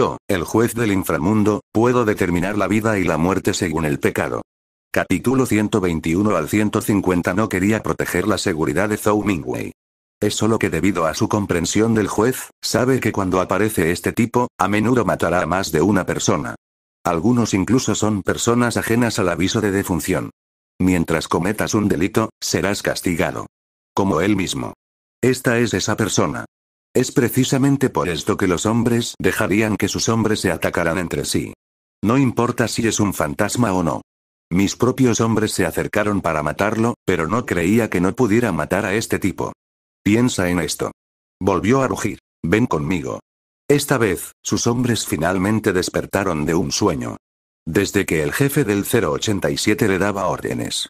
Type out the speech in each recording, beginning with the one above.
Yo, el juez del inframundo, puedo determinar la vida y la muerte según el pecado. Capítulo 121 al 150 No quería proteger la seguridad de Zhou Mingwei. Es solo que debido a su comprensión del juez, sabe que cuando aparece este tipo, a menudo matará a más de una persona. Algunos incluso son personas ajenas al aviso de defunción. Mientras cometas un delito, serás castigado. Como él mismo. Esta es esa persona. Es precisamente por esto que los hombres dejarían que sus hombres se atacaran entre sí. No importa si es un fantasma o no. Mis propios hombres se acercaron para matarlo, pero no creía que no pudiera matar a este tipo. Piensa en esto. Volvió a rugir. Ven conmigo. Esta vez, sus hombres finalmente despertaron de un sueño. Desde que el jefe del 087 le daba órdenes.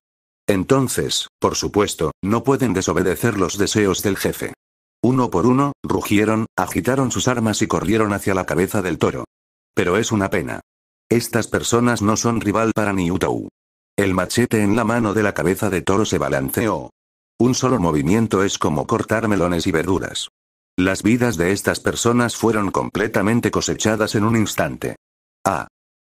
Entonces, por supuesto, no pueden desobedecer los deseos del jefe. Uno por uno, rugieron, agitaron sus armas y corrieron hacia la cabeza del toro. Pero es una pena. Estas personas no son rival para Niutou. El machete en la mano de la cabeza de toro se balanceó. Un solo movimiento es como cortar melones y verduras. Las vidas de estas personas fueron completamente cosechadas en un instante. ¡Ah!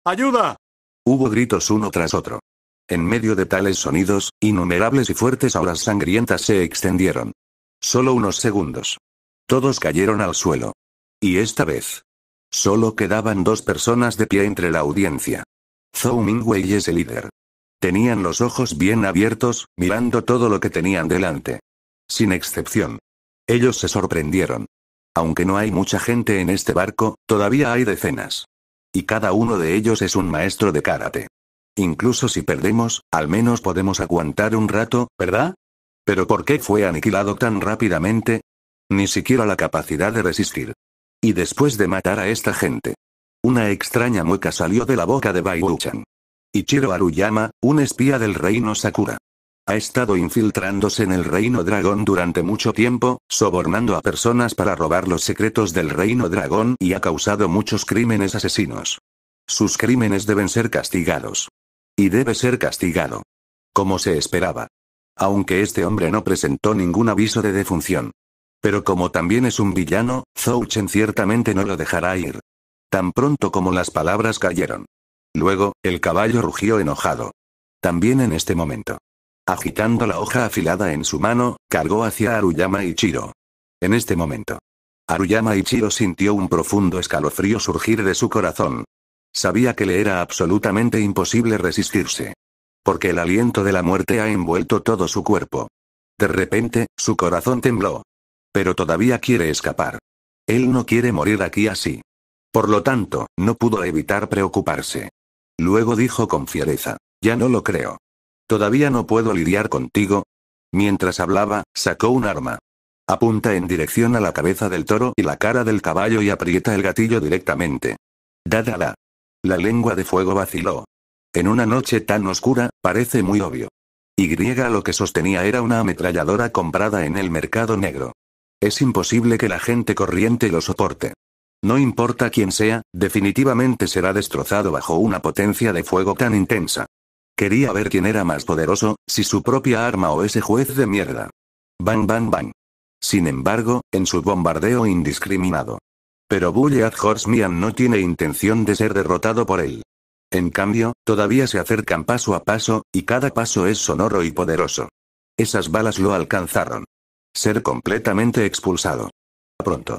¡Ayuda! Hubo gritos uno tras otro. En medio de tales sonidos, innumerables y fuertes auras sangrientas se extendieron. Solo unos segundos. Todos cayeron al suelo. Y esta vez. Solo quedaban dos personas de pie entre la audiencia. Zhou Mingwei es el líder. Tenían los ojos bien abiertos, mirando todo lo que tenían delante. Sin excepción. Ellos se sorprendieron. Aunque no hay mucha gente en este barco, todavía hay decenas. Y cada uno de ellos es un maestro de karate. Incluso si perdemos, al menos podemos aguantar un rato, ¿verdad? Pero ¿por qué fue aniquilado tan rápidamente? Ni siquiera la capacidad de resistir. Y después de matar a esta gente. Una extraña mueca salió de la boca de Baiuchan. Ichiro Aruyama, un espía del reino Sakura. Ha estado infiltrándose en el reino dragón durante mucho tiempo, sobornando a personas para robar los secretos del reino dragón y ha causado muchos crímenes asesinos. Sus crímenes deben ser castigados. Y debe ser castigado. Como se esperaba aunque este hombre no presentó ningún aviso de defunción. Pero como también es un villano, Zouchen ciertamente no lo dejará ir. Tan pronto como las palabras cayeron. Luego, el caballo rugió enojado. También en este momento. Agitando la hoja afilada en su mano, cargó hacia Aruyama y Chiro. En este momento. Aruyama Ichiro sintió un profundo escalofrío surgir de su corazón. Sabía que le era absolutamente imposible resistirse porque el aliento de la muerte ha envuelto todo su cuerpo. De repente, su corazón tembló. Pero todavía quiere escapar. Él no quiere morir aquí así. Por lo tanto, no pudo evitar preocuparse. Luego dijo con fiereza, ya no lo creo. Todavía no puedo lidiar contigo. Mientras hablaba, sacó un arma. Apunta en dirección a la cabeza del toro y la cara del caballo y aprieta el gatillo directamente. Dadala. La lengua de fuego vaciló, en una noche tan oscura, parece muy obvio. Y lo que sostenía era una ametralladora comprada en el mercado negro. Es imposible que la gente corriente lo soporte. No importa quién sea, definitivamente será destrozado bajo una potencia de fuego tan intensa. Quería ver quién era más poderoso, si su propia arma o ese juez de mierda. Bang, bang, bang. Sin embargo, en su bombardeo indiscriminado. Pero Bullead Horseman no tiene intención de ser derrotado por él. En cambio, todavía se acercan paso a paso, y cada paso es sonoro y poderoso. Esas balas lo alcanzaron. Ser completamente expulsado. Pronto.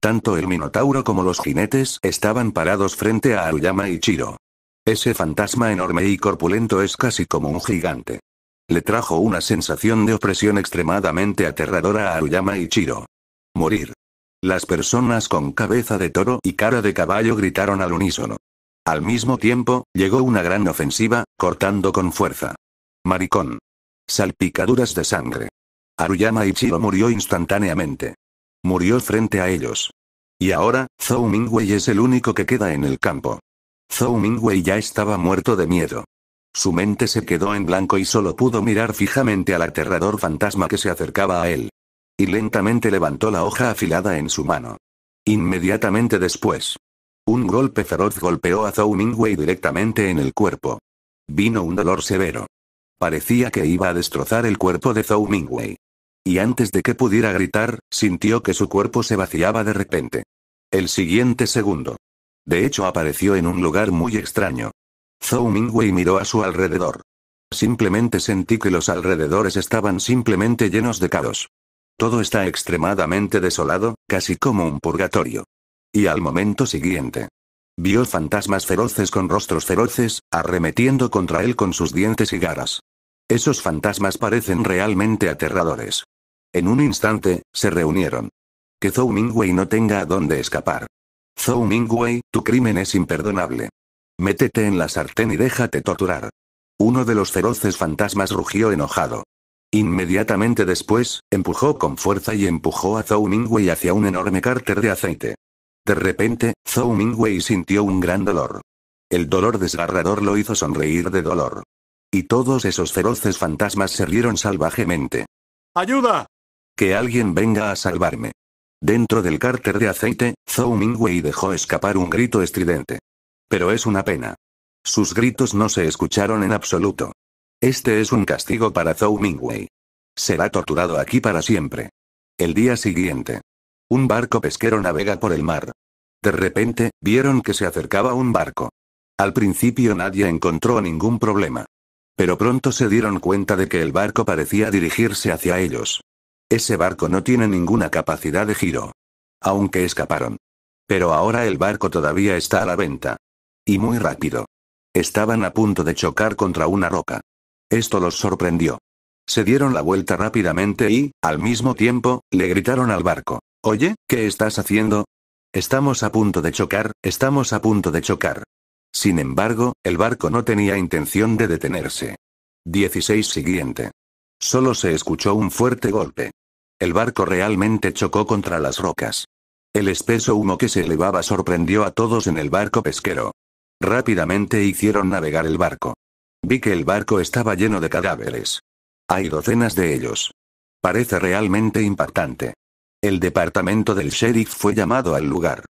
Tanto el Minotauro como los jinetes estaban parados frente a Aruyama y Chiro. Ese fantasma enorme y corpulento es casi como un gigante. Le trajo una sensación de opresión extremadamente aterradora a Aruyama y Chiro. Morir. Las personas con cabeza de toro y cara de caballo gritaron al unísono. Al mismo tiempo, llegó una gran ofensiva, cortando con fuerza. Maricón. Salpicaduras de sangre. Aruyama Ichiro murió instantáneamente. Murió frente a ellos. Y ahora, Zhou Mingwei es el único que queda en el campo. Zhou Mingwei ya estaba muerto de miedo. Su mente se quedó en blanco y solo pudo mirar fijamente al aterrador fantasma que se acercaba a él. Y lentamente levantó la hoja afilada en su mano. Inmediatamente después, un golpe feroz golpeó a Zhou Mingwei directamente en el cuerpo. Vino un dolor severo. Parecía que iba a destrozar el cuerpo de Zhou Mingwei. Y antes de que pudiera gritar, sintió que su cuerpo se vaciaba de repente. El siguiente segundo. De hecho apareció en un lugar muy extraño. Zhou Mingwei miró a su alrededor. Simplemente sentí que los alrededores estaban simplemente llenos de caos. Todo está extremadamente desolado, casi como un purgatorio. Y al momento siguiente. Vio fantasmas feroces con rostros feroces, arremetiendo contra él con sus dientes y garas. Esos fantasmas parecen realmente aterradores. En un instante, se reunieron. Que Zhou Mingwei no tenga a dónde escapar. Zhou Mingwei, tu crimen es imperdonable. Métete en la sartén y déjate torturar. Uno de los feroces fantasmas rugió enojado. Inmediatamente después, empujó con fuerza y empujó a Zhou Mingwei hacia un enorme cárter de aceite. De repente, Zhou Mingwei sintió un gran dolor. El dolor desgarrador lo hizo sonreír de dolor. Y todos esos feroces fantasmas se rieron salvajemente. ¡Ayuda! Que alguien venga a salvarme. Dentro del cárter de aceite, Zhou Mingwei dejó escapar un grito estridente. Pero es una pena. Sus gritos no se escucharon en absoluto. Este es un castigo para Zhou Mingwei. Será torturado aquí para siempre. El día siguiente. Un barco pesquero navega por el mar. De repente, vieron que se acercaba un barco. Al principio nadie encontró ningún problema. Pero pronto se dieron cuenta de que el barco parecía dirigirse hacia ellos. Ese barco no tiene ninguna capacidad de giro. Aunque escaparon. Pero ahora el barco todavía está a la venta. Y muy rápido. Estaban a punto de chocar contra una roca. Esto los sorprendió. Se dieron la vuelta rápidamente y, al mismo tiempo, le gritaron al barco. Oye, ¿qué estás haciendo? Estamos a punto de chocar, estamos a punto de chocar. Sin embargo, el barco no tenía intención de detenerse. 16 siguiente. Solo se escuchó un fuerte golpe. El barco realmente chocó contra las rocas. El espeso humo que se elevaba sorprendió a todos en el barco pesquero. Rápidamente hicieron navegar el barco. Vi que el barco estaba lleno de cadáveres. Hay docenas de ellos. Parece realmente impactante. El departamento del sheriff fue llamado al lugar.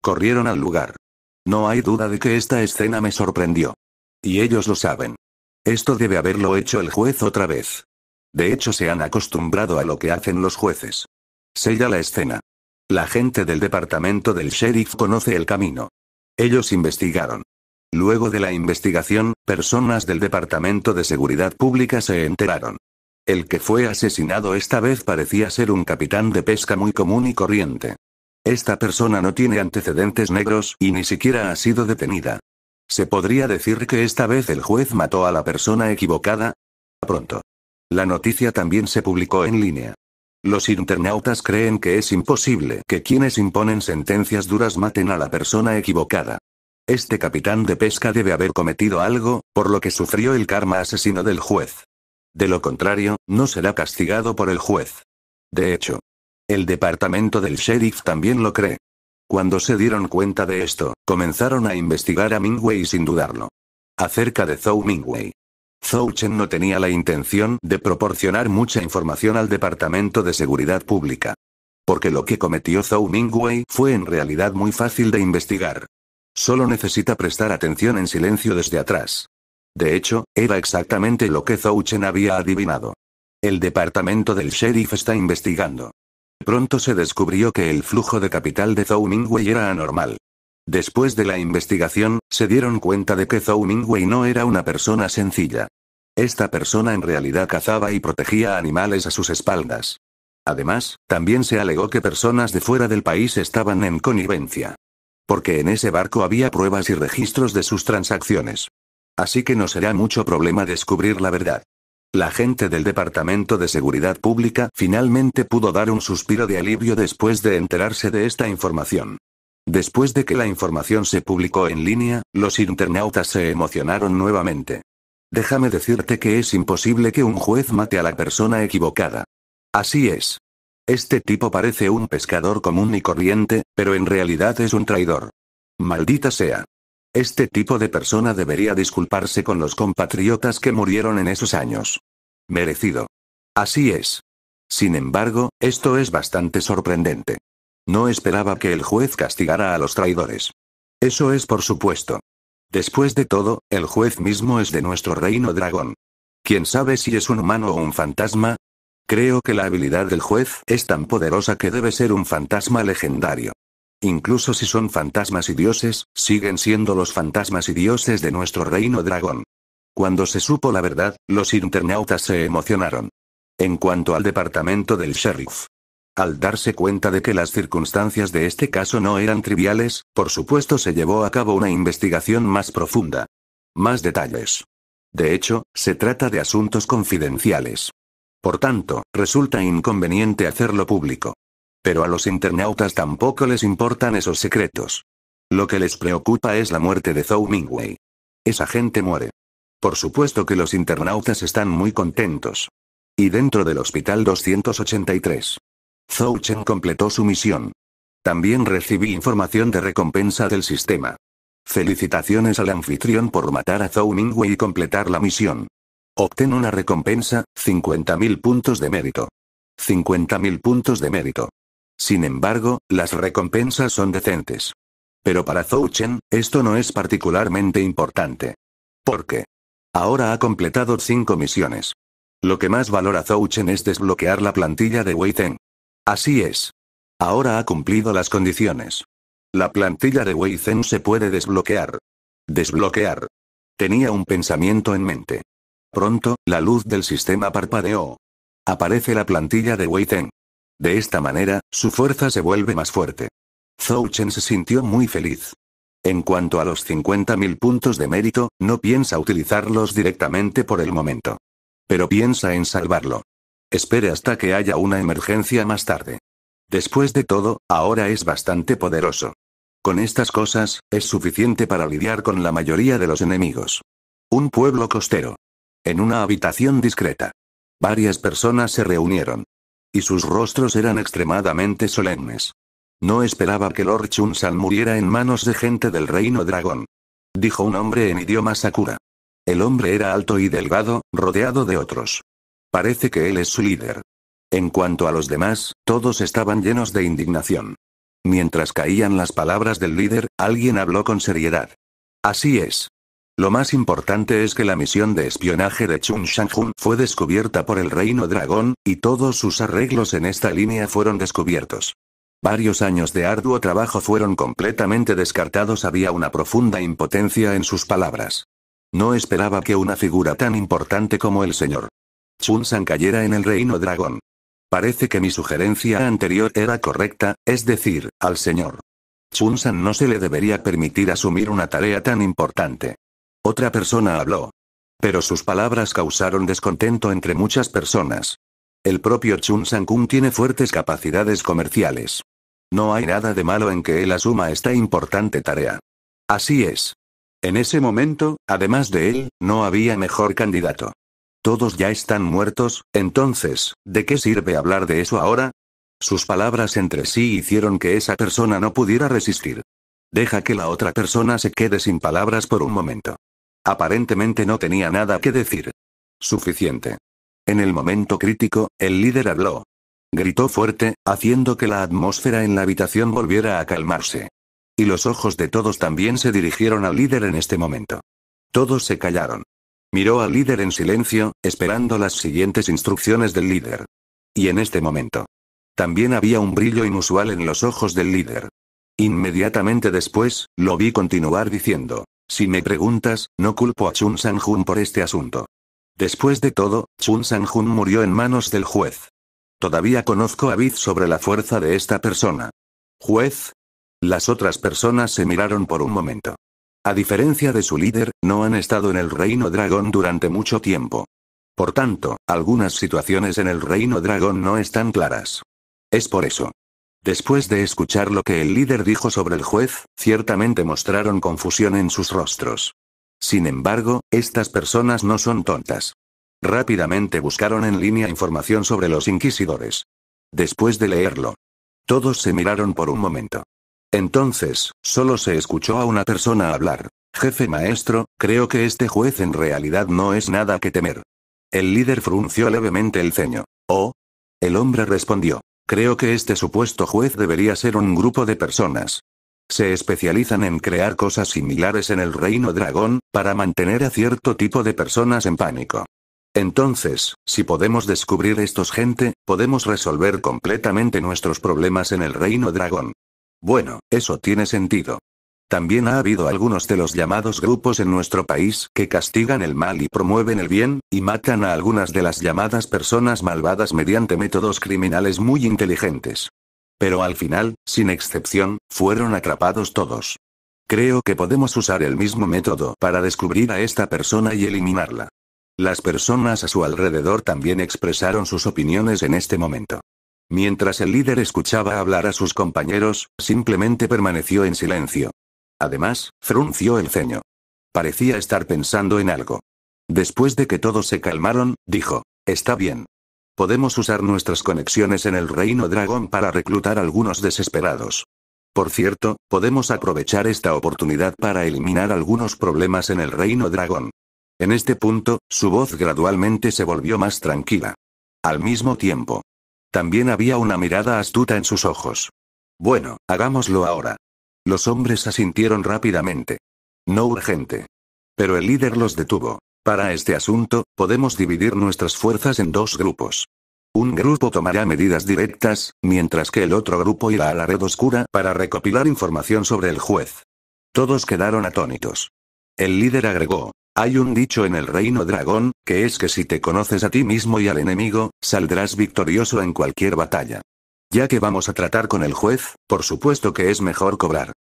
Corrieron al lugar. No hay duda de que esta escena me sorprendió. Y ellos lo saben. Esto debe haberlo hecho el juez otra vez. De hecho, se han acostumbrado a lo que hacen los jueces. Sella la escena. La gente del departamento del sheriff conoce el camino. Ellos investigaron. Luego de la investigación, personas del Departamento de Seguridad Pública se enteraron. El que fue asesinado esta vez parecía ser un capitán de pesca muy común y corriente. Esta persona no tiene antecedentes negros y ni siquiera ha sido detenida. ¿Se podría decir que esta vez el juez mató a la persona equivocada? Pronto. La noticia también se publicó en línea. Los internautas creen que es imposible que quienes imponen sentencias duras maten a la persona equivocada. Este capitán de pesca debe haber cometido algo, por lo que sufrió el karma asesino del juez. De lo contrario, no será castigado por el juez. De hecho, el departamento del sheriff también lo cree. Cuando se dieron cuenta de esto, comenzaron a investigar a Mingwei sin dudarlo. Acerca de Zhou Mingwei. Zhou Chen no tenía la intención de proporcionar mucha información al Departamento de Seguridad Pública. Porque lo que cometió Zhou Mingwei fue en realidad muy fácil de investigar. Solo necesita prestar atención en silencio desde atrás. De hecho, era exactamente lo que Chen había adivinado. El departamento del sheriff está investigando. Pronto se descubrió que el flujo de capital de Zhou Mingwei era anormal. Después de la investigación, se dieron cuenta de que Zhou Mingwei no era una persona sencilla. Esta persona en realidad cazaba y protegía animales a sus espaldas. Además, también se alegó que personas de fuera del país estaban en connivencia. Porque en ese barco había pruebas y registros de sus transacciones. Así que no será mucho problema descubrir la verdad. La gente del Departamento de Seguridad Pública finalmente pudo dar un suspiro de alivio después de enterarse de esta información. Después de que la información se publicó en línea, los internautas se emocionaron nuevamente. Déjame decirte que es imposible que un juez mate a la persona equivocada. Así es. Este tipo parece un pescador común y corriente, pero en realidad es un traidor. Maldita sea. Este tipo de persona debería disculparse con los compatriotas que murieron en esos años. Merecido. Así es. Sin embargo, esto es bastante sorprendente. No esperaba que el juez castigara a los traidores. Eso es por supuesto. Después de todo, el juez mismo es de nuestro reino dragón. ¿Quién sabe si es un humano o un fantasma? Creo que la habilidad del juez es tan poderosa que debe ser un fantasma legendario. Incluso si son fantasmas y dioses, siguen siendo los fantasmas y dioses de nuestro reino dragón. Cuando se supo la verdad, los internautas se emocionaron. En cuanto al departamento del sheriff. Al darse cuenta de que las circunstancias de este caso no eran triviales, por supuesto se llevó a cabo una investigación más profunda. Más detalles. De hecho, se trata de asuntos confidenciales. Por tanto, resulta inconveniente hacerlo público. Pero a los internautas tampoco les importan esos secretos. Lo que les preocupa es la muerte de Zhou Mingwei. Esa gente muere. Por supuesto que los internautas están muy contentos. Y dentro del hospital 283. Zhou Chen completó su misión. También recibí información de recompensa del sistema. Felicitaciones al anfitrión por matar a Zhou Mingwei y completar la misión. Obtén una recompensa, 50.000 puntos de mérito. 50.000 puntos de mérito. Sin embargo, las recompensas son decentes. Pero para Zhou Chen, esto no es particularmente importante. ¿Por qué? Ahora ha completado cinco misiones. Lo que más valora Zhou Chen es desbloquear la plantilla de Wei Así es. Ahora ha cumplido las condiciones. La plantilla de Wei se puede desbloquear. Desbloquear. Tenía un pensamiento en mente. Pronto, la luz del sistema parpadeó. Aparece la plantilla de Wei de esta manera, su fuerza se vuelve más fuerte. Zhou Chen se sintió muy feliz. En cuanto a los 50.000 puntos de mérito, no piensa utilizarlos directamente por el momento. Pero piensa en salvarlo. Espere hasta que haya una emergencia más tarde. Después de todo, ahora es bastante poderoso. Con estas cosas, es suficiente para lidiar con la mayoría de los enemigos. Un pueblo costero. En una habitación discreta. Varias personas se reunieron y sus rostros eran extremadamente solemnes. No esperaba que Lord Chunsan muriera en manos de gente del reino dragón. Dijo un hombre en idioma Sakura. El hombre era alto y delgado, rodeado de otros. Parece que él es su líder. En cuanto a los demás, todos estaban llenos de indignación. Mientras caían las palabras del líder, alguien habló con seriedad. Así es. Lo más importante es que la misión de espionaje de Chun Hun fue descubierta por el Reino Dragón, y todos sus arreglos en esta línea fueron descubiertos. Varios años de arduo trabajo fueron completamente descartados, había una profunda impotencia en sus palabras. No esperaba que una figura tan importante como el señor Chun San cayera en el Reino Dragón. Parece que mi sugerencia anterior era correcta, es decir, al señor Chun San no se le debería permitir asumir una tarea tan importante. Otra persona habló. Pero sus palabras causaron descontento entre muchas personas. El propio Chun Sang-kun tiene fuertes capacidades comerciales. No hay nada de malo en que él asuma esta importante tarea. Así es. En ese momento, además de él, no había mejor candidato. Todos ya están muertos, entonces, ¿de qué sirve hablar de eso ahora? Sus palabras entre sí hicieron que esa persona no pudiera resistir. Deja que la otra persona se quede sin palabras por un momento. Aparentemente no tenía nada que decir. Suficiente. En el momento crítico, el líder habló. Gritó fuerte, haciendo que la atmósfera en la habitación volviera a calmarse. Y los ojos de todos también se dirigieron al líder en este momento. Todos se callaron. Miró al líder en silencio, esperando las siguientes instrucciones del líder. Y en este momento. También había un brillo inusual en los ojos del líder. Inmediatamente después, lo vi continuar diciendo, si me preguntas, no culpo a Chun San jun por este asunto. Después de todo, Chun San jun murió en manos del juez. Todavía conozco a Vid sobre la fuerza de esta persona. ¿Juez? Las otras personas se miraron por un momento. A diferencia de su líder, no han estado en el reino dragón durante mucho tiempo. Por tanto, algunas situaciones en el reino dragón no están claras. Es por eso. Después de escuchar lo que el líder dijo sobre el juez, ciertamente mostraron confusión en sus rostros. Sin embargo, estas personas no son tontas. Rápidamente buscaron en línea información sobre los inquisidores. Después de leerlo, todos se miraron por un momento. Entonces, solo se escuchó a una persona hablar. Jefe maestro, creo que este juez en realidad no es nada que temer. El líder frunció levemente el ceño. Oh. El hombre respondió. Creo que este supuesto juez debería ser un grupo de personas. Se especializan en crear cosas similares en el reino dragón, para mantener a cierto tipo de personas en pánico. Entonces, si podemos descubrir estos gente, podemos resolver completamente nuestros problemas en el reino dragón. Bueno, eso tiene sentido. También ha habido algunos de los llamados grupos en nuestro país que castigan el mal y promueven el bien, y matan a algunas de las llamadas personas malvadas mediante métodos criminales muy inteligentes. Pero al final, sin excepción, fueron atrapados todos. Creo que podemos usar el mismo método para descubrir a esta persona y eliminarla. Las personas a su alrededor también expresaron sus opiniones en este momento. Mientras el líder escuchaba hablar a sus compañeros, simplemente permaneció en silencio. Además, frunció el ceño. Parecía estar pensando en algo. Después de que todos se calmaron, dijo, Está bien. Podemos usar nuestras conexiones en el reino dragón para reclutar algunos desesperados. Por cierto, podemos aprovechar esta oportunidad para eliminar algunos problemas en el reino dragón. En este punto, su voz gradualmente se volvió más tranquila. Al mismo tiempo. También había una mirada astuta en sus ojos. Bueno, hagámoslo ahora. Los hombres asintieron rápidamente. No urgente. Pero el líder los detuvo. Para este asunto, podemos dividir nuestras fuerzas en dos grupos. Un grupo tomará medidas directas, mientras que el otro grupo irá a la red oscura para recopilar información sobre el juez. Todos quedaron atónitos. El líder agregó, hay un dicho en el reino dragón, que es que si te conoces a ti mismo y al enemigo, saldrás victorioso en cualquier batalla. Ya que vamos a tratar con el juez, por supuesto que es mejor cobrar.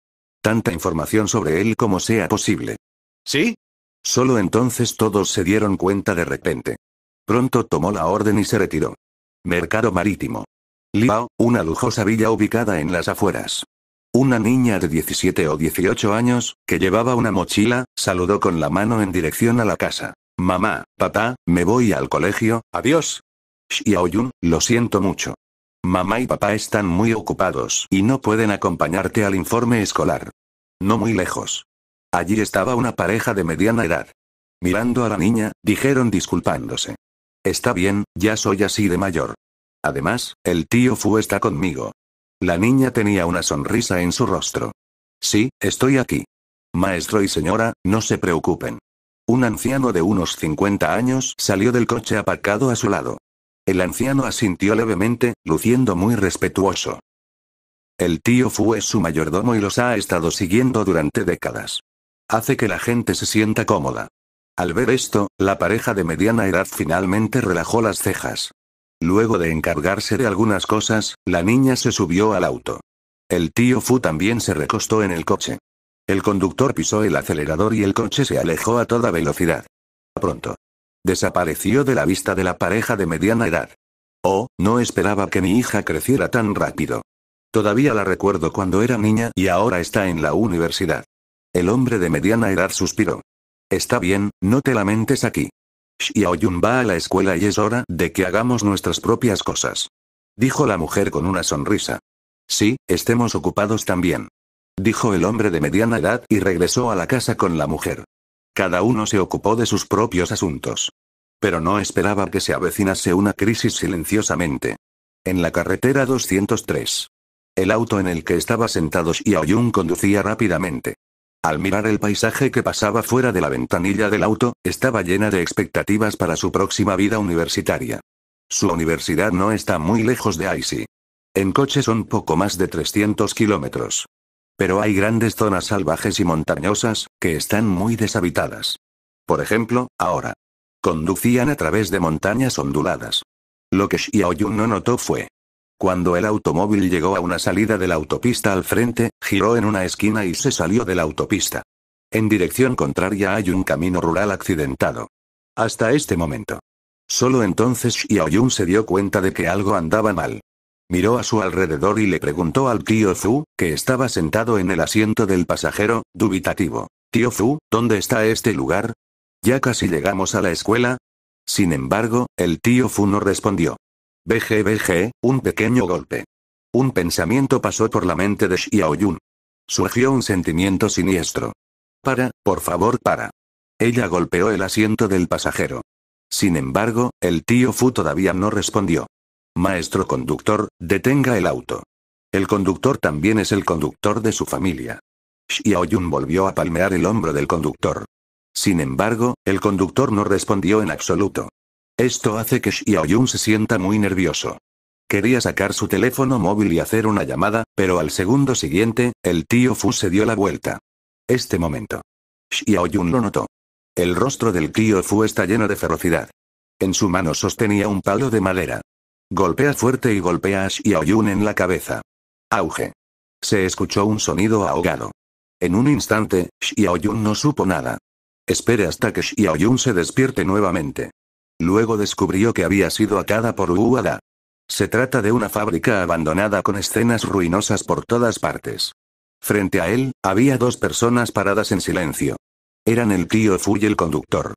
Tanta información sobre él como sea posible. ¿Sí? Solo entonces todos se dieron cuenta de repente. Pronto tomó la orden y se retiró. Mercado marítimo. Liao, una lujosa villa ubicada en las afueras. Una niña de 17 o 18 años, que llevaba una mochila, saludó con la mano en dirección a la casa. Mamá, papá, me voy al colegio, adiós. Xiaoyun, lo siento mucho. Mamá y papá están muy ocupados y no pueden acompañarte al informe escolar. No muy lejos. Allí estaba una pareja de mediana edad. Mirando a la niña, dijeron disculpándose. Está bien, ya soy así de mayor. Además, el tío Fu está conmigo. La niña tenía una sonrisa en su rostro. Sí, estoy aquí. Maestro y señora, no se preocupen. Un anciano de unos 50 años salió del coche aparcado a su lado. El anciano asintió levemente, luciendo muy respetuoso. El tío Fu es su mayordomo y los ha estado siguiendo durante décadas. Hace que la gente se sienta cómoda. Al ver esto, la pareja de mediana edad finalmente relajó las cejas. Luego de encargarse de algunas cosas, la niña se subió al auto. El tío Fu también se recostó en el coche. El conductor pisó el acelerador y el coche se alejó a toda velocidad. Pronto. Desapareció de la vista de la pareja de mediana edad. Oh, no esperaba que mi hija creciera tan rápido. Todavía la recuerdo cuando era niña y ahora está en la universidad. El hombre de mediana edad suspiró. Está bien, no te lamentes aquí. Xiaoyun va a la escuela y es hora de que hagamos nuestras propias cosas. Dijo la mujer con una sonrisa. Sí, estemos ocupados también. Dijo el hombre de mediana edad y regresó a la casa con la mujer. Cada uno se ocupó de sus propios asuntos. Pero no esperaba que se avecinase una crisis silenciosamente. En la carretera 203. El auto en el que estaba sentado Xiaoyun conducía rápidamente. Al mirar el paisaje que pasaba fuera de la ventanilla del auto, estaba llena de expectativas para su próxima vida universitaria. Su universidad no está muy lejos de Aisi. En coche son poco más de 300 kilómetros. Pero hay grandes zonas salvajes y montañosas, que están muy deshabitadas. Por ejemplo, ahora. Conducían a través de montañas onduladas. Lo que Xiaoyun no notó fue. Cuando el automóvil llegó a una salida de la autopista al frente, giró en una esquina y se salió de la autopista. En dirección contraria hay un camino rural accidentado. Hasta este momento. Solo entonces Xiaoyun se dio cuenta de que algo andaba mal. Miró a su alrededor y le preguntó al tío Fu, que estaba sentado en el asiento del pasajero, dubitativo. Tío Fu, ¿dónde está este lugar? ¿Ya casi llegamos a la escuela? Sin embargo, el tío Fu no respondió. BG, BG, un pequeño golpe. Un pensamiento pasó por la mente de Xiaoyun. Surgió un sentimiento siniestro. Para, por favor, para. Ella golpeó el asiento del pasajero. Sin embargo, el tío Fu todavía no respondió. Maestro conductor, detenga el auto. El conductor también es el conductor de su familia. Xiaoyun volvió a palmear el hombro del conductor. Sin embargo, el conductor no respondió en absoluto. Esto hace que Xiaoyun se sienta muy nervioso. Quería sacar su teléfono móvil y hacer una llamada, pero al segundo siguiente, el tío Fu se dio la vuelta. Este momento. Xiaoyun lo notó. El rostro del tío Fu está lleno de ferocidad. En su mano sostenía un palo de madera. Golpea fuerte y golpea a Xiaoyun en la cabeza. Auge. Se escuchó un sonido ahogado. En un instante, Xiaoyun no supo nada. Espere hasta que Xiaoyun se despierte nuevamente. Luego descubrió que había sido atada por Uada. Se trata de una fábrica abandonada con escenas ruinosas por todas partes. Frente a él, había dos personas paradas en silencio. Eran el tío Fu y el conductor.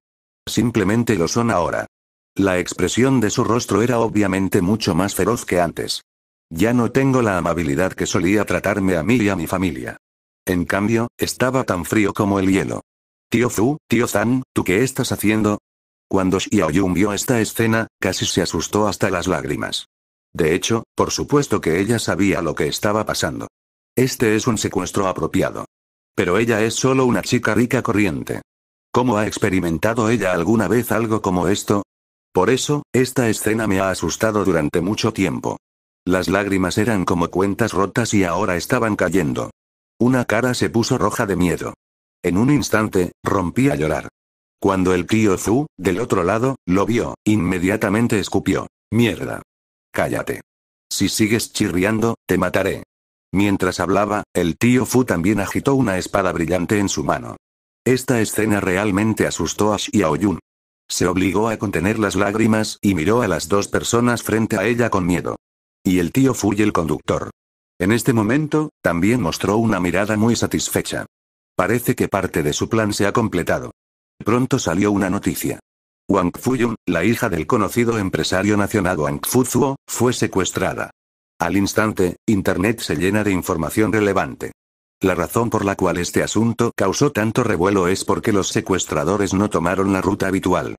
Simplemente lo son ahora. La expresión de su rostro era obviamente mucho más feroz que antes. Ya no tengo la amabilidad que solía tratarme a mí y a mi familia. En cambio, estaba tan frío como el hielo. Tío Fu, tío Zan, ¿tú qué estás haciendo? Cuando Xiaoyun vio esta escena, casi se asustó hasta las lágrimas. De hecho, por supuesto que ella sabía lo que estaba pasando. Este es un secuestro apropiado. Pero ella es solo una chica rica corriente. ¿Cómo ha experimentado ella alguna vez algo como esto? Por eso, esta escena me ha asustado durante mucho tiempo. Las lágrimas eran como cuentas rotas y ahora estaban cayendo. Una cara se puso roja de miedo. En un instante, rompí a llorar. Cuando el tío Fu, del otro lado, lo vio, inmediatamente escupió. Mierda. Cállate. Si sigues chirriando, te mataré. Mientras hablaba, el tío Fu también agitó una espada brillante en su mano. Esta escena realmente asustó a Xiaoyun. Se obligó a contener las lágrimas y miró a las dos personas frente a ella con miedo. Y el tío y el conductor. En este momento, también mostró una mirada muy satisfecha. Parece que parte de su plan se ha completado. Pronto salió una noticia. Wang Fuyun, la hija del conocido empresario nacional Wang Fuzuo, fue secuestrada. Al instante, Internet se llena de información relevante. La razón por la cual este asunto causó tanto revuelo es porque los secuestradores no tomaron la ruta habitual.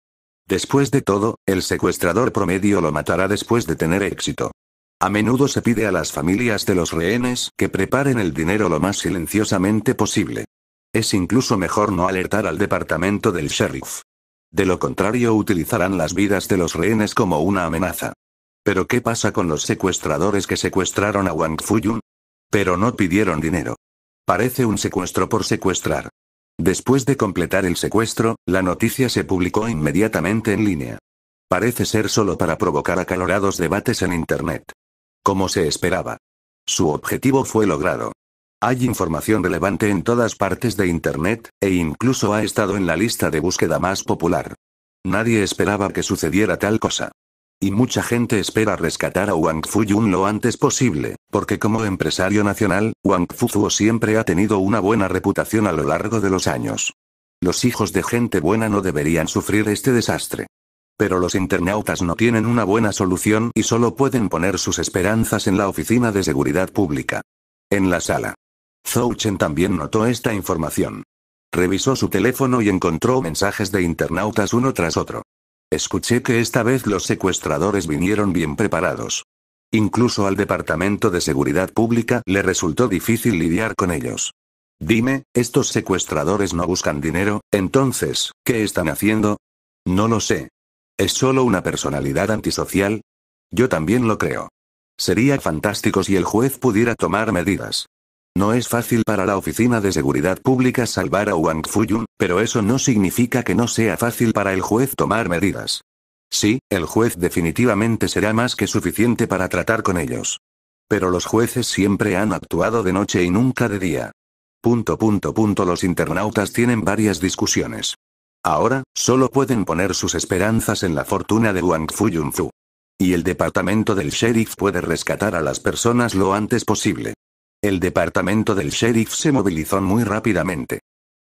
Después de todo, el secuestrador promedio lo matará después de tener éxito. A menudo se pide a las familias de los rehenes que preparen el dinero lo más silenciosamente posible. Es incluso mejor no alertar al departamento del sheriff. De lo contrario utilizarán las vidas de los rehenes como una amenaza. Pero ¿qué pasa con los secuestradores que secuestraron a Wang Fuyun? Pero no pidieron dinero. Parece un secuestro por secuestrar. Después de completar el secuestro, la noticia se publicó inmediatamente en línea. Parece ser solo para provocar acalorados debates en Internet. Como se esperaba. Su objetivo fue logrado. Hay información relevante en todas partes de Internet, e incluso ha estado en la lista de búsqueda más popular. Nadie esperaba que sucediera tal cosa. Y mucha gente espera rescatar a Wang Fuyun lo antes posible, porque como empresario nacional, Wang Fuzhuo siempre ha tenido una buena reputación a lo largo de los años. Los hijos de gente buena no deberían sufrir este desastre. Pero los internautas no tienen una buena solución y solo pueden poner sus esperanzas en la Oficina de Seguridad Pública. En la sala. Zhou Chen también notó esta información. Revisó su teléfono y encontró mensajes de internautas uno tras otro. Escuché que esta vez los secuestradores vinieron bien preparados. Incluso al Departamento de Seguridad Pública le resultó difícil lidiar con ellos. Dime, estos secuestradores no buscan dinero, entonces, ¿qué están haciendo? No lo sé. ¿Es solo una personalidad antisocial? Yo también lo creo. Sería fantástico si el juez pudiera tomar medidas. No es fácil para la Oficina de Seguridad Pública salvar a Wang Fuyun, pero eso no significa que no sea fácil para el juez tomar medidas. Sí, el juez definitivamente será más que suficiente para tratar con ellos. Pero los jueces siempre han actuado de noche y nunca de día. Punto punto punto los internautas tienen varias discusiones. Ahora, solo pueden poner sus esperanzas en la fortuna de Wang Fuyunfu. Y el departamento del sheriff puede rescatar a las personas lo antes posible. El departamento del sheriff se movilizó muy rápidamente.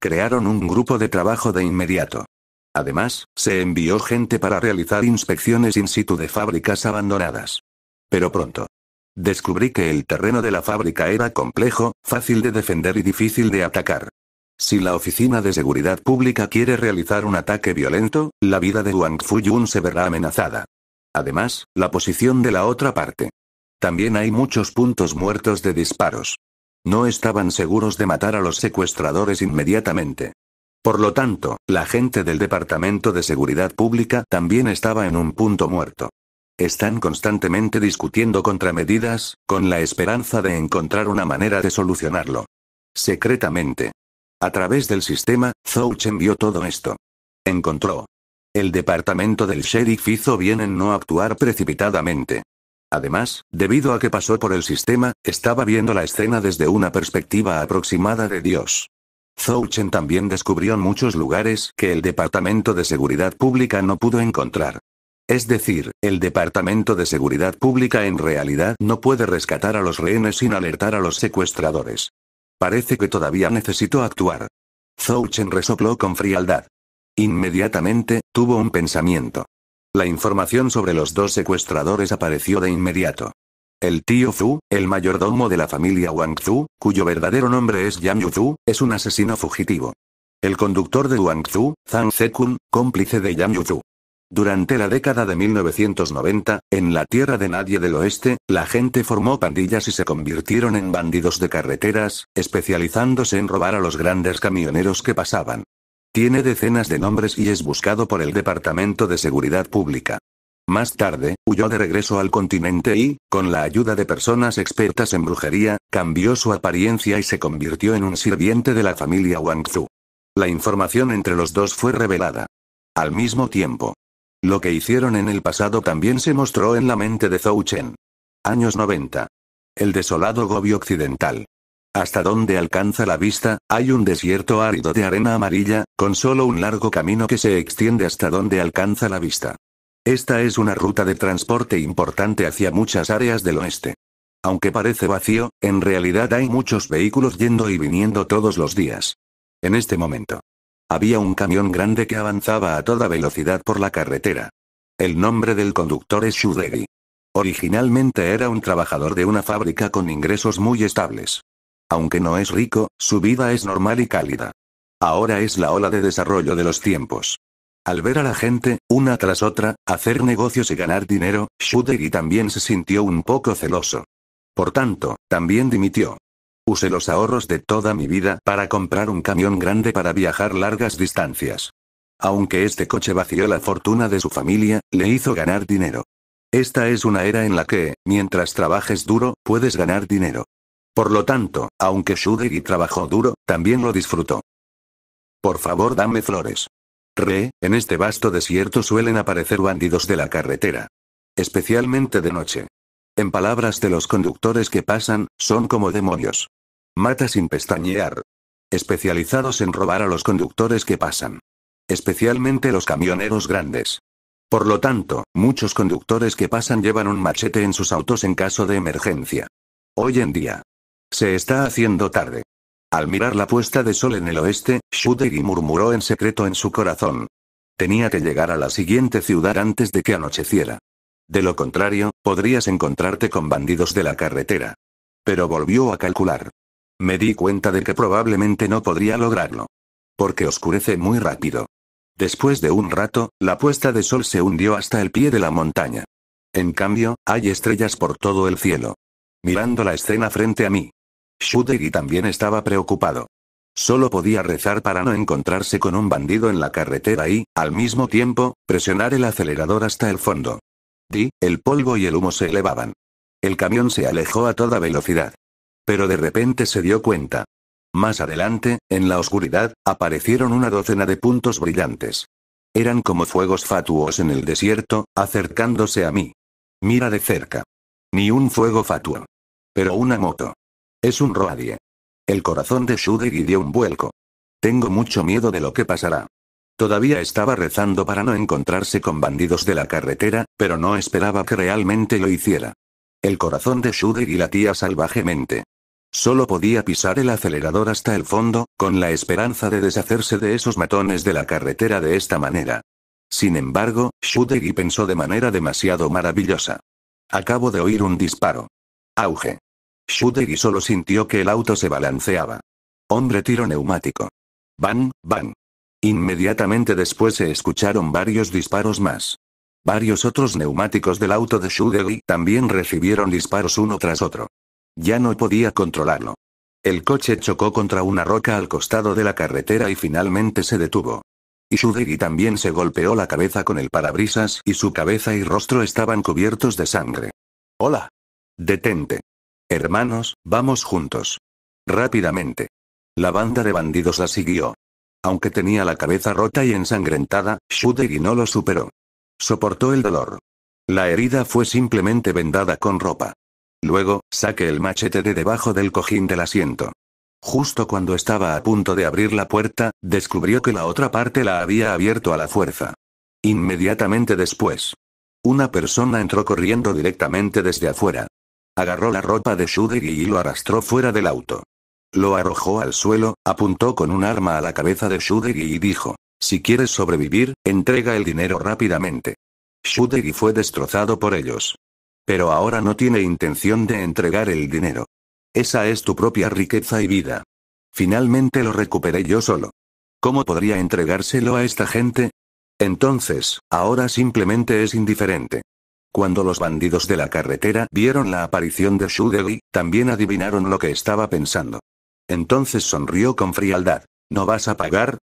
Crearon un grupo de trabajo de inmediato. Además, se envió gente para realizar inspecciones in situ de fábricas abandonadas. Pero pronto. Descubrí que el terreno de la fábrica era complejo, fácil de defender y difícil de atacar. Si la Oficina de Seguridad Pública quiere realizar un ataque violento, la vida de Wang Fuyun se verá amenazada. Además, la posición de la otra parte. También hay muchos puntos muertos de disparos. No estaban seguros de matar a los secuestradores inmediatamente. Por lo tanto, la gente del Departamento de Seguridad Pública también estaba en un punto muerto. Están constantemente discutiendo contramedidas, con la esperanza de encontrar una manera de solucionarlo. Secretamente. A través del sistema, Zouch envió todo esto. Encontró. El departamento del sheriff hizo bien en no actuar precipitadamente. Además, debido a que pasó por el sistema, estaba viendo la escena desde una perspectiva aproximada de Dios. Zouchen Chen también descubrió muchos lugares que el Departamento de Seguridad Pública no pudo encontrar. Es decir, el Departamento de Seguridad Pública en realidad no puede rescatar a los rehenes sin alertar a los secuestradores. Parece que todavía necesito actuar. Zouchen Chen resopló con frialdad. Inmediatamente, tuvo un pensamiento. La información sobre los dos secuestradores apareció de inmediato. El tío Zhu, el mayordomo de la familia Wang Zhu, cuyo verdadero nombre es Yang Zhu, es un asesino fugitivo. El conductor de Wang Zhu, Zhang Zekun, cómplice de Yang Zhu. Durante la década de 1990, en la tierra de nadie del oeste, la gente formó pandillas y se convirtieron en bandidos de carreteras, especializándose en robar a los grandes camioneros que pasaban. Tiene decenas de nombres y es buscado por el Departamento de Seguridad Pública. Más tarde, huyó de regreso al continente y, con la ayuda de personas expertas en brujería, cambió su apariencia y se convirtió en un sirviente de la familia Zhu. La información entre los dos fue revelada. Al mismo tiempo. Lo que hicieron en el pasado también se mostró en la mente de Zhou Chen. Años 90. El desolado Gobi occidental. Hasta donde alcanza la vista, hay un desierto árido de arena amarilla, con solo un largo camino que se extiende hasta donde alcanza la vista. Esta es una ruta de transporte importante hacia muchas áreas del oeste. Aunque parece vacío, en realidad hay muchos vehículos yendo y viniendo todos los días. En este momento. Había un camión grande que avanzaba a toda velocidad por la carretera. El nombre del conductor es Shuderi. Originalmente era un trabajador de una fábrica con ingresos muy estables. Aunque no es rico, su vida es normal y cálida. Ahora es la ola de desarrollo de los tiempos. Al ver a la gente, una tras otra, hacer negocios y ganar dinero, Shuderi también se sintió un poco celoso. Por tanto, también dimitió. Usé los ahorros de toda mi vida para comprar un camión grande para viajar largas distancias. Aunque este coche vació la fortuna de su familia, le hizo ganar dinero. Esta es una era en la que, mientras trabajes duro, puedes ganar dinero. Por lo tanto, aunque y trabajó duro, también lo disfrutó. Por favor, dame flores. Re, en este vasto desierto suelen aparecer bandidos de la carretera. Especialmente de noche. En palabras de los conductores que pasan, son como demonios. Mata sin pestañear. Especializados en robar a los conductores que pasan. Especialmente los camioneros grandes. Por lo tanto, muchos conductores que pasan llevan un machete en sus autos en caso de emergencia. Hoy en día, se está haciendo tarde. Al mirar la puesta de sol en el oeste, Shudegi murmuró en secreto en su corazón. Tenía que llegar a la siguiente ciudad antes de que anocheciera. De lo contrario, podrías encontrarte con bandidos de la carretera. Pero volvió a calcular. Me di cuenta de que probablemente no podría lograrlo. Porque oscurece muy rápido. Después de un rato, la puesta de sol se hundió hasta el pie de la montaña. En cambio, hay estrellas por todo el cielo. Mirando la escena frente a mí, Shudegi también estaba preocupado. Solo podía rezar para no encontrarse con un bandido en la carretera y, al mismo tiempo, presionar el acelerador hasta el fondo. Di, el polvo y el humo se elevaban. El camión se alejó a toda velocidad. Pero de repente se dio cuenta. Más adelante, en la oscuridad, aparecieron una docena de puntos brillantes. Eran como fuegos fatuos en el desierto, acercándose a mí. Mira de cerca. Ni un fuego fatuo. Pero una moto. Es un roadie. El corazón de y dio un vuelco. Tengo mucho miedo de lo que pasará. Todavía estaba rezando para no encontrarse con bandidos de la carretera, pero no esperaba que realmente lo hiciera. El corazón de Shudegi latía salvajemente. Solo podía pisar el acelerador hasta el fondo, con la esperanza de deshacerse de esos matones de la carretera de esta manera. Sin embargo, Shudegi pensó de manera demasiado maravillosa. Acabo de oír un disparo. Auge. Shudder solo sintió que el auto se balanceaba. Hombre tiro neumático. Van, van. Inmediatamente después se escucharon varios disparos más. Varios otros neumáticos del auto de Shudegi también recibieron disparos uno tras otro. Ya no podía controlarlo. El coche chocó contra una roca al costado de la carretera y finalmente se detuvo. Y y también se golpeó la cabeza con el parabrisas y su cabeza y rostro estaban cubiertos de sangre. Hola. Detente. Hermanos, vamos juntos. Rápidamente. La banda de bandidos la siguió. Aunque tenía la cabeza rota y ensangrentada, y no lo superó. Soportó el dolor. La herida fue simplemente vendada con ropa. Luego, saque el machete de debajo del cojín del asiento. Justo cuando estaba a punto de abrir la puerta, descubrió que la otra parte la había abierto a la fuerza. Inmediatamente después. Una persona entró corriendo directamente desde afuera agarró la ropa de Shudegi y lo arrastró fuera del auto. Lo arrojó al suelo, apuntó con un arma a la cabeza de Shudegi y dijo, si quieres sobrevivir, entrega el dinero rápidamente. Shudegi fue destrozado por ellos. Pero ahora no tiene intención de entregar el dinero. Esa es tu propia riqueza y vida. Finalmente lo recuperé yo solo. ¿Cómo podría entregárselo a esta gente? Entonces, ahora simplemente es indiferente. Cuando los bandidos de la carretera vieron la aparición de Shudeli, también adivinaron lo que estaba pensando. Entonces sonrió con frialdad. ¿No vas a pagar?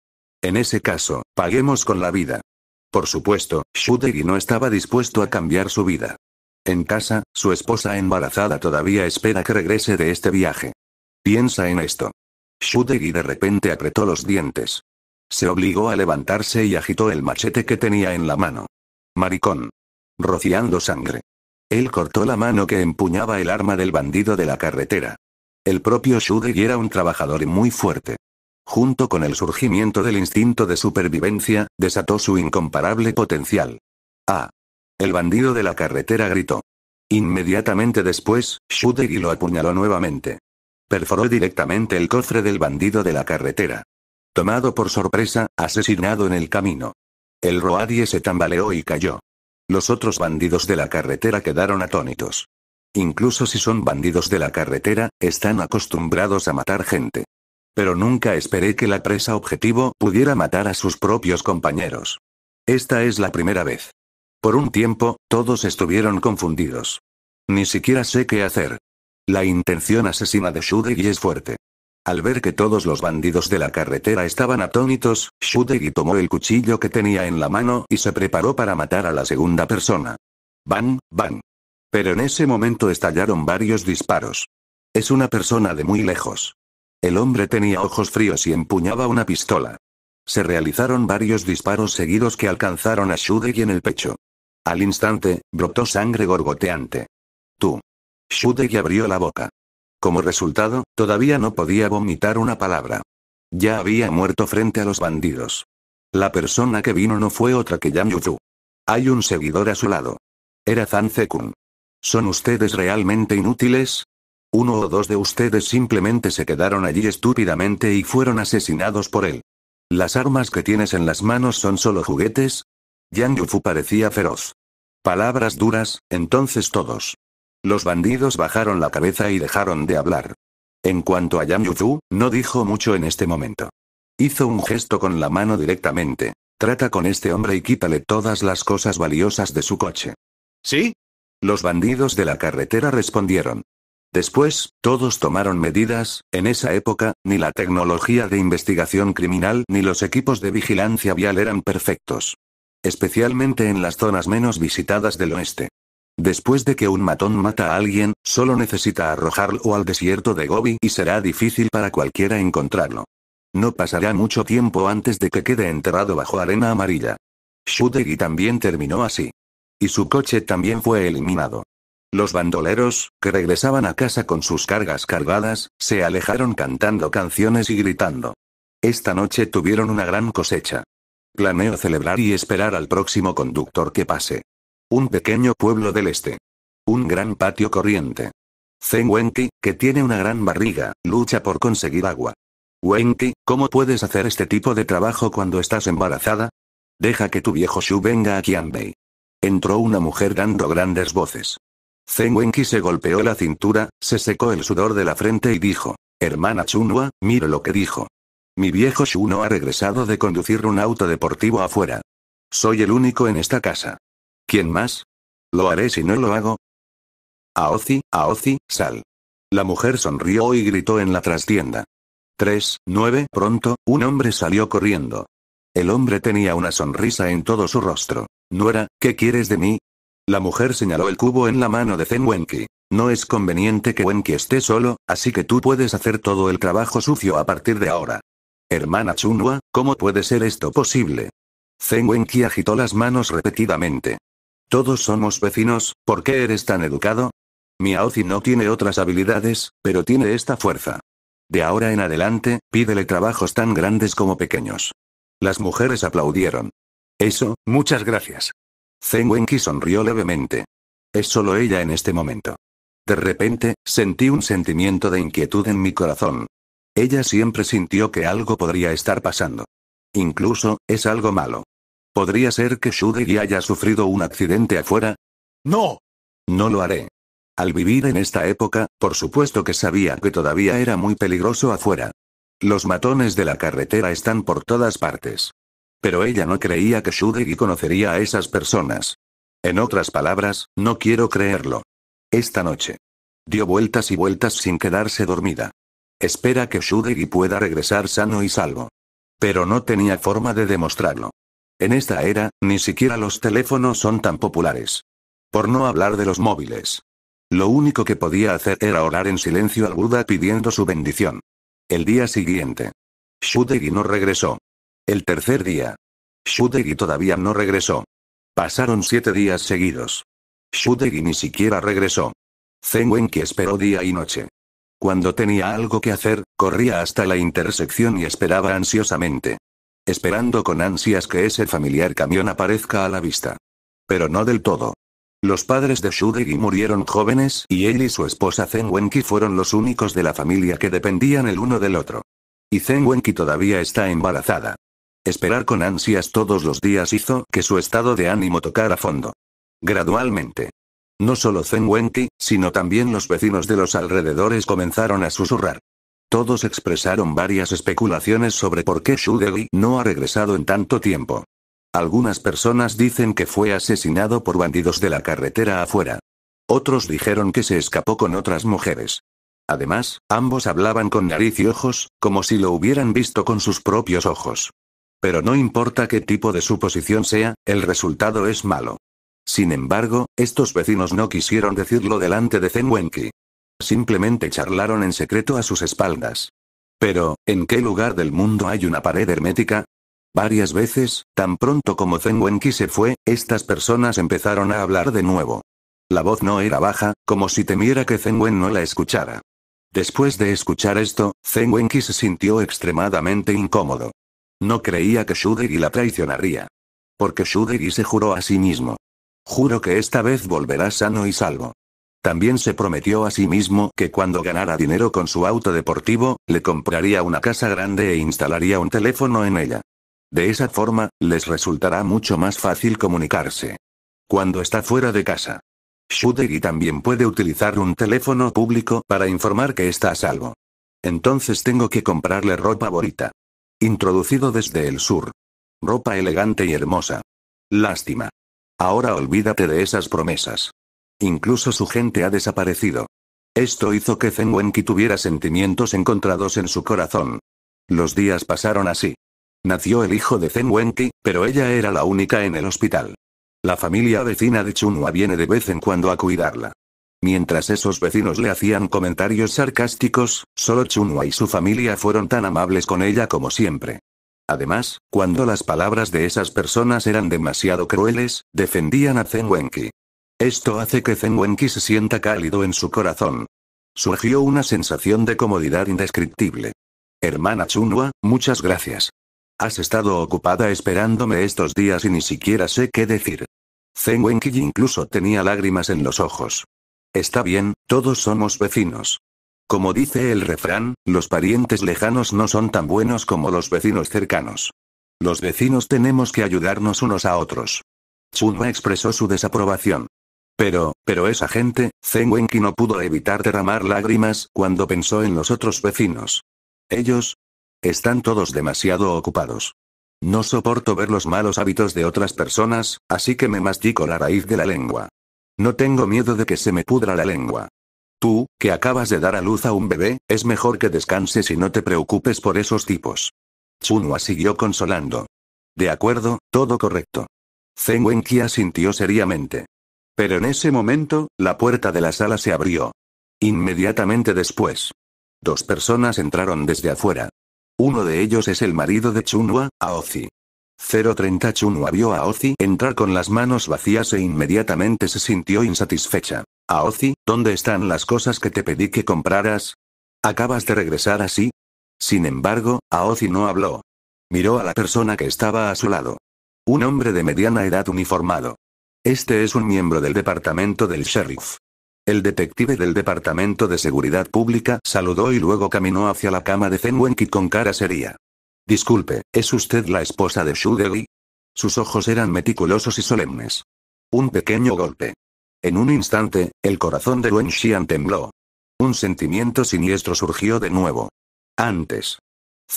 En ese caso, paguemos con la vida. Por supuesto, Shudeli no estaba dispuesto a cambiar su vida. En casa, su esposa embarazada todavía espera que regrese de este viaje. Piensa en esto. Shudeli de repente apretó los dientes. Se obligó a levantarse y agitó el machete que tenía en la mano. Maricón rociando sangre. Él cortó la mano que empuñaba el arma del bandido de la carretera. El propio Shudei era un trabajador muy fuerte. Junto con el surgimiento del instinto de supervivencia, desató su incomparable potencial. ¡Ah! El bandido de la carretera gritó. Inmediatamente después, Shudei lo apuñaló nuevamente. Perforó directamente el cofre del bandido de la carretera. Tomado por sorpresa, asesinado en el camino. El Roadie se tambaleó y cayó. Los otros bandidos de la carretera quedaron atónitos. Incluso si son bandidos de la carretera, están acostumbrados a matar gente. Pero nunca esperé que la presa objetivo pudiera matar a sus propios compañeros. Esta es la primera vez. Por un tiempo, todos estuvieron confundidos. Ni siquiera sé qué hacer. La intención asesina de y es fuerte. Al ver que todos los bandidos de la carretera estaban atónitos, Shudegi tomó el cuchillo que tenía en la mano y se preparó para matar a la segunda persona. Bang, bang. Pero en ese momento estallaron varios disparos. Es una persona de muy lejos. El hombre tenía ojos fríos y empuñaba una pistola. Se realizaron varios disparos seguidos que alcanzaron a Shudegi en el pecho. Al instante, brotó sangre gorgoteante. Tú. Shudegi abrió la boca. Como resultado, todavía no podía vomitar una palabra. Ya había muerto frente a los bandidos. La persona que vino no fue otra que Yang Yufu. Hay un seguidor a su lado. Era Zan Zekun. ¿Son ustedes realmente inútiles? Uno o dos de ustedes simplemente se quedaron allí estúpidamente y fueron asesinados por él. ¿Las armas que tienes en las manos son solo juguetes? Yang Yufu parecía feroz. Palabras duras, entonces todos. Los bandidos bajaron la cabeza y dejaron de hablar. En cuanto a Yam Yuzu, no dijo mucho en este momento. Hizo un gesto con la mano directamente. Trata con este hombre y quítale todas las cosas valiosas de su coche. ¿Sí? Los bandidos de la carretera respondieron. Después, todos tomaron medidas, en esa época, ni la tecnología de investigación criminal ni los equipos de vigilancia vial eran perfectos. Especialmente en las zonas menos visitadas del oeste. Después de que un matón mata a alguien, solo necesita arrojarlo al desierto de Gobi y será difícil para cualquiera encontrarlo. No pasará mucho tiempo antes de que quede enterrado bajo arena amarilla. Shudegi también terminó así. Y su coche también fue eliminado. Los bandoleros, que regresaban a casa con sus cargas cargadas, se alejaron cantando canciones y gritando. Esta noche tuvieron una gran cosecha. Planeo celebrar y esperar al próximo conductor que pase. Un pequeño pueblo del este. Un gran patio corriente. Zen Wenki, que tiene una gran barriga, lucha por conseguir agua. Wenki, ¿cómo puedes hacer este tipo de trabajo cuando estás embarazada? Deja que tu viejo Shu venga a Qianbei. Entró una mujer dando grandes voces. Zen Wenki se golpeó la cintura, se secó el sudor de la frente y dijo, hermana Chunhua, mire lo que dijo. Mi viejo Shu no ha regresado de conducir un auto deportivo afuera. Soy el único en esta casa. ¿Quién más? Lo haré si no lo hago. Aozi, Aozi, sal. La mujer sonrió y gritó en la trastienda. 3, 9. Pronto, un hombre salió corriendo. El hombre tenía una sonrisa en todo su rostro. Nuera, ¿qué quieres de mí? La mujer señaló el cubo en la mano de Zen Wenki. No es conveniente que Wenki esté solo, así que tú puedes hacer todo el trabajo sucio a partir de ahora. Hermana Chunhua, ¿cómo puede ser esto posible? Zen Wenki agitó las manos repetidamente. Todos somos vecinos, ¿por qué eres tan educado? Miaozi no tiene otras habilidades, pero tiene esta fuerza. De ahora en adelante, pídele trabajos tan grandes como pequeños. Las mujeres aplaudieron. Eso, muchas gracias. Zeng Wenki sonrió levemente. Es solo ella en este momento. De repente, sentí un sentimiento de inquietud en mi corazón. Ella siempre sintió que algo podría estar pasando. Incluso, es algo malo. ¿Podría ser que Shudegi haya sufrido un accidente afuera? ¡No! No lo haré. Al vivir en esta época, por supuesto que sabía que todavía era muy peligroso afuera. Los matones de la carretera están por todas partes. Pero ella no creía que Shudegi conocería a esas personas. En otras palabras, no quiero creerlo. Esta noche. Dio vueltas y vueltas sin quedarse dormida. Espera que Shudegi pueda regresar sano y salvo. Pero no tenía forma de demostrarlo. En esta era, ni siquiera los teléfonos son tan populares. Por no hablar de los móviles. Lo único que podía hacer era orar en silencio al Buda pidiendo su bendición. El día siguiente. Shudegi no regresó. El tercer día. Shudegi todavía no regresó. Pasaron siete días seguidos. Shudegi ni siquiera regresó. Zen Wenki esperó día y noche. Cuando tenía algo que hacer, corría hasta la intersección y esperaba ansiosamente esperando con ansias que ese familiar camión aparezca a la vista. Pero no del todo. Los padres de y murieron jóvenes y él y su esposa Zen Wenki fueron los únicos de la familia que dependían el uno del otro. Y Zen Wenki todavía está embarazada. Esperar con ansias todos los días hizo que su estado de ánimo tocara fondo. Gradualmente. No solo Zen Wenki, sino también los vecinos de los alrededores comenzaron a susurrar. Todos expresaron varias especulaciones sobre por qué Shudeli no ha regresado en tanto tiempo. Algunas personas dicen que fue asesinado por bandidos de la carretera afuera. Otros dijeron que se escapó con otras mujeres. Además, ambos hablaban con nariz y ojos, como si lo hubieran visto con sus propios ojos. Pero no importa qué tipo de suposición sea, el resultado es malo. Sin embargo, estos vecinos no quisieron decirlo delante de Zenwenki. Simplemente charlaron en secreto a sus espaldas. Pero, ¿en qué lugar del mundo hay una pared hermética? Varias veces, tan pronto como Zenwenki se fue, estas personas empezaron a hablar de nuevo. La voz no era baja, como si temiera que Zenwen no la escuchara. Después de escuchar esto, Zenwenki se sintió extremadamente incómodo. No creía que Shuderi la traicionaría. Porque Shuderi se juró a sí mismo. Juro que esta vez volverá sano y salvo. También se prometió a sí mismo que cuando ganara dinero con su auto deportivo, le compraría una casa grande e instalaría un teléfono en ella. De esa forma, les resultará mucho más fácil comunicarse. Cuando está fuera de casa. Shuderi también puede utilizar un teléfono público para informar que está a salvo. Entonces tengo que comprarle ropa bonita. Introducido desde el sur. Ropa elegante y hermosa. Lástima. Ahora olvídate de esas promesas. Incluso su gente ha desaparecido. Esto hizo que Zen tuviera sentimientos encontrados en su corazón. Los días pasaron así. Nació el hijo de Zen pero ella era la única en el hospital. La familia vecina de Chunhua viene de vez en cuando a cuidarla. Mientras esos vecinos le hacían comentarios sarcásticos, solo Chunhua y su familia fueron tan amables con ella como siempre. Además, cuando las palabras de esas personas eran demasiado crueles, defendían a Zen esto hace que Zeng Wenqi se sienta cálido en su corazón. Surgió una sensación de comodidad indescriptible. Hermana Chunhua, muchas gracias. Has estado ocupada esperándome estos días y ni siquiera sé qué decir. Zeng Wenqi incluso tenía lágrimas en los ojos. Está bien, todos somos vecinos. Como dice el refrán, los parientes lejanos no son tan buenos como los vecinos cercanos. Los vecinos tenemos que ayudarnos unos a otros. Chunhua expresó su desaprobación. Pero, pero esa gente, Zen no pudo evitar derramar lágrimas cuando pensó en los otros vecinos. Ellos están todos demasiado ocupados. No soporto ver los malos hábitos de otras personas, así que me mastico la raíz de la lengua. No tengo miedo de que se me pudra la lengua. Tú, que acabas de dar a luz a un bebé, es mejor que descanses y no te preocupes por esos tipos. Chunhua siguió consolando. De acuerdo, todo correcto. Zen Wenqi asintió seriamente. Pero en ese momento, la puerta de la sala se abrió. Inmediatamente después. Dos personas entraron desde afuera. Uno de ellos es el marido de Chunhua, Aozi. 030 Chunhua vio a Aozi entrar con las manos vacías e inmediatamente se sintió insatisfecha. Aozi, ¿dónde están las cosas que te pedí que compraras? ¿Acabas de regresar así? Sin embargo, Aozi no habló. Miró a la persona que estaba a su lado. Un hombre de mediana edad uniformado. Este es un miembro del departamento del sheriff. El detective del Departamento de Seguridad Pública saludó y luego caminó hacia la cama de Wenqi con cara seria. Disculpe, ¿es usted la esposa de Shudeli? Sus ojos eran meticulosos y solemnes. Un pequeño golpe. En un instante, el corazón de Wen tembló. Un sentimiento siniestro surgió de nuevo. Antes.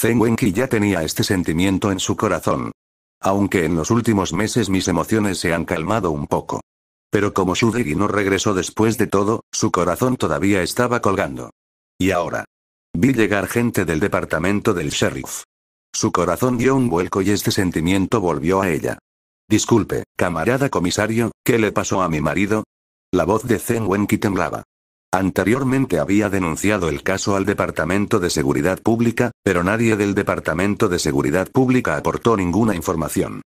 Wenqi ya tenía este sentimiento en su corazón. Aunque en los últimos meses mis emociones se han calmado un poco. Pero como Shuderi no regresó después de todo, su corazón todavía estaba colgando. Y ahora. Vi llegar gente del departamento del sheriff. Su corazón dio un vuelco y este sentimiento volvió a ella. Disculpe, camarada comisario, ¿qué le pasó a mi marido? La voz de Zen Wenki temblaba. Anteriormente había denunciado el caso al Departamento de Seguridad Pública, pero nadie del Departamento de Seguridad Pública aportó ninguna información.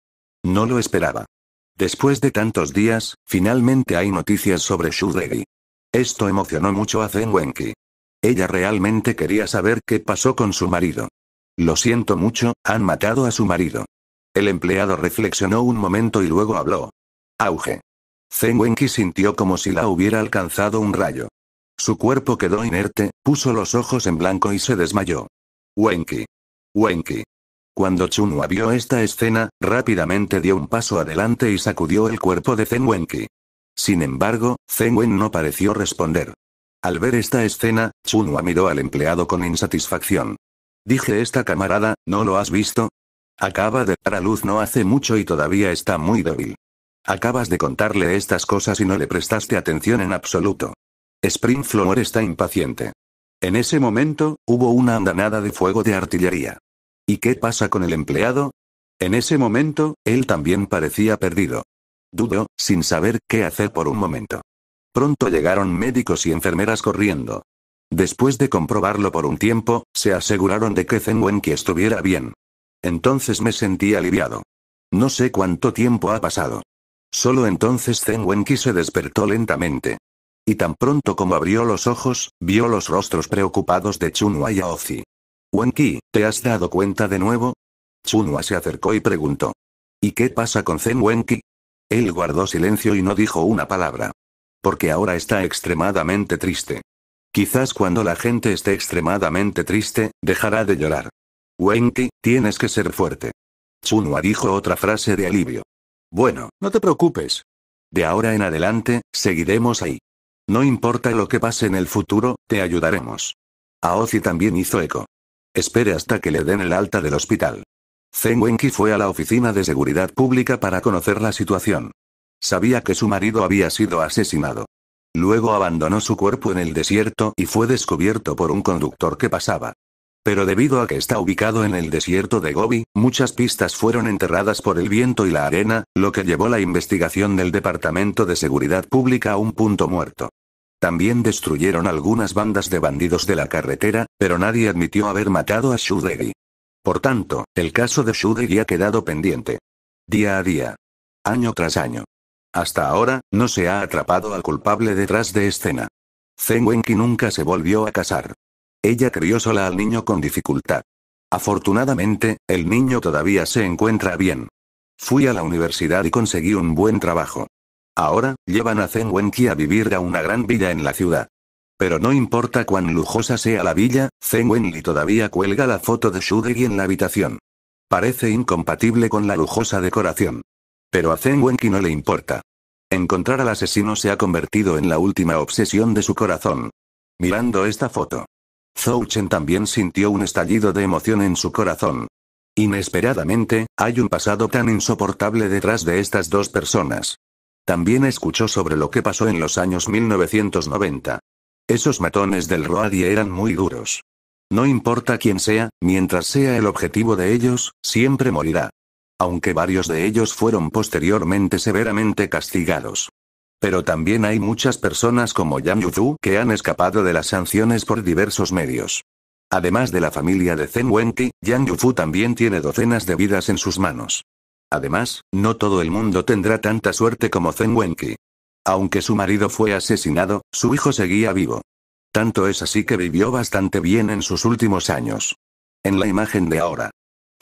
No lo esperaba. Después de tantos días, finalmente hay noticias sobre Degi. Esto emocionó mucho a Zen Wenki. Ella realmente quería saber qué pasó con su marido. Lo siento mucho, han matado a su marido. El empleado reflexionó un momento y luego habló. Auge. Zen Wenki sintió como si la hubiera alcanzado un rayo. Su cuerpo quedó inerte, puso los ojos en blanco y se desmayó. Wenki. Wenki. Cuando Chunhua vio esta escena, rápidamente dio un paso adelante y sacudió el cuerpo de Zen Wenki. Sin embargo, Zen Wen no pareció responder. Al ver esta escena, Chunhua miró al empleado con insatisfacción. Dije esta camarada, ¿no lo has visto? Acaba de dar a luz no hace mucho y todavía está muy débil. Acabas de contarle estas cosas y no le prestaste atención en absoluto. Springflower está impaciente. En ese momento, hubo una andanada de fuego de artillería. ¿Y qué pasa con el empleado? En ese momento, él también parecía perdido. Dudó, sin saber qué hacer por un momento. Pronto llegaron médicos y enfermeras corriendo. Después de comprobarlo por un tiempo, se aseguraron de que Zenwenki estuviera bien. Entonces me sentí aliviado. No sé cuánto tiempo ha pasado. Solo entonces Zenwenki se despertó lentamente. Y tan pronto como abrió los ojos, vio los rostros preocupados de Chunhua y Aozi. Wenqi, ¿te has dado cuenta de nuevo? Chunhua se acercó y preguntó. ¿Y qué pasa con Zen Wenqi? Él guardó silencio y no dijo una palabra. Porque ahora está extremadamente triste. Quizás cuando la gente esté extremadamente triste, dejará de llorar. Wenqi, tienes que ser fuerte. Chunhua dijo otra frase de alivio. Bueno, no te preocupes. De ahora en adelante, seguiremos ahí. No importa lo que pase en el futuro, te ayudaremos. Aozi también hizo eco. Espere hasta que le den el alta del hospital. Zeng Wenqi fue a la oficina de seguridad pública para conocer la situación. Sabía que su marido había sido asesinado. Luego abandonó su cuerpo en el desierto y fue descubierto por un conductor que pasaba. Pero debido a que está ubicado en el desierto de Gobi, muchas pistas fueron enterradas por el viento y la arena, lo que llevó la investigación del Departamento de Seguridad Pública a un punto muerto. También destruyeron algunas bandas de bandidos de la carretera, pero nadie admitió haber matado a Shudegi. Por tanto, el caso de Shudegi ha quedado pendiente. Día a día. Año tras año. Hasta ahora, no se ha atrapado al culpable detrás de escena. Zen Wenki nunca se volvió a casar. Ella crió sola al niño con dificultad. Afortunadamente, el niño todavía se encuentra bien. Fui a la universidad y conseguí un buen trabajo. Ahora, llevan a Zen Wenqi a vivir a una gran villa en la ciudad. Pero no importa cuán lujosa sea la villa, Zen Wenli todavía cuelga la foto de Shudegi en la habitación. Parece incompatible con la lujosa decoración. Pero a Zen Wenqi no le importa. Encontrar al asesino se ha convertido en la última obsesión de su corazón. Mirando esta foto. Zhou Chen también sintió un estallido de emoción en su corazón. Inesperadamente, hay un pasado tan insoportable detrás de estas dos personas. También escuchó sobre lo que pasó en los años 1990. Esos matones del Roadi eran muy duros. No importa quién sea, mientras sea el objetivo de ellos, siempre morirá. Aunque varios de ellos fueron posteriormente severamente castigados. Pero también hay muchas personas como Yang Yuzhu que han escapado de las sanciones por diversos medios. Además de la familia de Zen Wenqi, Yang Yufu también tiene docenas de vidas en sus manos. Además, no todo el mundo tendrá tanta suerte como Zen Wenqi. Aunque su marido fue asesinado, su hijo seguía vivo. Tanto es así que vivió bastante bien en sus últimos años. En la imagen de ahora.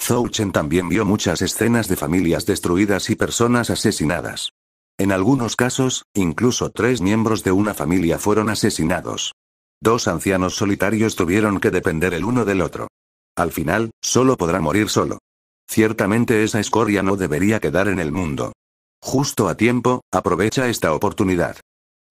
Zhou Chen también vio muchas escenas de familias destruidas y personas asesinadas. En algunos casos, incluso tres miembros de una familia fueron asesinados. Dos ancianos solitarios tuvieron que depender el uno del otro. Al final, solo podrá morir solo. Ciertamente esa escoria no debería quedar en el mundo. Justo a tiempo, aprovecha esta oportunidad.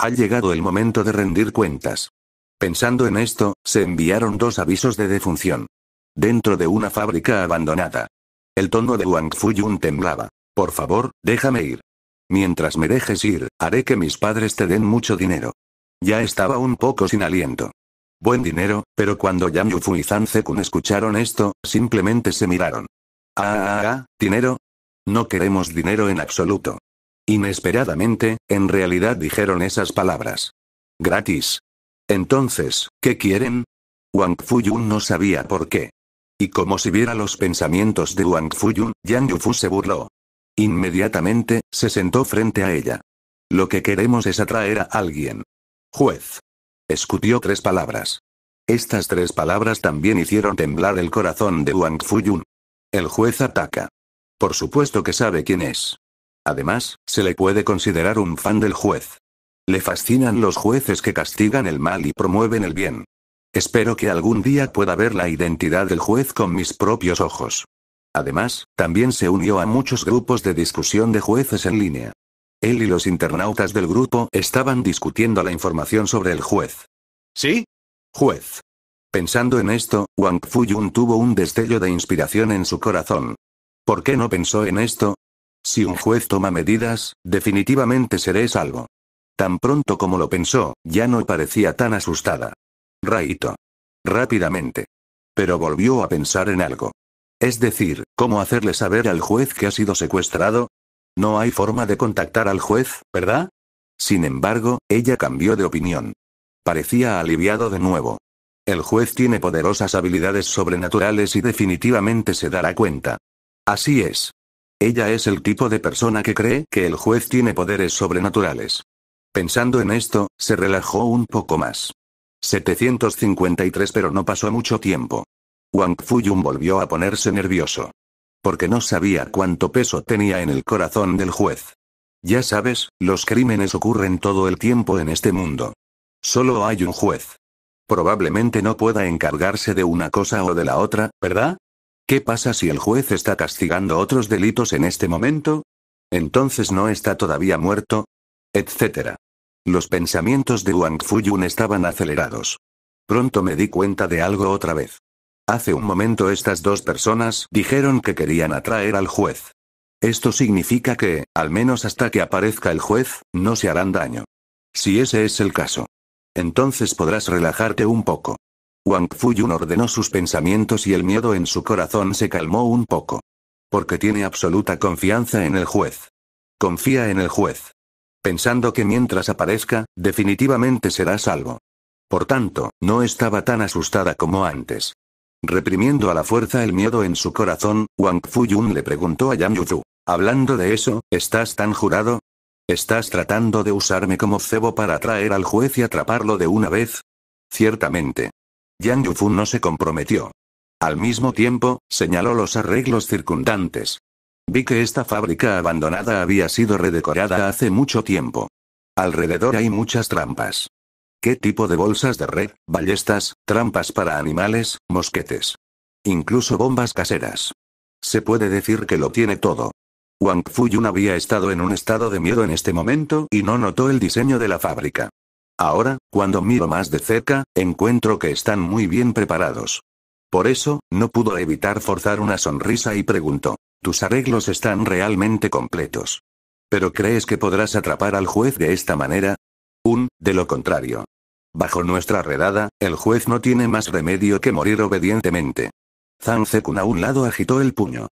Ha llegado el momento de rendir cuentas. Pensando en esto, se enviaron dos avisos de defunción. Dentro de una fábrica abandonada. El tono de Wang Fuyun temblaba. Por favor, déjame ir. Mientras me dejes ir, haré que mis padres te den mucho dinero. Ya estaba un poco sin aliento. Buen dinero, pero cuando Yang Yufu y Zan Zekun escucharon esto, simplemente se miraron. Ah, ah, ah, ah, dinero. No queremos dinero en absoluto. Inesperadamente, en realidad dijeron esas palabras. Gratis. Entonces, ¿qué quieren? Wang Fuyun no sabía por qué. Y como si viera los pensamientos de Wang Fuyun, Yang Yufu se burló. Inmediatamente, se sentó frente a ella. Lo que queremos es atraer a alguien. Juez. Escutió tres palabras. Estas tres palabras también hicieron temblar el corazón de Wang Fuyun. El juez ataca. Por supuesto que sabe quién es. Además, se le puede considerar un fan del juez. Le fascinan los jueces que castigan el mal y promueven el bien. Espero que algún día pueda ver la identidad del juez con mis propios ojos. Además, también se unió a muchos grupos de discusión de jueces en línea. Él y los internautas del grupo estaban discutiendo la información sobre el juez. ¿Sí? Juez. Pensando en esto, Wang Fuyun tuvo un destello de inspiración en su corazón. ¿Por qué no pensó en esto? Si un juez toma medidas, definitivamente seré salvo. Tan pronto como lo pensó, ya no parecía tan asustada. Raito. Rápidamente. Pero volvió a pensar en algo. Es decir, ¿cómo hacerle saber al juez que ha sido secuestrado? No hay forma de contactar al juez, ¿verdad? Sin embargo, ella cambió de opinión. Parecía aliviado de nuevo. El juez tiene poderosas habilidades sobrenaturales y definitivamente se dará cuenta. Así es. Ella es el tipo de persona que cree que el juez tiene poderes sobrenaturales. Pensando en esto, se relajó un poco más. 753 pero no pasó mucho tiempo. Wang Fuyun volvió a ponerse nervioso. Porque no sabía cuánto peso tenía en el corazón del juez. Ya sabes, los crímenes ocurren todo el tiempo en este mundo. Solo hay un juez. Probablemente no pueda encargarse de una cosa o de la otra, ¿verdad? ¿Qué pasa si el juez está castigando otros delitos en este momento? Entonces no está todavía muerto, etcétera. Los pensamientos de Wang Fuyun estaban acelerados. Pronto me di cuenta de algo otra vez. Hace un momento estas dos personas dijeron que querían atraer al juez. Esto significa que, al menos hasta que aparezca el juez, no se harán daño. Si ese es el caso, entonces podrás relajarte un poco. Wang Fuyun ordenó sus pensamientos y el miedo en su corazón se calmó un poco. Porque tiene absoluta confianza en el juez. Confía en el juez. Pensando que mientras aparezca, definitivamente será salvo. Por tanto, no estaba tan asustada como antes. Reprimiendo a la fuerza el miedo en su corazón, Wang Fuyun le preguntó a Yang Yuzhu. Hablando de eso, ¿estás tan jurado? ¿Estás tratando de usarme como cebo para atraer al juez y atraparlo de una vez? Ciertamente. Yang Yufun no se comprometió. Al mismo tiempo, señaló los arreglos circundantes. Vi que esta fábrica abandonada había sido redecorada hace mucho tiempo. Alrededor hay muchas trampas. ¿Qué tipo de bolsas de red, ballestas, trampas para animales, mosquetes? Incluso bombas caseras. Se puede decir que lo tiene todo. Wang Fuyun había estado en un estado de miedo en este momento y no notó el diseño de la fábrica. Ahora, cuando miro más de cerca, encuentro que están muy bien preparados. Por eso, no pudo evitar forzar una sonrisa y preguntó, ¿tus arreglos están realmente completos? ¿Pero crees que podrás atrapar al juez de esta manera? Un, de lo contrario. Bajo nuestra redada, el juez no tiene más remedio que morir obedientemente. Zhang Zekun a un lado agitó el puño.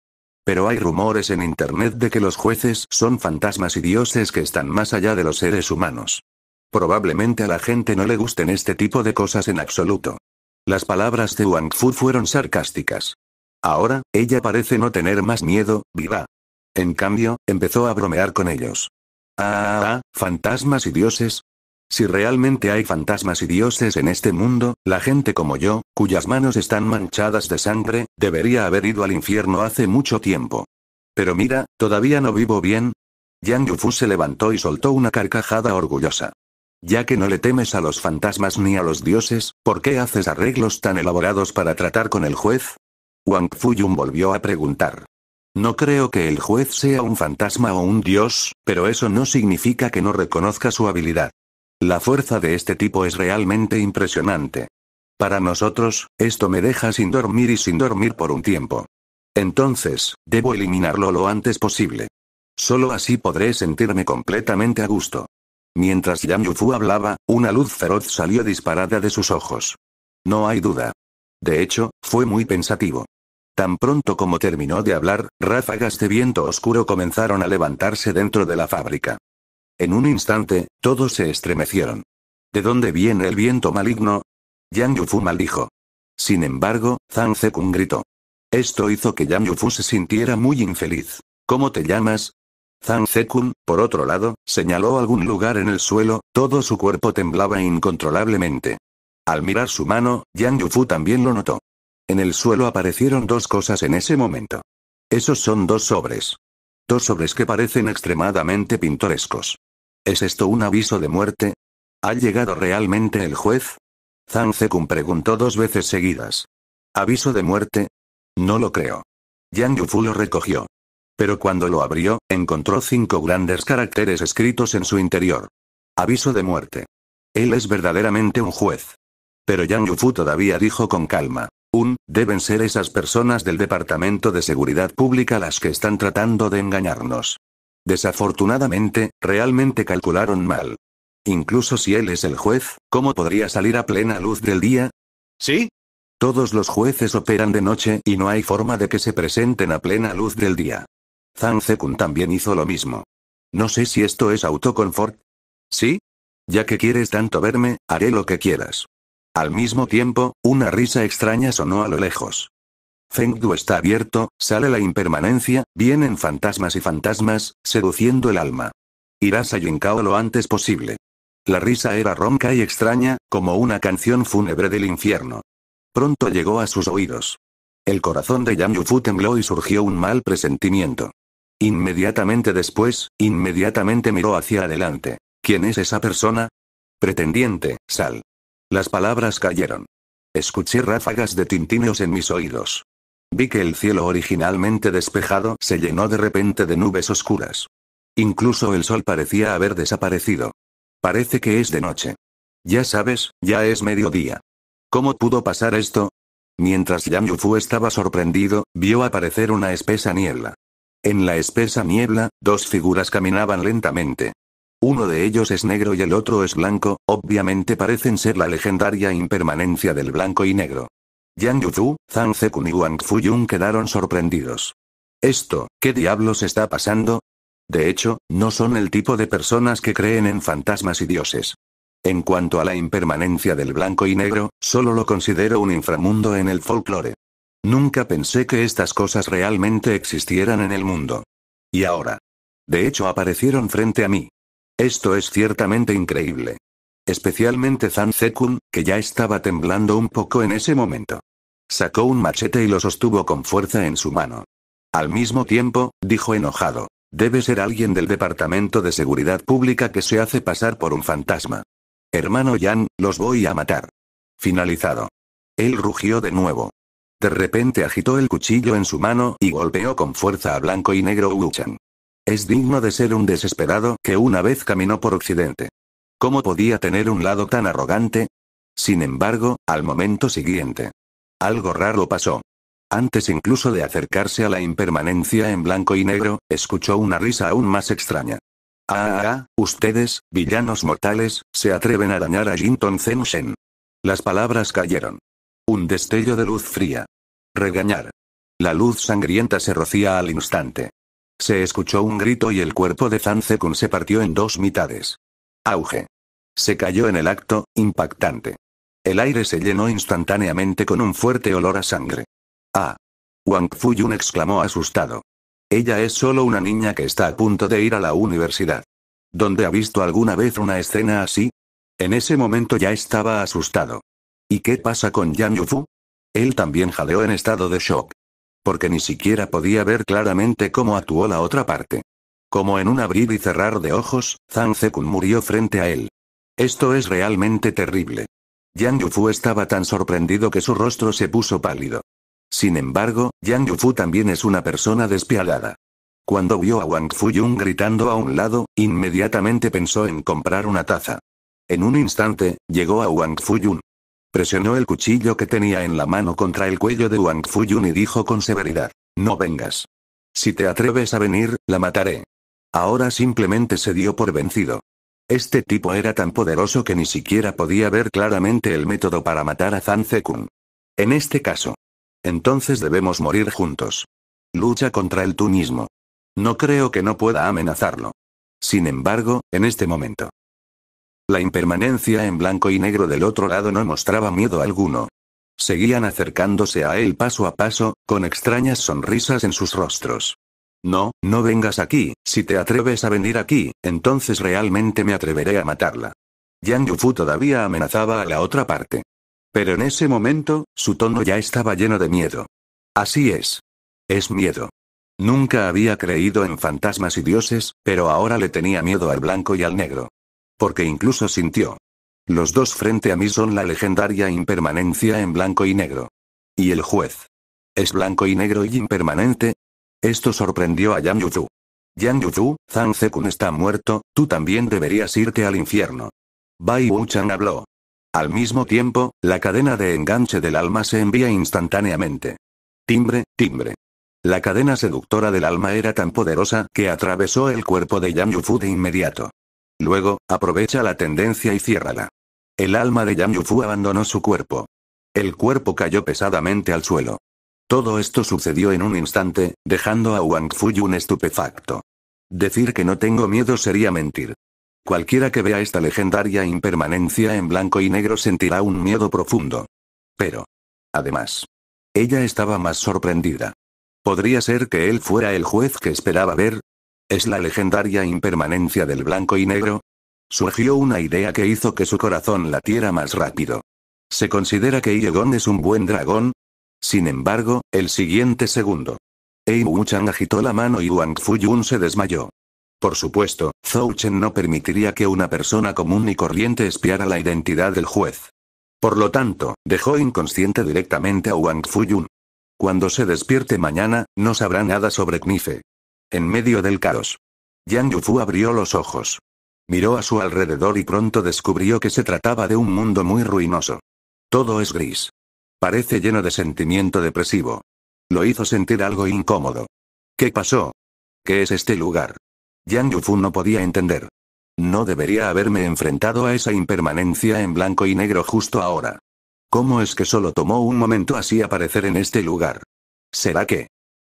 Pero hay rumores en Internet de que los jueces son fantasmas y dioses que están más allá de los seres humanos. Probablemente a la gente no le gusten este tipo de cosas en absoluto. Las palabras de Wang Fu fueron sarcásticas. Ahora, ella parece no tener más miedo, viva. En cambio, empezó a bromear con ellos. Ah, ah, ah fantasmas y dioses, si realmente hay fantasmas y dioses en este mundo, la gente como yo, cuyas manos están manchadas de sangre, debería haber ido al infierno hace mucho tiempo. Pero mira, todavía no vivo bien. Yang Yufu se levantó y soltó una carcajada orgullosa. Ya que no le temes a los fantasmas ni a los dioses, ¿por qué haces arreglos tan elaborados para tratar con el juez? Wang Fu Yun volvió a preguntar. No creo que el juez sea un fantasma o un dios, pero eso no significa que no reconozca su habilidad. La fuerza de este tipo es realmente impresionante. Para nosotros, esto me deja sin dormir y sin dormir por un tiempo. Entonces, debo eliminarlo lo antes posible. Solo así podré sentirme completamente a gusto. Mientras Yang Yufu hablaba, una luz feroz salió disparada de sus ojos. No hay duda. De hecho, fue muy pensativo. Tan pronto como terminó de hablar, ráfagas de viento oscuro comenzaron a levantarse dentro de la fábrica. En un instante, todos se estremecieron. ¿De dónde viene el viento maligno? Yang Yufu maldijo. Sin embargo, Zhang Zekun gritó. Esto hizo que Yang Yufu se sintiera muy infeliz. ¿Cómo te llamas? Zhang Zekun, por otro lado, señaló algún lugar en el suelo, todo su cuerpo temblaba incontrolablemente. Al mirar su mano, Yang Yufu también lo notó. En el suelo aparecieron dos cosas en ese momento. Esos son dos sobres. Dos sobres que parecen extremadamente pintorescos. ¿Es esto un aviso de muerte? ¿Ha llegado realmente el juez? Zhang Zekun preguntó dos veces seguidas. ¿Aviso de muerte? No lo creo. Yang Yufu lo recogió. Pero cuando lo abrió, encontró cinco grandes caracteres escritos en su interior. Aviso de muerte. Él es verdaderamente un juez. Pero Yang Yufu todavía dijo con calma. Un, deben ser esas personas del Departamento de Seguridad Pública las que están tratando de engañarnos. Desafortunadamente, realmente calcularon mal. Incluso si él es el juez, ¿cómo podría salir a plena luz del día? ¿Sí? Todos los jueces operan de noche y no hay forma de que se presenten a plena luz del día. Zhang Zekun también hizo lo mismo. No sé si esto es autoconfort. ¿Sí? Ya que quieres tanto verme, haré lo que quieras. Al mismo tiempo, una risa extraña sonó a lo lejos. Fengdu está abierto, sale la impermanencia, vienen fantasmas y fantasmas, seduciendo el alma. Irás a Yinkao lo antes posible. La risa era ronca y extraña, como una canción fúnebre del infierno. Pronto llegó a sus oídos. El corazón de Yang Yufu tembló y surgió un mal presentimiento. Inmediatamente después, inmediatamente miró hacia adelante. ¿Quién es esa persona? Pretendiente, sal. Las palabras cayeron. Escuché ráfagas de tintineos en mis oídos. Vi que el cielo originalmente despejado se llenó de repente de nubes oscuras. Incluso el sol parecía haber desaparecido. Parece que es de noche. Ya sabes, ya es mediodía. ¿Cómo pudo pasar esto? Mientras Yang Yufu estaba sorprendido, vio aparecer una espesa niebla. En la espesa niebla, dos figuras caminaban lentamente. Uno de ellos es negro y el otro es blanco, obviamente parecen ser la legendaria impermanencia del blanco y negro. Yang Yuzu, Zhang Zekun y Wang Fuyun quedaron sorprendidos. ¿Esto, qué diablos está pasando? De hecho, no son el tipo de personas que creen en fantasmas y dioses. En cuanto a la impermanencia del blanco y negro, solo lo considero un inframundo en el folclore. Nunca pensé que estas cosas realmente existieran en el mundo. Y ahora. De hecho aparecieron frente a mí. Esto es ciertamente increíble. Especialmente Zan Zekun, que ya estaba temblando un poco en ese momento. Sacó un machete y lo sostuvo con fuerza en su mano. Al mismo tiempo, dijo enojado. Debe ser alguien del Departamento de Seguridad Pública que se hace pasar por un fantasma. Hermano Yan, los voy a matar. Finalizado. Él rugió de nuevo. De repente agitó el cuchillo en su mano y golpeó con fuerza a Blanco y Negro Chan. Es digno de ser un desesperado que una vez caminó por Occidente. ¿Cómo podía tener un lado tan arrogante? Sin embargo, al momento siguiente. Algo raro pasó. Antes incluso de acercarse a la impermanencia en blanco y negro, escuchó una risa aún más extraña. Ah, ah, ah ustedes, villanos mortales, se atreven a dañar a Jinton Zen Shen. Las palabras cayeron. Un destello de luz fría. Regañar. La luz sangrienta se rocía al instante. Se escuchó un grito y el cuerpo de Zekun se partió en dos mitades. Auge. Se cayó en el acto, impactante. El aire se llenó instantáneamente con un fuerte olor a sangre. Ah. Wang Fuyun exclamó asustado. Ella es solo una niña que está a punto de ir a la universidad. ¿Dónde ha visto alguna vez una escena así? En ese momento ya estaba asustado. ¿Y qué pasa con Yan Yufu? Él también jadeó en estado de shock porque ni siquiera podía ver claramente cómo actuó la otra parte. Como en un abrir y cerrar de ojos, Zhang Zekun murió frente a él. Esto es realmente terrible. Yang Yufu estaba tan sorprendido que su rostro se puso pálido. Sin embargo, Yang Yufu también es una persona despiadada. Cuando vio a Wang Fuyun gritando a un lado, inmediatamente pensó en comprar una taza. En un instante, llegó a Wang Fuyun. Presionó el cuchillo que tenía en la mano contra el cuello de Wang Fuyun y dijo con severidad. No vengas. Si te atreves a venir, la mataré. Ahora simplemente se dio por vencido. Este tipo era tan poderoso que ni siquiera podía ver claramente el método para matar a Zan Zekun. En este caso. Entonces debemos morir juntos. Lucha contra el tú mismo. No creo que no pueda amenazarlo. Sin embargo, en este momento. La impermanencia en blanco y negro del otro lado no mostraba miedo alguno. Seguían acercándose a él paso a paso, con extrañas sonrisas en sus rostros. No, no vengas aquí, si te atreves a venir aquí, entonces realmente me atreveré a matarla. Yang Yufu todavía amenazaba a la otra parte. Pero en ese momento, su tono ya estaba lleno de miedo. Así es. Es miedo. Nunca había creído en fantasmas y dioses, pero ahora le tenía miedo al blanco y al negro porque incluso sintió. Los dos frente a mí son la legendaria impermanencia en blanco y negro. Y el juez. ¿Es blanco y negro y impermanente? Esto sorprendió a Yang Yuzhu. Yang Yuzhu, Zhang Zekun está muerto, tú también deberías irte al infierno. Bai Wuchang habló. Al mismo tiempo, la cadena de enganche del alma se envía instantáneamente. Timbre, timbre. La cadena seductora del alma era tan poderosa que atravesó el cuerpo de Yang Yufu de inmediato. Luego, aprovecha la tendencia y ciérrala. El alma de Yang Yufu abandonó su cuerpo. El cuerpo cayó pesadamente al suelo. Todo esto sucedió en un instante, dejando a Wang Yun estupefacto. Decir que no tengo miedo sería mentir. Cualquiera que vea esta legendaria impermanencia en blanco y negro sentirá un miedo profundo. Pero. Además. Ella estaba más sorprendida. Podría ser que él fuera el juez que esperaba ver, es la legendaria impermanencia del blanco y negro. Surgió una idea que hizo que su corazón latiera más rápido. Se considera que Iegon es un buen dragón. Sin embargo, el siguiente segundo. Ei Chang agitó la mano y Wang Fuyun se desmayó. Por supuesto, Zhou Chen no permitiría que una persona común y corriente espiara la identidad del juez. Por lo tanto, dejó inconsciente directamente a Wang Fuyun. Cuando se despierte mañana, no sabrá nada sobre Knife en medio del caos. Yang Yufu abrió los ojos. Miró a su alrededor y pronto descubrió que se trataba de un mundo muy ruinoso. Todo es gris. Parece lleno de sentimiento depresivo. Lo hizo sentir algo incómodo. ¿Qué pasó? ¿Qué es este lugar? Yang Yufu no podía entender. No debería haberme enfrentado a esa impermanencia en blanco y negro justo ahora. ¿Cómo es que solo tomó un momento así aparecer en este lugar? ¿Será que?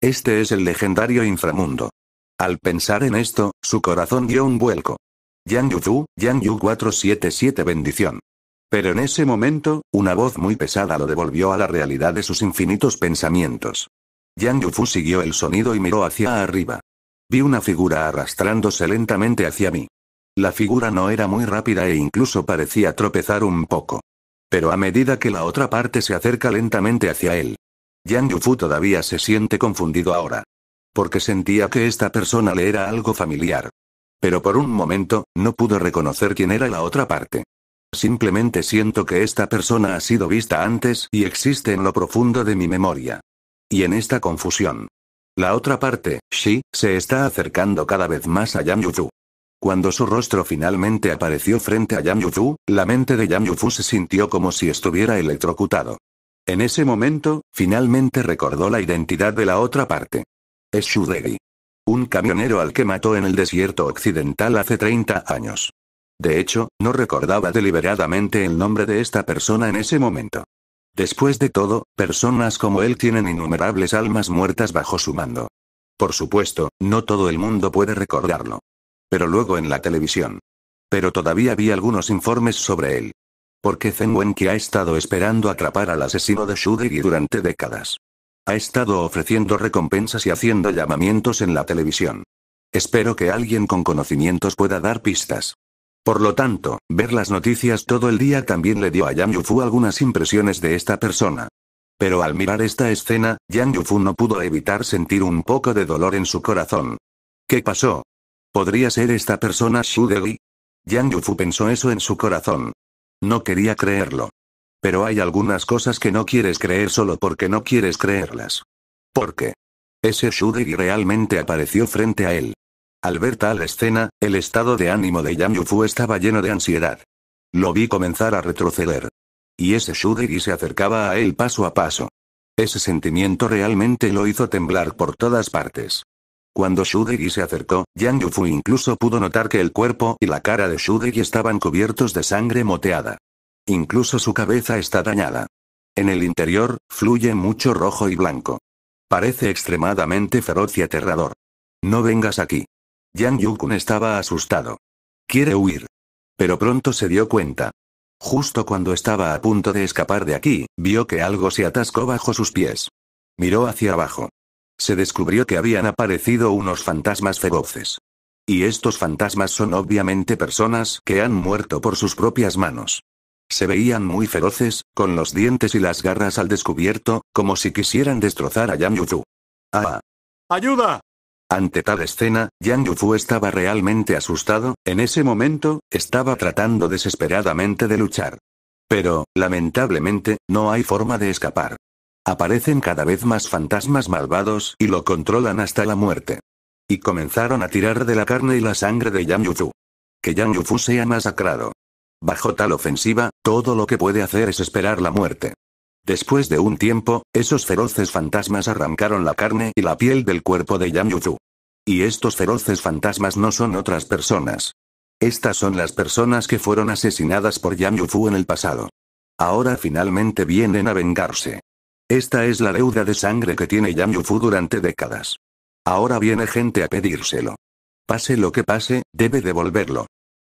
Este es el legendario inframundo. Al pensar en esto, su corazón dio un vuelco. Yang Yufu, Yang Yu 477 bendición. Pero en ese momento, una voz muy pesada lo devolvió a la realidad de sus infinitos pensamientos. Yang Yufu siguió el sonido y miró hacia arriba. Vi una figura arrastrándose lentamente hacia mí. La figura no era muy rápida e incluso parecía tropezar un poco. Pero a medida que la otra parte se acerca lentamente hacia él, Yang Yufu todavía se siente confundido ahora. Porque sentía que esta persona le era algo familiar. Pero por un momento, no pudo reconocer quién era la otra parte. Simplemente siento que esta persona ha sido vista antes y existe en lo profundo de mi memoria. Y en esta confusión. La otra parte, Shi, se está acercando cada vez más a Yang Yufu. Cuando su rostro finalmente apareció frente a Yang Yufu, la mente de Yang Yufu se sintió como si estuviera electrocutado. En ese momento, finalmente recordó la identidad de la otra parte. Es Shuderi. Un camionero al que mató en el desierto occidental hace 30 años. De hecho, no recordaba deliberadamente el nombre de esta persona en ese momento. Después de todo, personas como él tienen innumerables almas muertas bajo su mando. Por supuesto, no todo el mundo puede recordarlo. Pero luego en la televisión. Pero todavía vi algunos informes sobre él. Porque Zen Wenki ha estado esperando atrapar al asesino de Shudegi durante décadas. Ha estado ofreciendo recompensas y haciendo llamamientos en la televisión. Espero que alguien con conocimientos pueda dar pistas. Por lo tanto, ver las noticias todo el día también le dio a Yang Yufu algunas impresiones de esta persona. Pero al mirar esta escena, Yang Yufu no pudo evitar sentir un poco de dolor en su corazón. ¿Qué pasó? ¿Podría ser esta persona Shudegi? Yang Yufu pensó eso en su corazón. No quería creerlo. Pero hay algunas cosas que no quieres creer solo porque no quieres creerlas. ¿Por qué? Ese Shuri realmente apareció frente a él. Al ver tal escena, el estado de ánimo de Yang Yufu estaba lleno de ansiedad. Lo vi comenzar a retroceder. Y ese Shuri se acercaba a él paso a paso. Ese sentimiento realmente lo hizo temblar por todas partes. Cuando Shudegi se acercó, Yang Yufu incluso pudo notar que el cuerpo y la cara de Shudegi estaban cubiertos de sangre moteada. Incluso su cabeza está dañada. En el interior, fluye mucho rojo y blanco. Parece extremadamente feroz y aterrador. No vengas aquí. Yang Yukun estaba asustado. Quiere huir. Pero pronto se dio cuenta. Justo cuando estaba a punto de escapar de aquí, vio que algo se atascó bajo sus pies. Miró hacia abajo se descubrió que habían aparecido unos fantasmas feroces. Y estos fantasmas son obviamente personas que han muerto por sus propias manos. Se veían muy feroces, con los dientes y las garras al descubierto, como si quisieran destrozar a Yang Yufu. ¡Ah! ¡Ayuda! Ante tal escena, Yang Yufu estaba realmente asustado, en ese momento, estaba tratando desesperadamente de luchar. Pero, lamentablemente, no hay forma de escapar. Aparecen cada vez más fantasmas malvados y lo controlan hasta la muerte. Y comenzaron a tirar de la carne y la sangre de Yang Yufu, Que Yang Yufu sea masacrado. Bajo tal ofensiva, todo lo que puede hacer es esperar la muerte. Después de un tiempo, esos feroces fantasmas arrancaron la carne y la piel del cuerpo de Yang Yufu. Y estos feroces fantasmas no son otras personas. Estas son las personas que fueron asesinadas por Yang Yufu en el pasado. Ahora finalmente vienen a vengarse. Esta es la deuda de sangre que tiene Yang Yufu durante décadas. Ahora viene gente a pedírselo. Pase lo que pase, debe devolverlo.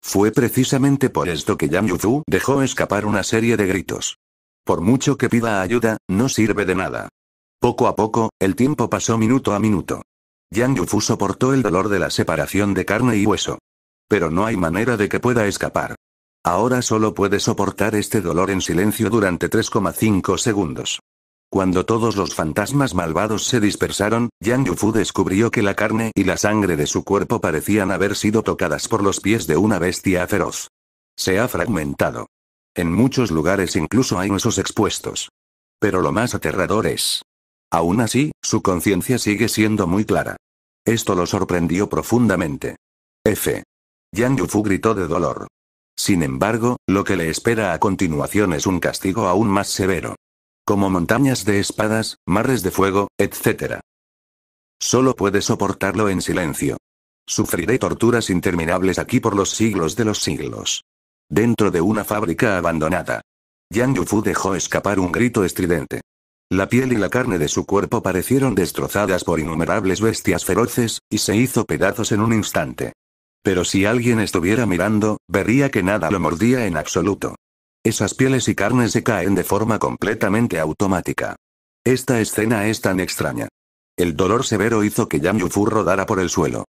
Fue precisamente por esto que Yang Yufu dejó escapar una serie de gritos. Por mucho que pida ayuda, no sirve de nada. Poco a poco, el tiempo pasó minuto a minuto. Yang Yufu soportó el dolor de la separación de carne y hueso. Pero no hay manera de que pueda escapar. Ahora solo puede soportar este dolor en silencio durante 3,5 segundos. Cuando todos los fantasmas malvados se dispersaron, Yang Yufu descubrió que la carne y la sangre de su cuerpo parecían haber sido tocadas por los pies de una bestia feroz. Se ha fragmentado. En muchos lugares incluso hay huesos expuestos. Pero lo más aterrador es. Aún así, su conciencia sigue siendo muy clara. Esto lo sorprendió profundamente. F. Yang Yufu gritó de dolor. Sin embargo, lo que le espera a continuación es un castigo aún más severo. Como montañas de espadas, mares de fuego, etc. Solo puede soportarlo en silencio. Sufriré torturas interminables aquí por los siglos de los siglos. Dentro de una fábrica abandonada. Yang Yufu dejó escapar un grito estridente. La piel y la carne de su cuerpo parecieron destrozadas por innumerables bestias feroces, y se hizo pedazos en un instante. Pero si alguien estuviera mirando, vería que nada lo mordía en absoluto. Esas pieles y carnes se caen de forma completamente automática. Esta escena es tan extraña. El dolor severo hizo que Yang Yufu rodara por el suelo.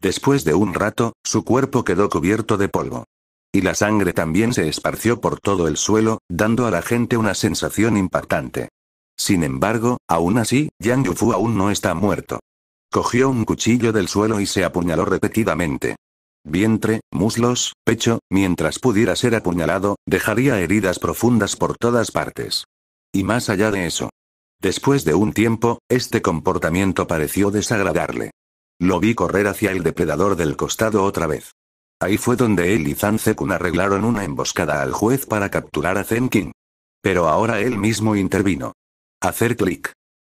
Después de un rato, su cuerpo quedó cubierto de polvo. Y la sangre también se esparció por todo el suelo, dando a la gente una sensación impactante. Sin embargo, aún así, Yang Yufu aún no está muerto. Cogió un cuchillo del suelo y se apuñaló repetidamente vientre, muslos, pecho, mientras pudiera ser apuñalado, dejaría heridas profundas por todas partes. Y más allá de eso. Después de un tiempo, este comportamiento pareció desagradarle. Lo vi correr hacia el depredador del costado otra vez. Ahí fue donde él y Zanzekun arreglaron una emboscada al juez para capturar a Zenkin. Pero ahora él mismo intervino. Hacer clic.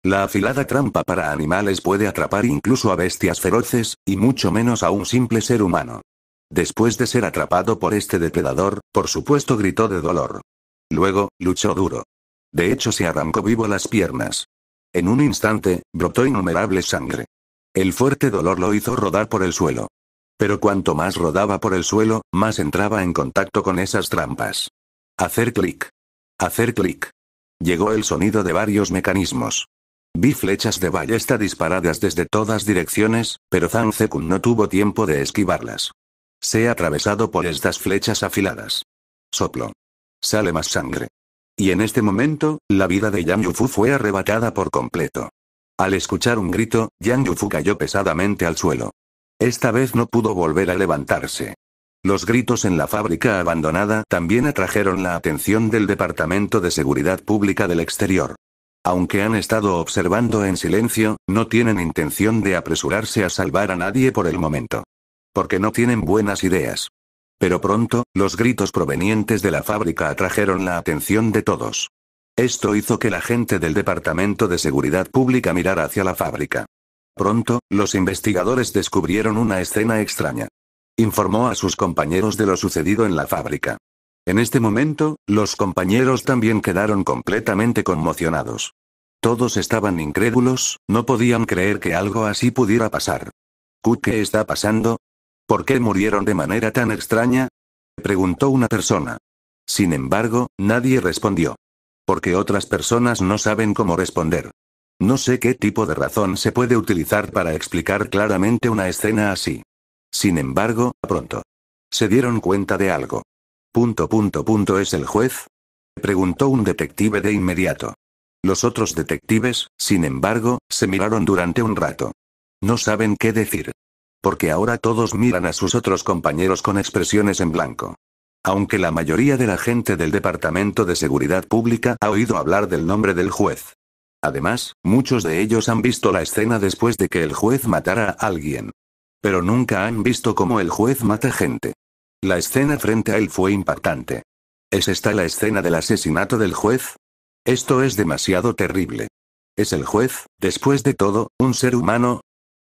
La afilada trampa para animales puede atrapar incluso a bestias feroces, y mucho menos a un simple ser humano. Después de ser atrapado por este depredador, por supuesto gritó de dolor. Luego, luchó duro. De hecho, se arrancó vivo las piernas. En un instante, brotó innumerable sangre. El fuerte dolor lo hizo rodar por el suelo. Pero cuanto más rodaba por el suelo, más entraba en contacto con esas trampas. Hacer clic. Hacer clic. Llegó el sonido de varios mecanismos. Vi flechas de ballesta disparadas desde todas direcciones, pero Zhang Zekun no tuvo tiempo de esquivarlas. Se ha atravesado por estas flechas afiladas. Soplo. Sale más sangre. Y en este momento, la vida de Yang Yufu fue arrebatada por completo. Al escuchar un grito, Yang Yufu cayó pesadamente al suelo. Esta vez no pudo volver a levantarse. Los gritos en la fábrica abandonada también atrajeron la atención del Departamento de Seguridad Pública del Exterior. Aunque han estado observando en silencio, no tienen intención de apresurarse a salvar a nadie por el momento. Porque no tienen buenas ideas. Pero pronto, los gritos provenientes de la fábrica atrajeron la atención de todos. Esto hizo que la gente del Departamento de Seguridad Pública mirara hacia la fábrica. Pronto, los investigadores descubrieron una escena extraña. Informó a sus compañeros de lo sucedido en la fábrica. En este momento, los compañeros también quedaron completamente conmocionados. Todos estaban incrédulos, no podían creer que algo así pudiera pasar. ¿Qué está pasando? ¿Por qué murieron de manera tan extraña? preguntó una persona. Sin embargo, nadie respondió. Porque otras personas no saben cómo responder. No sé qué tipo de razón se puede utilizar para explicar claramente una escena así. Sin embargo, pronto. Se dieron cuenta de algo. Punto punto punto es el juez? preguntó un detective de inmediato. Los otros detectives, sin embargo, se miraron durante un rato. No saben qué decir. Porque ahora todos miran a sus otros compañeros con expresiones en blanco. Aunque la mayoría de la gente del Departamento de Seguridad Pública ha oído hablar del nombre del juez. Además, muchos de ellos han visto la escena después de que el juez matara a alguien. Pero nunca han visto cómo el juez mata gente. La escena frente a él fue impactante. ¿Es esta la escena del asesinato del juez? Esto es demasiado terrible. ¿Es el juez, después de todo, un ser humano?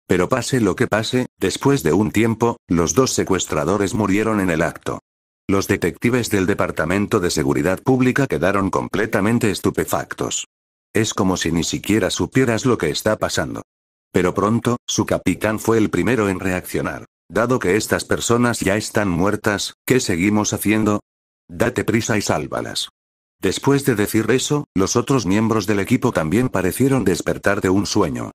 Pero pase lo que pase, después de un tiempo, los dos secuestradores murieron en el acto. Los detectives del Departamento de Seguridad Pública quedaron completamente estupefactos. Es como si ni siquiera supieras lo que está pasando. Pero pronto, su capitán fue el primero en reaccionar. Dado que estas personas ya están muertas, ¿qué seguimos haciendo? Date prisa y sálvalas. Después de decir eso, los otros miembros del equipo también parecieron despertar de un sueño.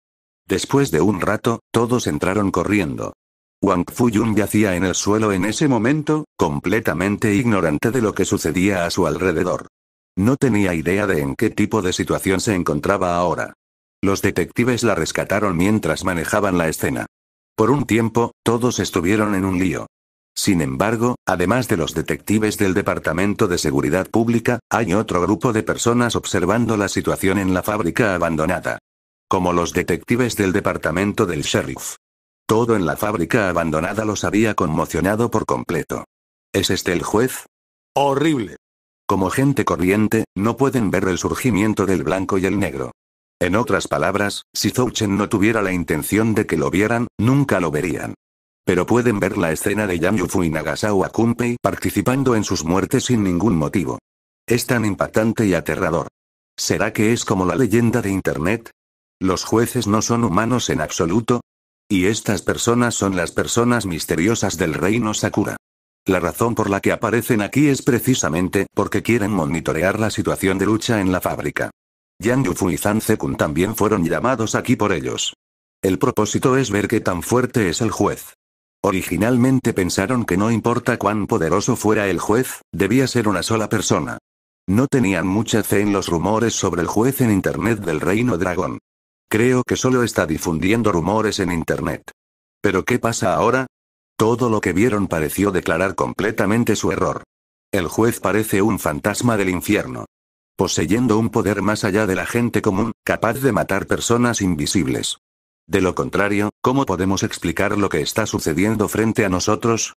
Después de un rato, todos entraron corriendo. Wang Fuyun yacía en el suelo en ese momento, completamente ignorante de lo que sucedía a su alrededor. No tenía idea de en qué tipo de situación se encontraba ahora. Los detectives la rescataron mientras manejaban la escena. Por un tiempo, todos estuvieron en un lío. Sin embargo, además de los detectives del Departamento de Seguridad Pública, hay otro grupo de personas observando la situación en la fábrica abandonada. Como los detectives del Departamento del Sheriff. Todo en la fábrica abandonada los había conmocionado por completo. ¿Es este el juez? Horrible. Como gente corriente, no pueden ver el surgimiento del blanco y el negro. En otras palabras, si Zouchen no tuviera la intención de que lo vieran, nunca lo verían. Pero pueden ver la escena de Yan Yufu y Nagasawa Kunpei participando en sus muertes sin ningún motivo. Es tan impactante y aterrador. ¿Será que es como la leyenda de Internet? ¿Los jueces no son humanos en absoluto? Y estas personas son las personas misteriosas del reino Sakura. La razón por la que aparecen aquí es precisamente porque quieren monitorear la situación de lucha en la fábrica. Yang Yufu y Zhang Zekun también fueron llamados aquí por ellos. El propósito es ver qué tan fuerte es el juez. Originalmente pensaron que no importa cuán poderoso fuera el juez, debía ser una sola persona. No tenían mucha fe en los rumores sobre el juez en Internet del Reino Dragón. Creo que solo está difundiendo rumores en Internet. ¿Pero qué pasa ahora? Todo lo que vieron pareció declarar completamente su error. El juez parece un fantasma del infierno poseyendo un poder más allá de la gente común, capaz de matar personas invisibles. De lo contrario, ¿cómo podemos explicar lo que está sucediendo frente a nosotros?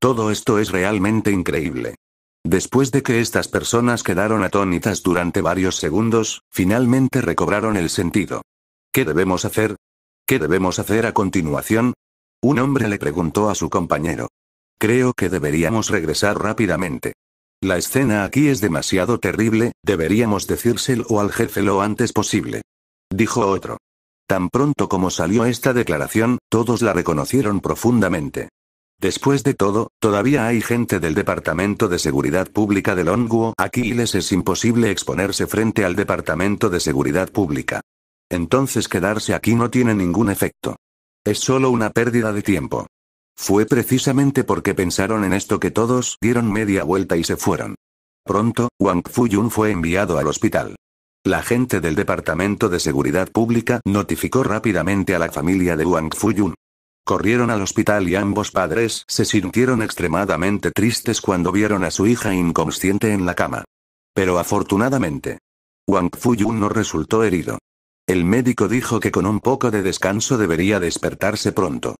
Todo esto es realmente increíble. Después de que estas personas quedaron atónitas durante varios segundos, finalmente recobraron el sentido. ¿Qué debemos hacer? ¿Qué debemos hacer a continuación? Un hombre le preguntó a su compañero. Creo que deberíamos regresar rápidamente. La escena aquí es demasiado terrible, deberíamos decírselo al jefe lo antes posible. Dijo otro. Tan pronto como salió esta declaración, todos la reconocieron profundamente. Después de todo, todavía hay gente del Departamento de Seguridad Pública de Longuo aquí y les es imposible exponerse frente al Departamento de Seguridad Pública. Entonces quedarse aquí no tiene ningún efecto. Es solo una pérdida de tiempo. Fue precisamente porque pensaron en esto que todos dieron media vuelta y se fueron. Pronto, Wang Fuyun fue enviado al hospital. La gente del Departamento de Seguridad Pública notificó rápidamente a la familia de Wang Fuyun. Corrieron al hospital y ambos padres se sintieron extremadamente tristes cuando vieron a su hija inconsciente en la cama. Pero afortunadamente, Wang Fuyun no resultó herido. El médico dijo que con un poco de descanso debería despertarse pronto.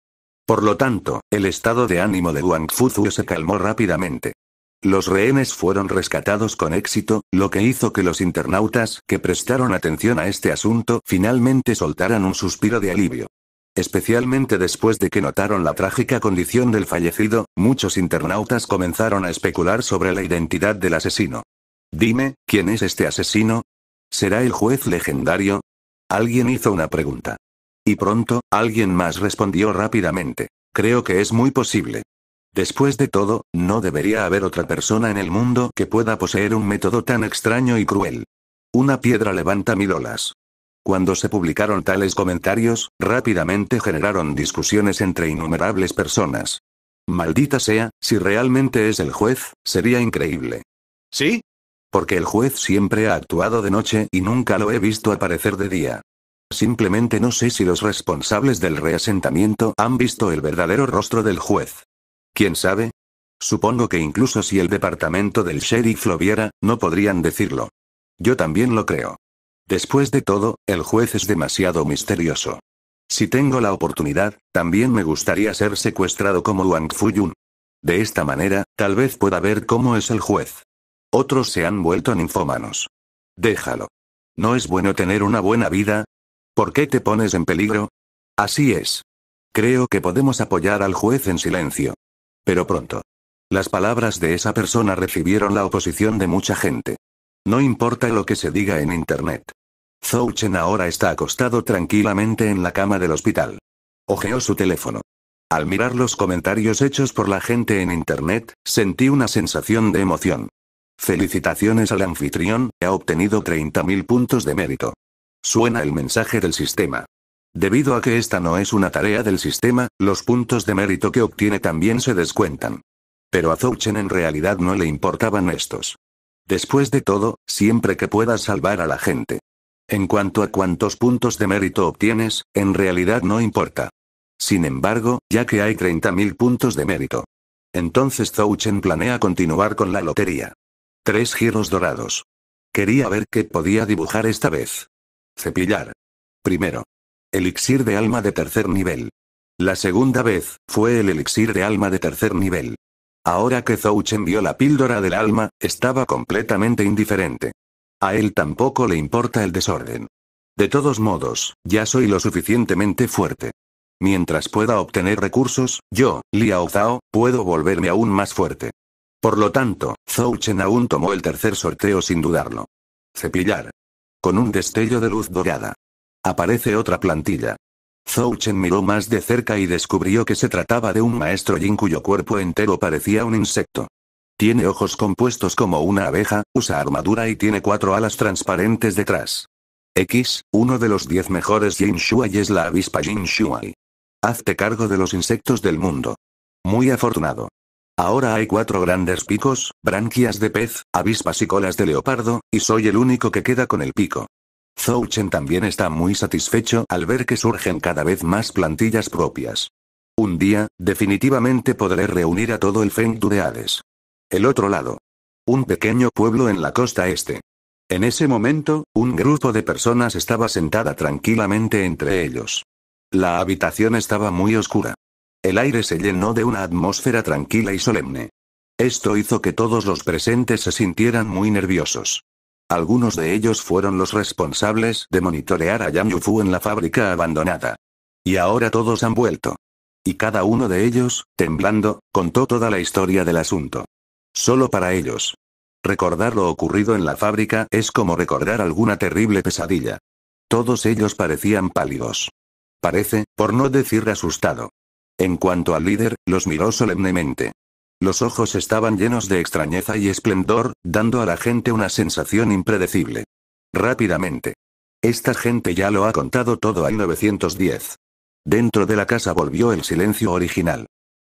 Por lo tanto, el estado de ánimo de Wang Fuzhu se calmó rápidamente. Los rehenes fueron rescatados con éxito, lo que hizo que los internautas que prestaron atención a este asunto finalmente soltaran un suspiro de alivio. Especialmente después de que notaron la trágica condición del fallecido, muchos internautas comenzaron a especular sobre la identidad del asesino. Dime, ¿quién es este asesino? ¿Será el juez legendario? Alguien hizo una pregunta. Y pronto, alguien más respondió rápidamente. Creo que es muy posible. Después de todo, no debería haber otra persona en el mundo que pueda poseer un método tan extraño y cruel. Una piedra levanta mil olas. Cuando se publicaron tales comentarios, rápidamente generaron discusiones entre innumerables personas. Maldita sea, si realmente es el juez, sería increíble. ¿Sí? Porque el juez siempre ha actuado de noche y nunca lo he visto aparecer de día. Simplemente no sé si los responsables del reasentamiento han visto el verdadero rostro del juez. ¿Quién sabe? Supongo que incluso si el departamento del sheriff lo viera, no podrían decirlo. Yo también lo creo. Después de todo, el juez es demasiado misterioso. Si tengo la oportunidad, también me gustaría ser secuestrado como Wang Fuyun. De esta manera, tal vez pueda ver cómo es el juez. Otros se han vuelto ninfómanos. Déjalo. No es bueno tener una buena vida, ¿Por qué te pones en peligro? Así es. Creo que podemos apoyar al juez en silencio. Pero pronto. Las palabras de esa persona recibieron la oposición de mucha gente. No importa lo que se diga en Internet. Zou Chen ahora está acostado tranquilamente en la cama del hospital. Ojeó su teléfono. Al mirar los comentarios hechos por la gente en Internet, sentí una sensación de emoción. Felicitaciones al anfitrión, ha obtenido 30.000 puntos de mérito. Suena el mensaje del sistema. Debido a que esta no es una tarea del sistema, los puntos de mérito que obtiene también se descuentan. Pero a Zouchen en realidad no le importaban estos. Después de todo, siempre que puedas salvar a la gente. En cuanto a cuántos puntos de mérito obtienes, en realidad no importa. Sin embargo, ya que hay 30.000 puntos de mérito. Entonces Zouchen planea continuar con la lotería. Tres giros dorados. Quería ver qué podía dibujar esta vez. Cepillar. Primero. Elixir de alma de tercer nivel. La segunda vez, fue el elixir de alma de tercer nivel. Ahora que Zouchen vio la píldora del alma, estaba completamente indiferente. A él tampoco le importa el desorden. De todos modos, ya soy lo suficientemente fuerte. Mientras pueda obtener recursos, yo, Liao Zhao, puedo volverme aún más fuerte. Por lo tanto, Chen aún tomó el tercer sorteo sin dudarlo. Cepillar con un destello de luz dorada. Aparece otra plantilla. Zhou Chen miró más de cerca y descubrió que se trataba de un maestro Yin cuyo cuerpo entero parecía un insecto. Tiene ojos compuestos como una abeja, usa armadura y tiene cuatro alas transparentes detrás. X, uno de los diez mejores Jin Shuai es la avispa Jin Shuai. Hazte cargo de los insectos del mundo. Muy afortunado. Ahora hay cuatro grandes picos, branquias de pez, avispas y colas de leopardo, y soy el único que queda con el pico. Zhou Chen también está muy satisfecho al ver que surgen cada vez más plantillas propias. Un día, definitivamente podré reunir a todo el Feng de Hades. El otro lado. Un pequeño pueblo en la costa este. En ese momento, un grupo de personas estaba sentada tranquilamente entre ellos. La habitación estaba muy oscura. El aire se llenó de una atmósfera tranquila y solemne. Esto hizo que todos los presentes se sintieran muy nerviosos. Algunos de ellos fueron los responsables de monitorear a Yang Yufu en la fábrica abandonada. Y ahora todos han vuelto. Y cada uno de ellos, temblando, contó toda la historia del asunto. Solo para ellos. Recordar lo ocurrido en la fábrica es como recordar alguna terrible pesadilla. Todos ellos parecían pálidos. Parece, por no decir asustado. En cuanto al líder, los miró solemnemente. Los ojos estaban llenos de extrañeza y esplendor, dando a la gente una sensación impredecible. Rápidamente. Esta gente ya lo ha contado todo al 910. Dentro de la casa volvió el silencio original.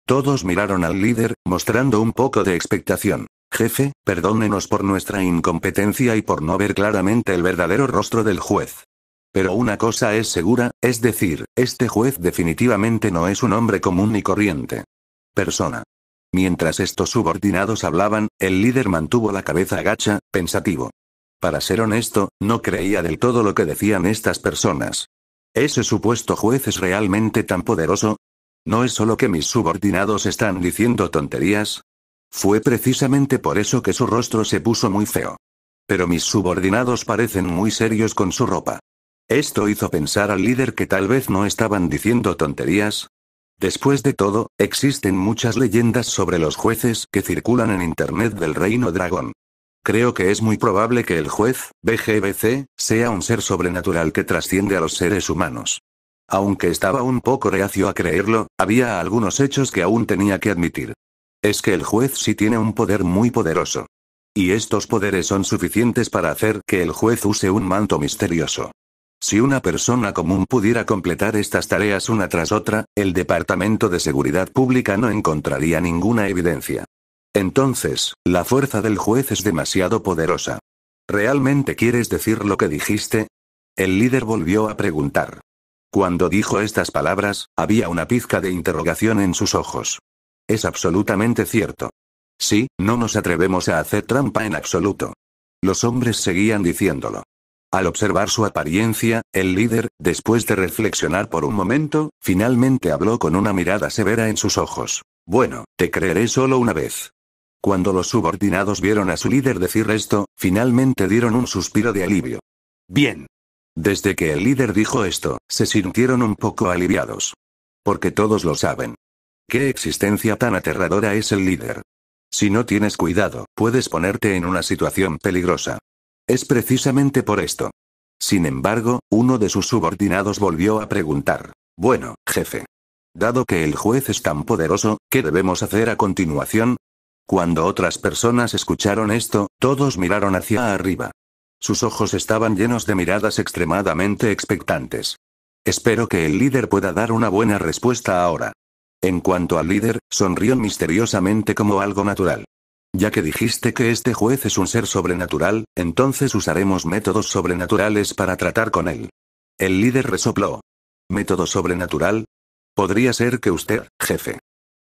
Todos miraron al líder, mostrando un poco de expectación. Jefe, perdónenos por nuestra incompetencia y por no ver claramente el verdadero rostro del juez. Pero una cosa es segura, es decir, este juez definitivamente no es un hombre común y corriente. Persona. Mientras estos subordinados hablaban, el líder mantuvo la cabeza agacha, pensativo. Para ser honesto, no creía del todo lo que decían estas personas. ¿Ese supuesto juez es realmente tan poderoso? ¿No es solo que mis subordinados están diciendo tonterías? Fue precisamente por eso que su rostro se puso muy feo. Pero mis subordinados parecen muy serios con su ropa. Esto hizo pensar al líder que tal vez no estaban diciendo tonterías. Después de todo, existen muchas leyendas sobre los jueces que circulan en Internet del Reino Dragón. Creo que es muy probable que el juez, BGBC, sea un ser sobrenatural que trasciende a los seres humanos. Aunque estaba un poco reacio a creerlo, había algunos hechos que aún tenía que admitir. Es que el juez sí tiene un poder muy poderoso. Y estos poderes son suficientes para hacer que el juez use un manto misterioso. Si una persona común pudiera completar estas tareas una tras otra, el Departamento de Seguridad Pública no encontraría ninguna evidencia. Entonces, la fuerza del juez es demasiado poderosa. ¿Realmente quieres decir lo que dijiste? El líder volvió a preguntar. Cuando dijo estas palabras, había una pizca de interrogación en sus ojos. Es absolutamente cierto. Sí, no nos atrevemos a hacer trampa en absoluto. Los hombres seguían diciéndolo. Al observar su apariencia, el líder, después de reflexionar por un momento, finalmente habló con una mirada severa en sus ojos. Bueno, te creeré solo una vez. Cuando los subordinados vieron a su líder decir esto, finalmente dieron un suspiro de alivio. Bien. Desde que el líder dijo esto, se sintieron un poco aliviados. Porque todos lo saben. ¿Qué existencia tan aterradora es el líder? Si no tienes cuidado, puedes ponerte en una situación peligrosa. Es precisamente por esto. Sin embargo, uno de sus subordinados volvió a preguntar. Bueno, jefe. Dado que el juez es tan poderoso, ¿qué debemos hacer a continuación? Cuando otras personas escucharon esto, todos miraron hacia arriba. Sus ojos estaban llenos de miradas extremadamente expectantes. Espero que el líder pueda dar una buena respuesta ahora. En cuanto al líder, sonrió misteriosamente como algo natural. Ya que dijiste que este juez es un ser sobrenatural, entonces usaremos métodos sobrenaturales para tratar con él. El líder resopló. ¿Método sobrenatural? Podría ser que usted, jefe.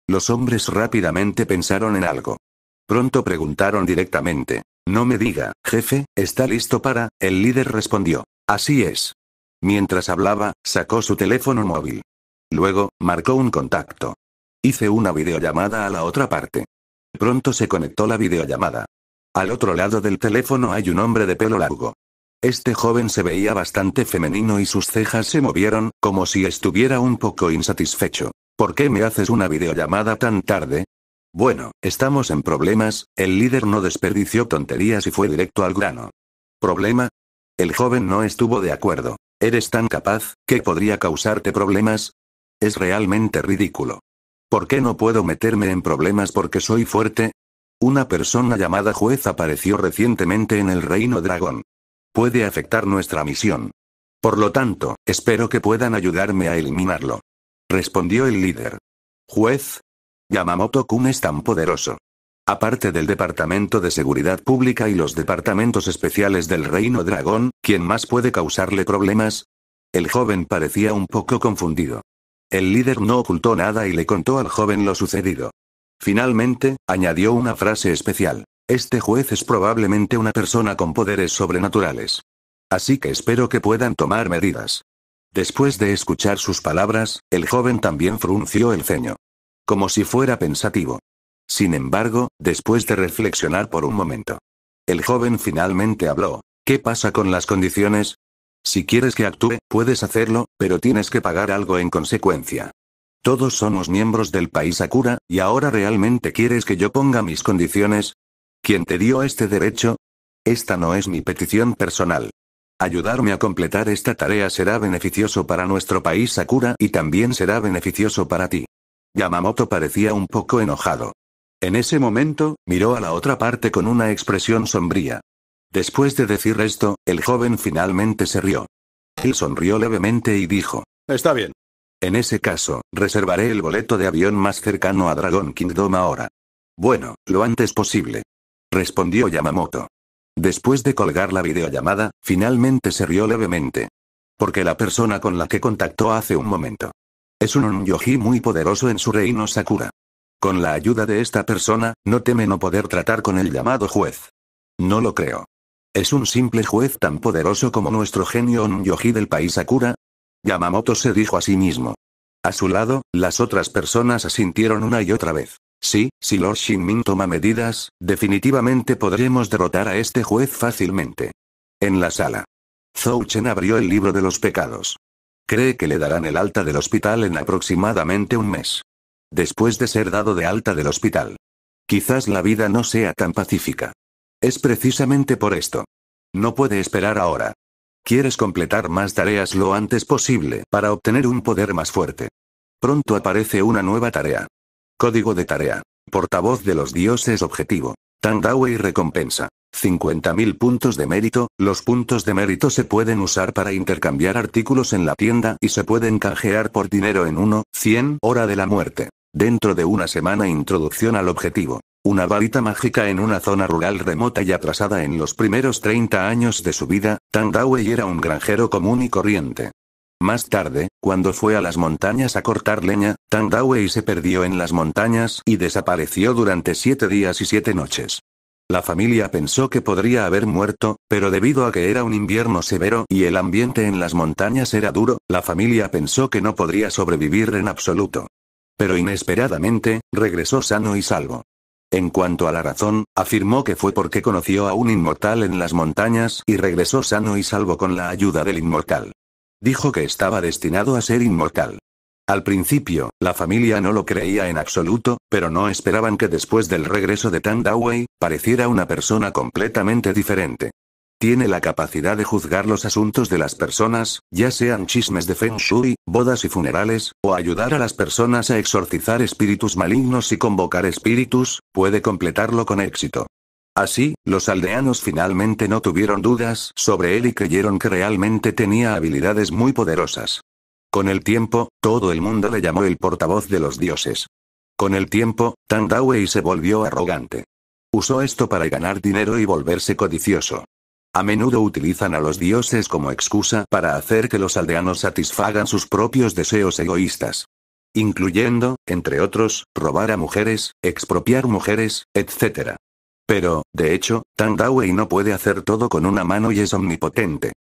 Los hombres rápidamente pensaron en algo. Pronto preguntaron directamente. No me diga, jefe, ¿está listo para? El líder respondió. Así es. Mientras hablaba, sacó su teléfono móvil. Luego, marcó un contacto. Hice una videollamada a la otra parte. Pronto se conectó la videollamada. Al otro lado del teléfono hay un hombre de pelo largo. Este joven se veía bastante femenino y sus cejas se movieron, como si estuviera un poco insatisfecho. ¿Por qué me haces una videollamada tan tarde? Bueno, estamos en problemas, el líder no desperdició tonterías y fue directo al grano. ¿Problema? El joven no estuvo de acuerdo. Eres tan capaz, que podría causarte problemas? Es realmente ridículo. ¿Por qué no puedo meterme en problemas porque soy fuerte? Una persona llamada juez apareció recientemente en el reino dragón. Puede afectar nuestra misión. Por lo tanto, espero que puedan ayudarme a eliminarlo. Respondió el líder. Juez. Yamamoto-kun es tan poderoso. Aparte del Departamento de Seguridad Pública y los departamentos especiales del Reino Dragón, ¿quién más puede causarle problemas? El joven parecía un poco confundido. El líder no ocultó nada y le contó al joven lo sucedido. Finalmente, añadió una frase especial. Este juez es probablemente una persona con poderes sobrenaturales. Así que espero que puedan tomar medidas. Después de escuchar sus palabras, el joven también frunció el ceño. Como si fuera pensativo. Sin embargo, después de reflexionar por un momento, el joven finalmente habló. ¿Qué pasa con las condiciones? Si quieres que actúe, puedes hacerlo, pero tienes que pagar algo en consecuencia. Todos somos miembros del país Akura, y ahora realmente quieres que yo ponga mis condiciones. ¿Quién te dio este derecho? Esta no es mi petición personal. Ayudarme a completar esta tarea será beneficioso para nuestro país Sakura y también será beneficioso para ti. Yamamoto parecía un poco enojado. En ese momento, miró a la otra parte con una expresión sombría. Después de decir esto, el joven finalmente se rió. Gil sonrió levemente y dijo. Está bien. En ese caso, reservaré el boleto de avión más cercano a Dragon Kingdom ahora. Bueno, lo antes posible. Respondió Yamamoto. Después de colgar la videollamada, finalmente se rió levemente. Porque la persona con la que contactó hace un momento. Es un yoji muy poderoso en su reino Sakura. Con la ayuda de esta persona, no teme no poder tratar con el llamado juez. No lo creo. ¿Es un simple juez tan poderoso como nuestro genio On-Yoji del país Akura? Yamamoto se dijo a sí mismo. A su lado, las otras personas asintieron una y otra vez. Sí, si Lord Shinmin toma medidas, definitivamente podremos derrotar a este juez fácilmente. En la sala. Zhou Chen abrió el libro de los pecados. Cree que le darán el alta del hospital en aproximadamente un mes. Después de ser dado de alta del hospital. Quizás la vida no sea tan pacífica. Es precisamente por esto. No puede esperar ahora. Quieres completar más tareas lo antes posible para obtener un poder más fuerte. Pronto aparece una nueva tarea. Código de tarea. Portavoz de los dioses objetivo. y recompensa. 50.000 puntos de mérito. Los puntos de mérito se pueden usar para intercambiar artículos en la tienda y se pueden canjear por dinero en 1, 100 hora de la muerte. Dentro de una semana introducción al objetivo. Una varita mágica en una zona rural remota y atrasada en los primeros 30 años de su vida, Tang era un granjero común y corriente. Más tarde, cuando fue a las montañas a cortar leña, Tang se perdió en las montañas y desapareció durante siete días y siete noches. La familia pensó que podría haber muerto, pero debido a que era un invierno severo y el ambiente en las montañas era duro, la familia pensó que no podría sobrevivir en absoluto. Pero inesperadamente, regresó sano y salvo. En cuanto a la razón, afirmó que fue porque conoció a un inmortal en las montañas y regresó sano y salvo con la ayuda del inmortal. Dijo que estaba destinado a ser inmortal. Al principio, la familia no lo creía en absoluto, pero no esperaban que después del regreso de Tandaway, pareciera una persona completamente diferente. Tiene la capacidad de juzgar los asuntos de las personas, ya sean chismes de feng shui, bodas y funerales, o ayudar a las personas a exorcizar espíritus malignos y convocar espíritus, puede completarlo con éxito. Así, los aldeanos finalmente no tuvieron dudas sobre él y creyeron que realmente tenía habilidades muy poderosas. Con el tiempo, todo el mundo le llamó el portavoz de los dioses. Con el tiempo, Tang Dawei se volvió arrogante. Usó esto para ganar dinero y volverse codicioso. A menudo utilizan a los dioses como excusa para hacer que los aldeanos satisfagan sus propios deseos egoístas. Incluyendo, entre otros, robar a mujeres, expropiar mujeres, etc. Pero, de hecho, Tang no puede hacer todo con una mano y es omnipotente.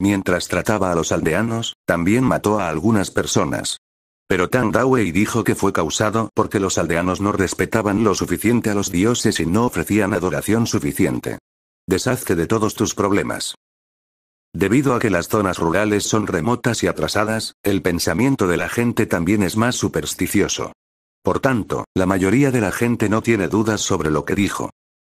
Mientras trataba a los aldeanos, también mató a algunas personas. Pero Tang dijo que fue causado porque los aldeanos no respetaban lo suficiente a los dioses y no ofrecían adoración suficiente. Deshazte de todos tus problemas. Debido a que las zonas rurales son remotas y atrasadas, el pensamiento de la gente también es más supersticioso. Por tanto, la mayoría de la gente no tiene dudas sobre lo que dijo.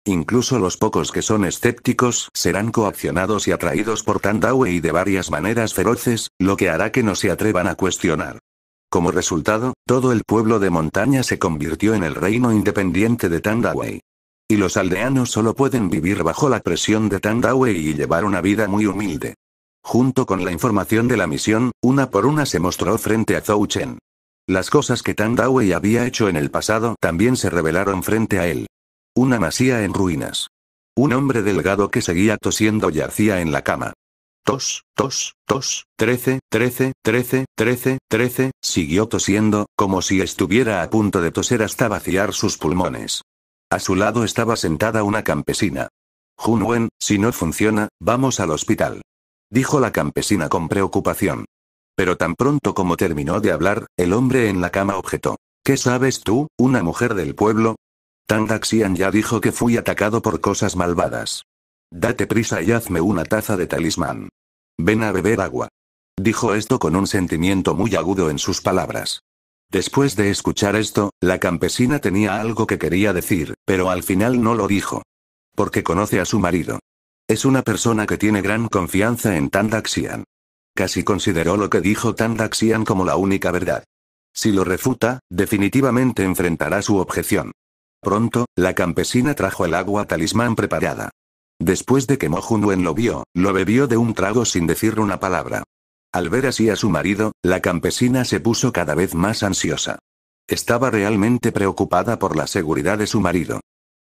Incluso los pocos que son escépticos serán coaccionados y atraídos por Tandaway de varias maneras feroces, lo que hará que no se atrevan a cuestionar. Como resultado, todo el pueblo de montaña se convirtió en el reino independiente de Tandaway y los aldeanos solo pueden vivir bajo la presión de Tandawe y llevar una vida muy humilde. Junto con la información de la misión, una por una se mostró frente a Zhou Chen. Las cosas que Tandawe había hecho en el pasado también se revelaron frente a él. Una masía en ruinas. Un hombre delgado que seguía tosiendo yacía en la cama. Tos, tos, tos, trece, trece, trece, trece, trece, siguió tosiendo, como si estuviera a punto de toser hasta vaciar sus pulmones. A su lado estaba sentada una campesina. Wen, si no funciona, vamos al hospital. Dijo la campesina con preocupación. Pero tan pronto como terminó de hablar, el hombre en la cama objetó. ¿Qué sabes tú, una mujer del pueblo? Tang ya dijo que fui atacado por cosas malvadas. Date prisa y hazme una taza de talismán. Ven a beber agua. Dijo esto con un sentimiento muy agudo en sus palabras. Después de escuchar esto, la campesina tenía algo que quería decir, pero al final no lo dijo. Porque conoce a su marido. Es una persona que tiene gran confianza en Tandaxian. Casi consideró lo que dijo Tandaxian como la única verdad. Si lo refuta, definitivamente enfrentará su objeción. Pronto, la campesina trajo el agua talismán preparada. Después de que Mohunwen lo vio, lo bebió de un trago sin decir una palabra. Al ver así a su marido, la campesina se puso cada vez más ansiosa. Estaba realmente preocupada por la seguridad de su marido.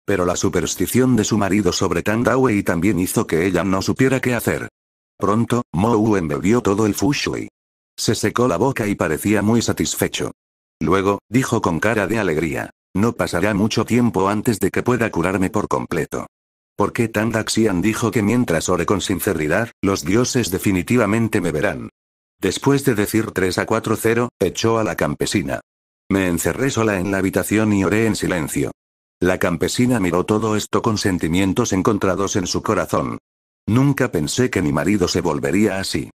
Pero la superstición de su marido sobre Tandawei también hizo que ella no supiera qué hacer. Pronto, Mou embebió todo el fushui. Se secó la boca y parecía muy satisfecho. Luego, dijo con cara de alegría. No pasará mucho tiempo antes de que pueda curarme por completo. Porque Tandaxian dijo que mientras ore con sinceridad, los dioses definitivamente me verán. Después de decir 3 a 4-0, echó a la campesina. Me encerré sola en la habitación y oré en silencio. La campesina miró todo esto con sentimientos encontrados en su corazón. Nunca pensé que mi marido se volvería así.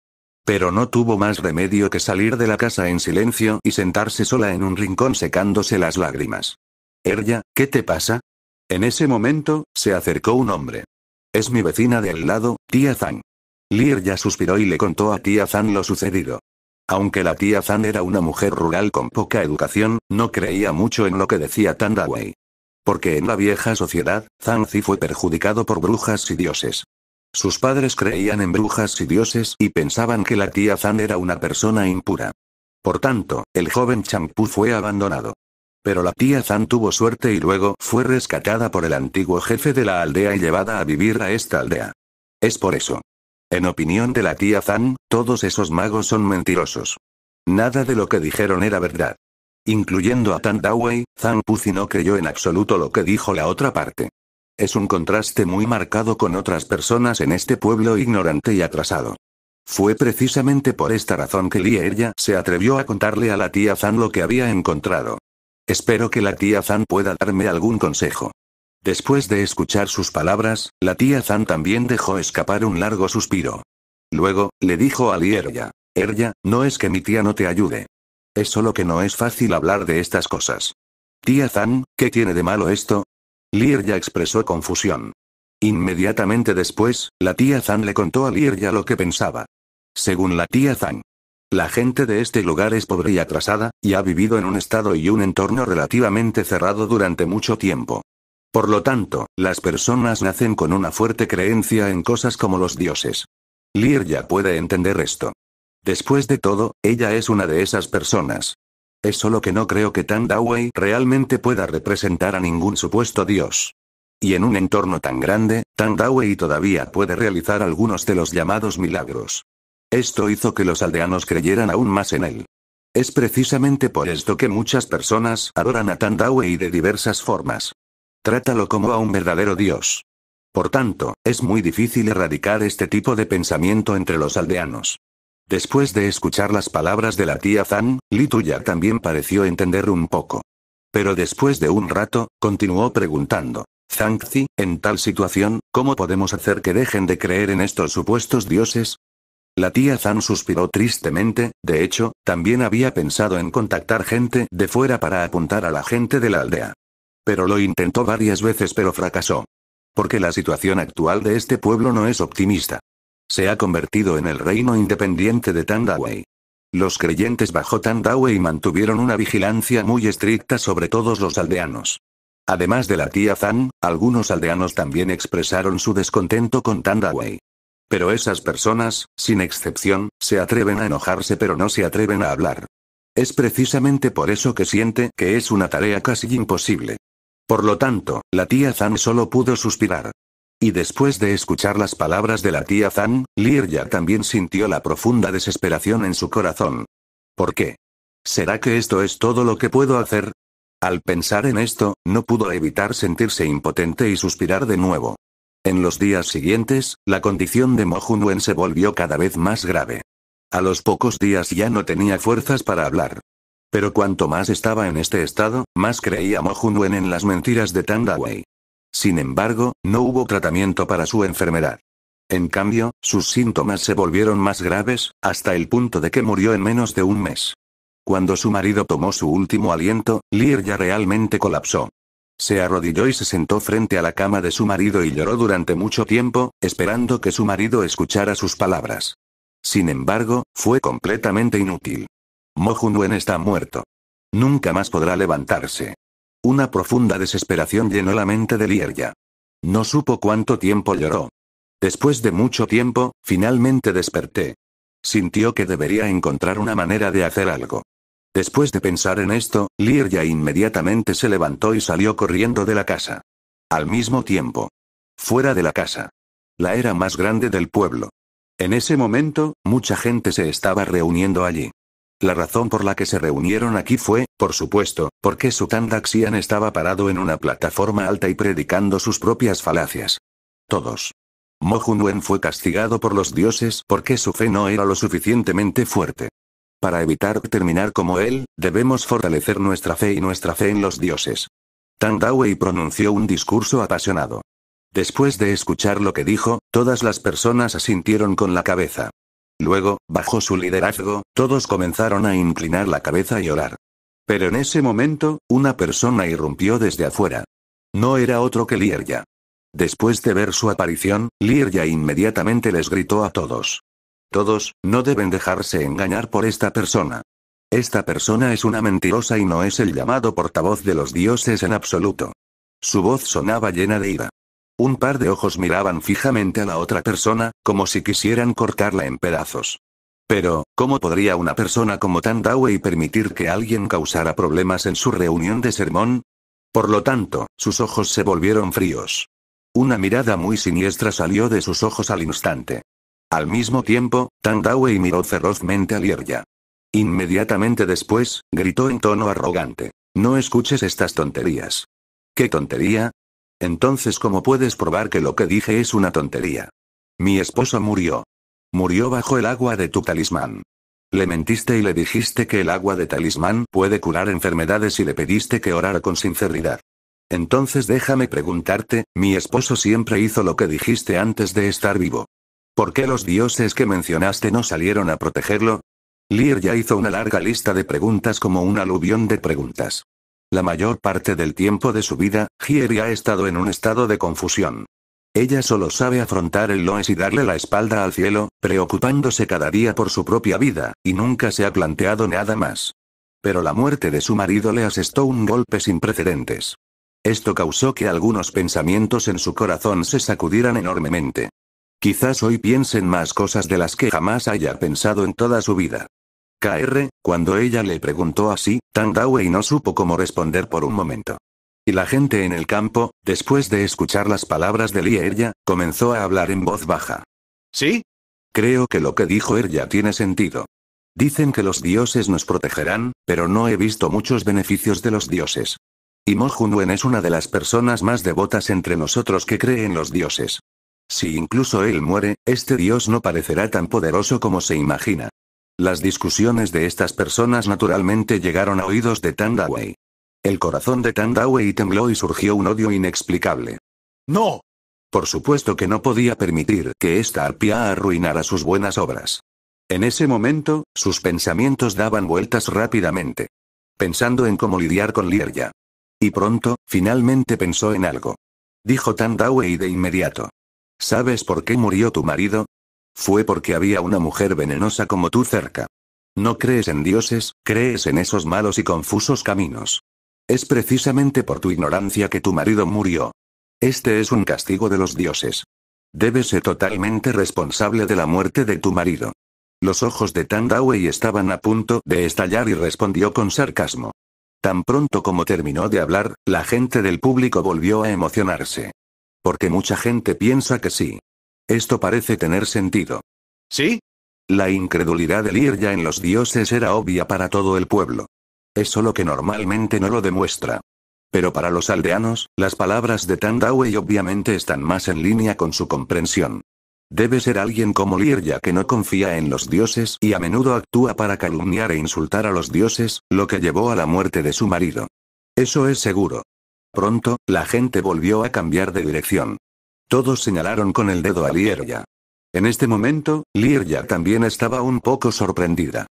Pero no tuvo más remedio que salir de la casa en silencio y sentarse sola en un rincón secándose las lágrimas. Erja, ¿qué te pasa? En ese momento, se acercó un hombre. Es mi vecina del lado, tía Zhang. Lir ya suspiró y le contó a tía Zan lo sucedido. Aunque la tía Zan era una mujer rural con poca educación, no creía mucho en lo que decía Tandaway. Porque en la vieja sociedad, Zanzi fue perjudicado por brujas y dioses. Sus padres creían en brujas y dioses y pensaban que la tía Zan era una persona impura. Por tanto, el joven Champu fue abandonado. Pero la tía Zan tuvo suerte y luego fue rescatada por el antiguo jefe de la aldea y llevada a vivir a esta aldea. Es por eso, en opinión de la tía Zhang, todos esos magos son mentirosos. Nada de lo que dijeron era verdad. Incluyendo a Tan Dawei, Zhang Puzi no creyó en absoluto lo que dijo la otra parte. Es un contraste muy marcado con otras personas en este pueblo ignorante y atrasado. Fue precisamente por esta razón que Li ella se atrevió a contarle a la tía Zan lo que había encontrado. Espero que la tía Zan pueda darme algún consejo. Después de escuchar sus palabras, la tía Zan también dejó escapar un largo suspiro. Luego, le dijo a Lierya. Erya, no es que mi tía no te ayude. Es solo que no es fácil hablar de estas cosas. Tía Zan, ¿qué tiene de malo esto? Lierya expresó confusión. Inmediatamente después, la tía Zan le contó a Lierya lo que pensaba. Según la tía Zan, la gente de este lugar es pobre y atrasada, y ha vivido en un estado y un entorno relativamente cerrado durante mucho tiempo. Por lo tanto, las personas nacen con una fuerte creencia en cosas como los dioses. Lear ya puede entender esto. Después de todo, ella es una de esas personas. Es solo que no creo que Tan realmente pueda representar a ningún supuesto dios. Y en un entorno tan grande, Tan todavía puede realizar algunos de los llamados milagros. Esto hizo que los aldeanos creyeran aún más en él. Es precisamente por esto que muchas personas adoran a Tan de diversas formas. Trátalo como a un verdadero dios. Por tanto, es muy difícil erradicar este tipo de pensamiento entre los aldeanos. Después de escuchar las palabras de la tía Li Lituya también pareció entender un poco. Pero después de un rato, continuó preguntando. Zangzi, en tal situación, ¿cómo podemos hacer que dejen de creer en estos supuestos dioses? La tía Zhan suspiró tristemente, de hecho, también había pensado en contactar gente de fuera para apuntar a la gente de la aldea pero lo intentó varias veces pero fracasó. Porque la situación actual de este pueblo no es optimista. Se ha convertido en el reino independiente de Tandaway. Los creyentes bajo Tandaway mantuvieron una vigilancia muy estricta sobre todos los aldeanos. Además de la tía Zan, algunos aldeanos también expresaron su descontento con Tandaway. Pero esas personas, sin excepción, se atreven a enojarse pero no se atreven a hablar. Es precisamente por eso que siente que es una tarea casi imposible. Por lo tanto, la tía Zhan solo pudo suspirar. Y después de escuchar las palabras de la tía Zhang, Lirya también sintió la profunda desesperación en su corazón. ¿Por qué? ¿Será que esto es todo lo que puedo hacer? Al pensar en esto, no pudo evitar sentirse impotente y suspirar de nuevo. En los días siguientes, la condición de Wen se volvió cada vez más grave. A los pocos días ya no tenía fuerzas para hablar. Pero cuanto más estaba en este estado, más creía Mojunwen en las mentiras de Tandaway. Sin embargo, no hubo tratamiento para su enfermedad. En cambio, sus síntomas se volvieron más graves, hasta el punto de que murió en menos de un mes. Cuando su marido tomó su último aliento, Lier ya realmente colapsó. Se arrodilló y se sentó frente a la cama de su marido y lloró durante mucho tiempo, esperando que su marido escuchara sus palabras. Sin embargo, fue completamente inútil. Mojunwen está muerto. Nunca más podrá levantarse. Una profunda desesperación llenó la mente de Lierya. No supo cuánto tiempo lloró. Después de mucho tiempo, finalmente desperté. Sintió que debería encontrar una manera de hacer algo. Después de pensar en esto, Lierya inmediatamente se levantó y salió corriendo de la casa. Al mismo tiempo. Fuera de la casa. La era más grande del pueblo. En ese momento, mucha gente se estaba reuniendo allí. La razón por la que se reunieron aquí fue, por supuesto, porque Xian estaba parado en una plataforma alta y predicando sus propias falacias. Todos. Mojunwen fue castigado por los dioses porque su fe no era lo suficientemente fuerte. Para evitar terminar como él, debemos fortalecer nuestra fe y nuestra fe en los dioses. Tan Dawei pronunció un discurso apasionado. Después de escuchar lo que dijo, todas las personas asintieron con la cabeza. Luego, bajo su liderazgo, todos comenzaron a inclinar la cabeza y orar. Pero en ese momento, una persona irrumpió desde afuera. No era otro que Lierya. Después de ver su aparición, Lierya inmediatamente les gritó a todos. Todos, no deben dejarse engañar por esta persona. Esta persona es una mentirosa y no es el llamado portavoz de los dioses en absoluto. Su voz sonaba llena de ira. Un par de ojos miraban fijamente a la otra persona, como si quisieran cortarla en pedazos. Pero, ¿cómo podría una persona como Tan Dawei permitir que alguien causara problemas en su reunión de sermón? Por lo tanto, sus ojos se volvieron fríos. Una mirada muy siniestra salió de sus ojos al instante. Al mismo tiempo, Tan Dawei miró ferozmente a Lierya. Inmediatamente después, gritó en tono arrogante. No escuches estas tonterías. ¿Qué tontería? Entonces, ¿cómo puedes probar que lo que dije es una tontería? Mi esposo murió. Murió bajo el agua de tu talismán. Le mentiste y le dijiste que el agua de talismán puede curar enfermedades y le pediste que orara con sinceridad. Entonces déjame preguntarte, mi esposo siempre hizo lo que dijiste antes de estar vivo. ¿Por qué los dioses que mencionaste no salieron a protegerlo? Lear ya hizo una larga lista de preguntas como un aluvión de preguntas. La mayor parte del tiempo de su vida, Hieri ha estado en un estado de confusión. Ella solo sabe afrontar el Loes y darle la espalda al cielo, preocupándose cada día por su propia vida, y nunca se ha planteado nada más. Pero la muerte de su marido le asestó un golpe sin precedentes. Esto causó que algunos pensamientos en su corazón se sacudieran enormemente. Quizás hoy piensen más cosas de las que jamás haya pensado en toda su vida. KR, cuando ella le preguntó así, Tang no supo cómo responder por un momento. Y la gente en el campo, después de escuchar las palabras de Lee Erya, comenzó a hablar en voz baja. ¿Sí? Creo que lo que dijo Erya tiene sentido. Dicen que los dioses nos protegerán, pero no he visto muchos beneficios de los dioses. Y Mo es una de las personas más devotas entre nosotros que cree en los dioses. Si incluso él muere, este dios no parecerá tan poderoso como se imagina. Las discusiones de estas personas naturalmente llegaron a oídos de Tandaway. El corazón de Tandaway tembló y surgió un odio inexplicable. ¡No! Por supuesto que no podía permitir que esta arpía arruinara sus buenas obras. En ese momento, sus pensamientos daban vueltas rápidamente. Pensando en cómo lidiar con lierya Y pronto, finalmente pensó en algo. Dijo Tandaway de inmediato. ¿Sabes por qué murió tu marido? Fue porque había una mujer venenosa como tú cerca. No crees en dioses, crees en esos malos y confusos caminos. Es precisamente por tu ignorancia que tu marido murió. Este es un castigo de los dioses. Debes ser totalmente responsable de la muerte de tu marido. Los ojos de Tan estaban a punto de estallar y respondió con sarcasmo. Tan pronto como terminó de hablar, la gente del público volvió a emocionarse. Porque mucha gente piensa que sí, esto parece tener sentido. ¿Sí? La incredulidad de Lirya en los dioses era obvia para todo el pueblo. Es lo que normalmente no lo demuestra. Pero para los aldeanos, las palabras de Tandawei obviamente están más en línea con su comprensión. Debe ser alguien como Lirya que no confía en los dioses y a menudo actúa para calumniar e insultar a los dioses, lo que llevó a la muerte de su marido. Eso es seguro. Pronto, la gente volvió a cambiar de dirección. Todos señalaron con el dedo a Lirya. En este momento, Lirya también estaba un poco sorprendida.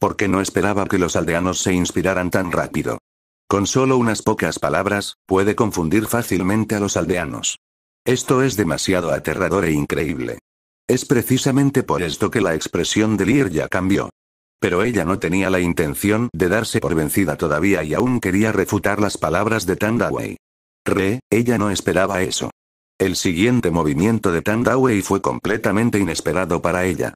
Porque no esperaba que los aldeanos se inspiraran tan rápido. Con solo unas pocas palabras, puede confundir fácilmente a los aldeanos. Esto es demasiado aterrador e increíble. Es precisamente por esto que la expresión de Lirya cambió. Pero ella no tenía la intención de darse por vencida todavía y aún quería refutar las palabras de Tandaway. Re, ella no esperaba eso. El siguiente movimiento de Tandawei fue completamente inesperado para ella.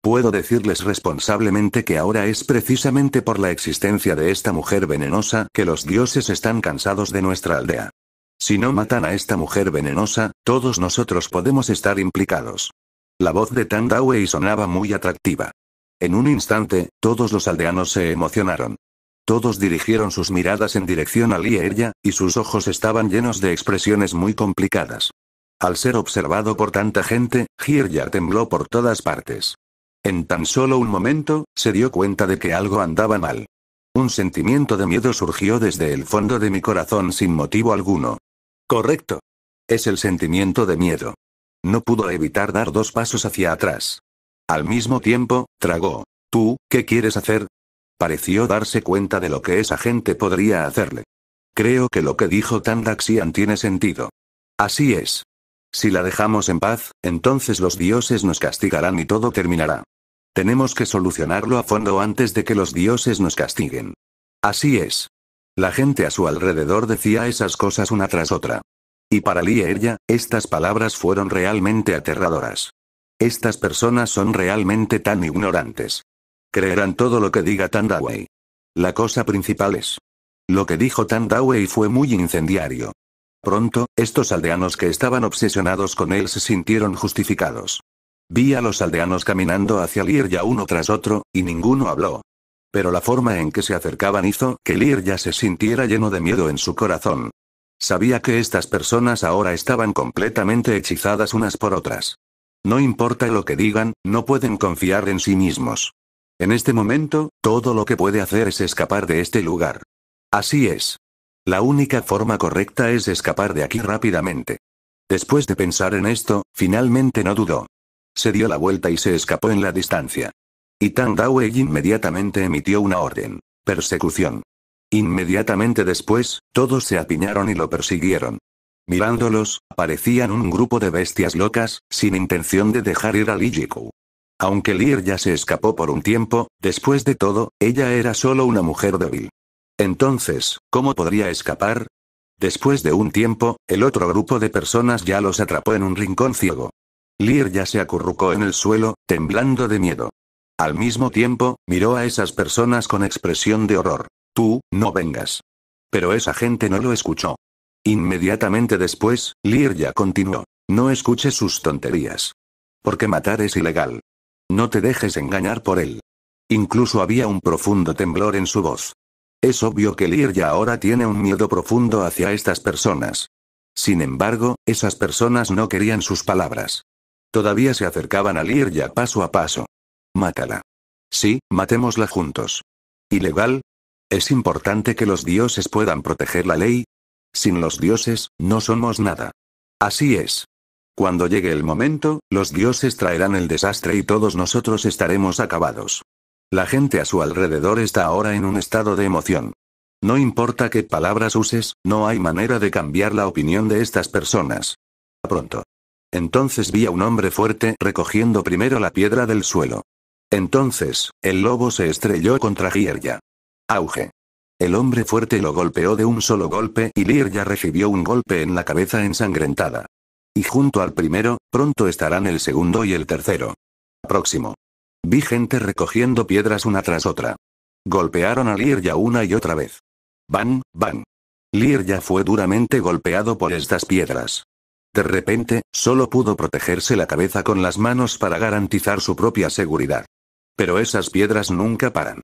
Puedo decirles responsablemente que ahora es precisamente por la existencia de esta mujer venenosa que los dioses están cansados de nuestra aldea. Si no matan a esta mujer venenosa, todos nosotros podemos estar implicados. La voz de Tandawei sonaba muy atractiva. En un instante, todos los aldeanos se emocionaron. Todos dirigieron sus miradas en dirección a Lee y ella, y sus ojos estaban llenos de expresiones muy complicadas. Al ser observado por tanta gente, Hirja tembló por todas partes. En tan solo un momento, se dio cuenta de que algo andaba mal. Un sentimiento de miedo surgió desde el fondo de mi corazón sin motivo alguno. Correcto. Es el sentimiento de miedo. No pudo evitar dar dos pasos hacia atrás. Al mismo tiempo, tragó. ¿Tú, qué quieres hacer? Pareció darse cuenta de lo que esa gente podría hacerle. Creo que lo que dijo Tandaxian tiene sentido. Así es. Si la dejamos en paz, entonces los dioses nos castigarán y todo terminará. Tenemos que solucionarlo a fondo antes de que los dioses nos castiguen. Así es. La gente a su alrededor decía esas cosas una tras otra. Y para Lee ella, estas palabras fueron realmente aterradoras. Estas personas son realmente tan ignorantes. Creerán todo lo que diga Tandaway. La cosa principal es. Lo que dijo Tandaway fue muy incendiario. Pronto, estos aldeanos que estaban obsesionados con él se sintieron justificados. Vi a los aldeanos caminando hacia ya uno tras otro, y ninguno habló. Pero la forma en que se acercaban hizo que ya se sintiera lleno de miedo en su corazón. Sabía que estas personas ahora estaban completamente hechizadas unas por otras. No importa lo que digan, no pueden confiar en sí mismos. En este momento, todo lo que puede hacer es escapar de este lugar. Así es. La única forma correcta es escapar de aquí rápidamente. Después de pensar en esto, finalmente no dudó. Se dio la vuelta y se escapó en la distancia. Y Tang Dawei inmediatamente emitió una orden. Persecución. Inmediatamente después, todos se apiñaron y lo persiguieron. Mirándolos, parecían un grupo de bestias locas, sin intención de dejar ir a Lijiku. Aunque Lear ya se escapó por un tiempo, después de todo, ella era solo una mujer débil. Entonces, ¿cómo podría escapar? Después de un tiempo, el otro grupo de personas ya los atrapó en un rincón ciego. Lear ya se acurrucó en el suelo, temblando de miedo. Al mismo tiempo, miró a esas personas con expresión de horror. Tú, no vengas. Pero esa gente no lo escuchó. Inmediatamente después, Lear ya continuó. No escuche sus tonterías. Porque matar es ilegal. No te dejes engañar por él. Incluso había un profundo temblor en su voz. Es obvio que ya ahora tiene un miedo profundo hacia estas personas. Sin embargo, esas personas no querían sus palabras. Todavía se acercaban a ya paso a paso. Mátala. Sí, matémosla juntos. ¿Ilegal? ¿Es importante que los dioses puedan proteger la ley? Sin los dioses, no somos nada. Así es. Cuando llegue el momento, los dioses traerán el desastre y todos nosotros estaremos acabados. La gente a su alrededor está ahora en un estado de emoción. No importa qué palabras uses, no hay manera de cambiar la opinión de estas personas. Pronto. Entonces vi a un hombre fuerte recogiendo primero la piedra del suelo. Entonces, el lobo se estrelló contra Gierya. Auge. El hombre fuerte lo golpeó de un solo golpe y Lirya recibió un golpe en la cabeza ensangrentada. Y junto al primero, pronto estarán el segundo y el tercero. Próximo. Vi gente recogiendo piedras una tras otra. Golpearon a ya una y otra vez. Van, van. ya fue duramente golpeado por estas piedras. De repente, solo pudo protegerse la cabeza con las manos para garantizar su propia seguridad. Pero esas piedras nunca paran.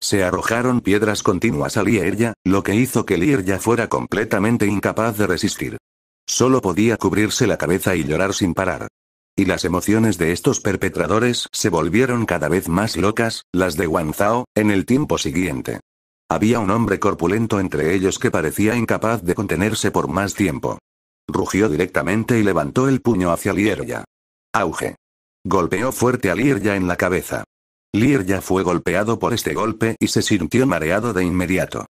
Se arrojaron piedras continuas a ya lo que hizo que ya fuera completamente incapaz de resistir. Solo podía cubrirse la cabeza y llorar sin parar. Y las emociones de estos perpetradores se volvieron cada vez más locas, las de Wang en el tiempo siguiente. Había un hombre corpulento entre ellos que parecía incapaz de contenerse por más tiempo. Rugió directamente y levantó el puño hacia Lierya. Auge. Golpeó fuerte a Lierya en la cabeza. Lierya fue golpeado por este golpe y se sintió mareado de inmediato.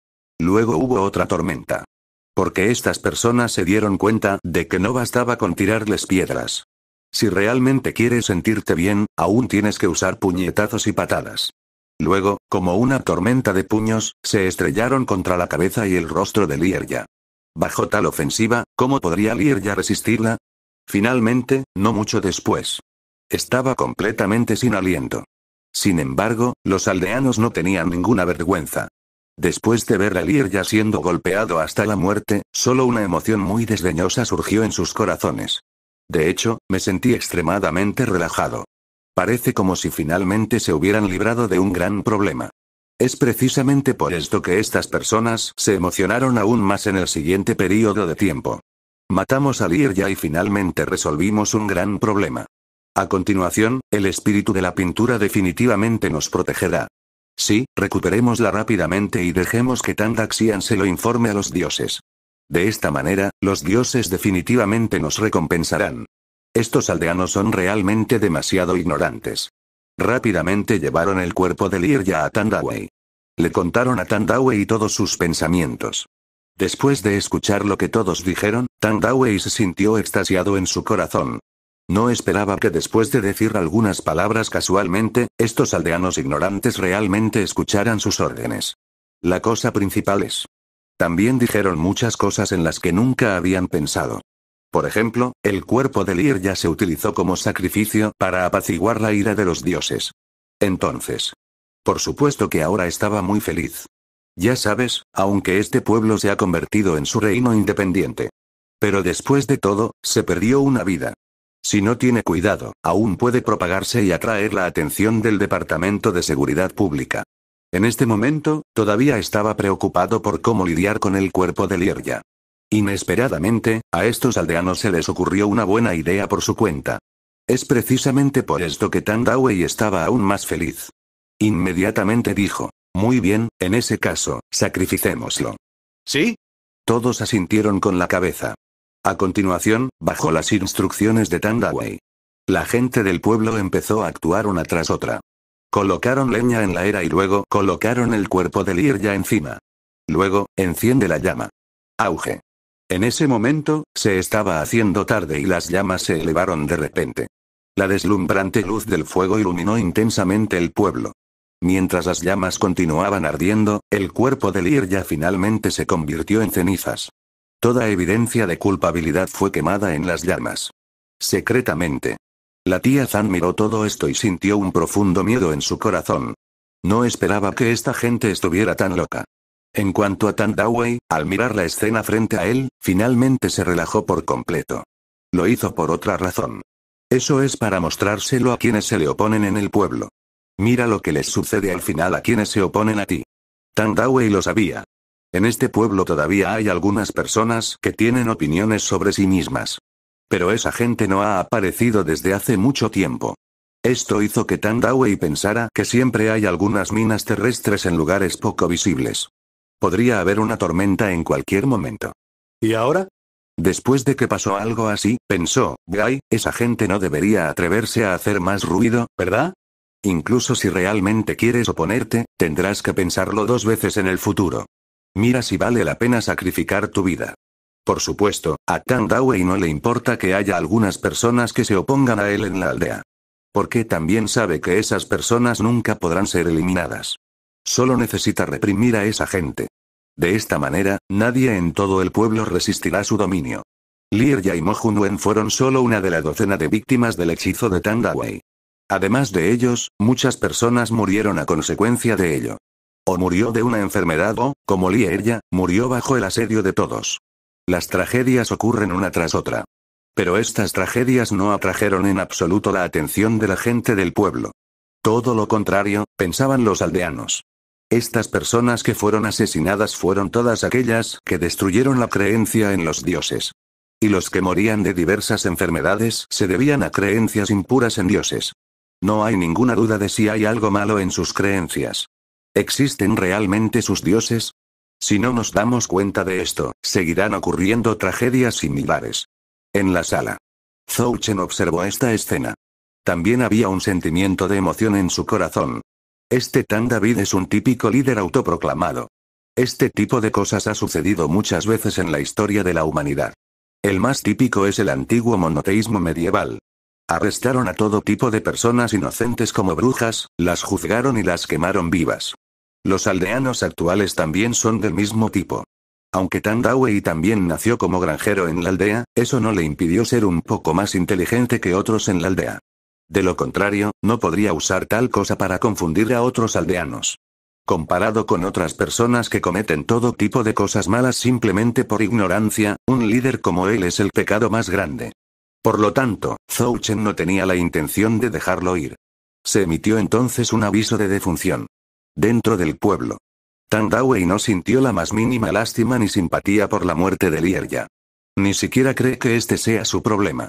Luego hubo otra tormenta. Porque estas personas se dieron cuenta de que no bastaba con tirarles piedras. Si realmente quieres sentirte bien, aún tienes que usar puñetazos y patadas. Luego, como una tormenta de puños, se estrellaron contra la cabeza y el rostro de Lierya. Bajo tal ofensiva, ¿cómo podría Lierya resistirla? Finalmente, no mucho después. Estaba completamente sin aliento. Sin embargo, los aldeanos no tenían ninguna vergüenza. Después de ver a Lir ya siendo golpeado hasta la muerte, solo una emoción muy desdeñosa surgió en sus corazones. De hecho, me sentí extremadamente relajado. Parece como si finalmente se hubieran librado de un gran problema. Es precisamente por esto que estas personas se emocionaron aún más en el siguiente periodo de tiempo. Matamos a ya y finalmente resolvimos un gran problema. A continuación, el espíritu de la pintura definitivamente nos protegerá. Sí, recuperémosla rápidamente y dejemos que Tandaxian se lo informe a los dioses. De esta manera, los dioses definitivamente nos recompensarán. Estos aldeanos son realmente demasiado ignorantes. Rápidamente llevaron el cuerpo de Lirya a Tandaway. Le contaron a Tandaway todos sus pensamientos. Después de escuchar lo que todos dijeron, Tandaway se sintió extasiado en su corazón. No esperaba que después de decir algunas palabras casualmente, estos aldeanos ignorantes realmente escucharan sus órdenes. La cosa principal es. También dijeron muchas cosas en las que nunca habían pensado. Por ejemplo, el cuerpo de Lir ya se utilizó como sacrificio para apaciguar la ira de los dioses. Entonces. Por supuesto que ahora estaba muy feliz. Ya sabes, aunque este pueblo se ha convertido en su reino independiente. Pero después de todo, se perdió una vida. Si no tiene cuidado, aún puede propagarse y atraer la atención del Departamento de Seguridad Pública. En este momento, todavía estaba preocupado por cómo lidiar con el cuerpo de Lierja. Inesperadamente, a estos aldeanos se les ocurrió una buena idea por su cuenta. Es precisamente por esto que Tan estaba aún más feliz. Inmediatamente dijo, muy bien, en ese caso, sacrificémoslo. ¿Sí? Todos asintieron con la cabeza. A continuación, bajo las instrucciones de Tandaway. La gente del pueblo empezó a actuar una tras otra. Colocaron leña en la era y luego colocaron el cuerpo de Lirya encima. Luego, enciende la llama. Auge. En ese momento, se estaba haciendo tarde y las llamas se elevaron de repente. La deslumbrante luz del fuego iluminó intensamente el pueblo. Mientras las llamas continuaban ardiendo, el cuerpo de Lirya finalmente se convirtió en cenizas. Toda evidencia de culpabilidad fue quemada en las llamas. Secretamente. La tía Zan miró todo esto y sintió un profundo miedo en su corazón. No esperaba que esta gente estuviera tan loca. En cuanto a Tan Dawei, al mirar la escena frente a él, finalmente se relajó por completo. Lo hizo por otra razón. Eso es para mostrárselo a quienes se le oponen en el pueblo. Mira lo que les sucede al final a quienes se oponen a ti. Tan Dawei lo sabía, en este pueblo todavía hay algunas personas que tienen opiniones sobre sí mismas. Pero esa gente no ha aparecido desde hace mucho tiempo. Esto hizo que Tan Dawei pensara que siempre hay algunas minas terrestres en lugares poco visibles. Podría haber una tormenta en cualquier momento. ¿Y ahora? Después de que pasó algo así, pensó, Guy, esa gente no debería atreverse a hacer más ruido, ¿verdad? Incluso si realmente quieres oponerte, tendrás que pensarlo dos veces en el futuro. Mira si vale la pena sacrificar tu vida. Por supuesto, a Tang no le importa que haya algunas personas que se opongan a él en la aldea. Porque también sabe que esas personas nunca podrán ser eliminadas. Solo necesita reprimir a esa gente. De esta manera, nadie en todo el pueblo resistirá su dominio. Lirya y Mohunwen fueron solo una de la docena de víctimas del hechizo de Tandaway. Además de ellos, muchas personas murieron a consecuencia de ello. O murió de una enfermedad o, como ella, murió bajo el asedio de todos. Las tragedias ocurren una tras otra. Pero estas tragedias no atrajeron en absoluto la atención de la gente del pueblo. Todo lo contrario, pensaban los aldeanos. Estas personas que fueron asesinadas fueron todas aquellas que destruyeron la creencia en los dioses. Y los que morían de diversas enfermedades se debían a creencias impuras en dioses. No hay ninguna duda de si hay algo malo en sus creencias. ¿Existen realmente sus dioses? Si no nos damos cuenta de esto, seguirán ocurriendo tragedias similares. En la sala. Zhou Chen observó esta escena. También había un sentimiento de emoción en su corazón. Este Tan David es un típico líder autoproclamado. Este tipo de cosas ha sucedido muchas veces en la historia de la humanidad. El más típico es el antiguo monoteísmo medieval. Arrestaron a todo tipo de personas inocentes como brujas, las juzgaron y las quemaron vivas. Los aldeanos actuales también son del mismo tipo. Aunque Tan Dawei también nació como granjero en la aldea, eso no le impidió ser un poco más inteligente que otros en la aldea. De lo contrario, no podría usar tal cosa para confundir a otros aldeanos. Comparado con otras personas que cometen todo tipo de cosas malas simplemente por ignorancia, un líder como él es el pecado más grande. Por lo tanto, Zhou Chen no tenía la intención de dejarlo ir. Se emitió entonces un aviso de defunción. Dentro del pueblo. Tan no sintió la más mínima lástima ni simpatía por la muerte de Lierya. Ni siquiera cree que este sea su problema.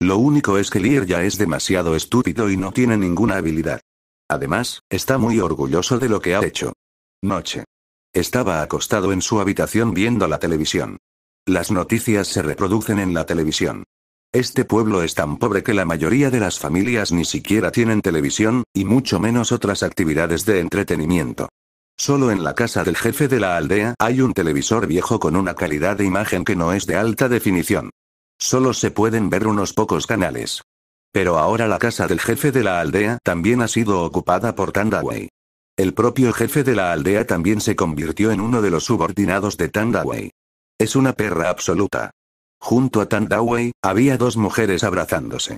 Lo único es que Lierya es demasiado estúpido y no tiene ninguna habilidad. Además, está muy orgulloso de lo que ha hecho. Noche. Estaba acostado en su habitación viendo la televisión. Las noticias se reproducen en la televisión. Este pueblo es tan pobre que la mayoría de las familias ni siquiera tienen televisión, y mucho menos otras actividades de entretenimiento. Solo en la casa del jefe de la aldea hay un televisor viejo con una calidad de imagen que no es de alta definición. Solo se pueden ver unos pocos canales. Pero ahora la casa del jefe de la aldea también ha sido ocupada por Tandaway. El propio jefe de la aldea también se convirtió en uno de los subordinados de Tandaway. Es una perra absoluta. Junto a Tan había dos mujeres abrazándose.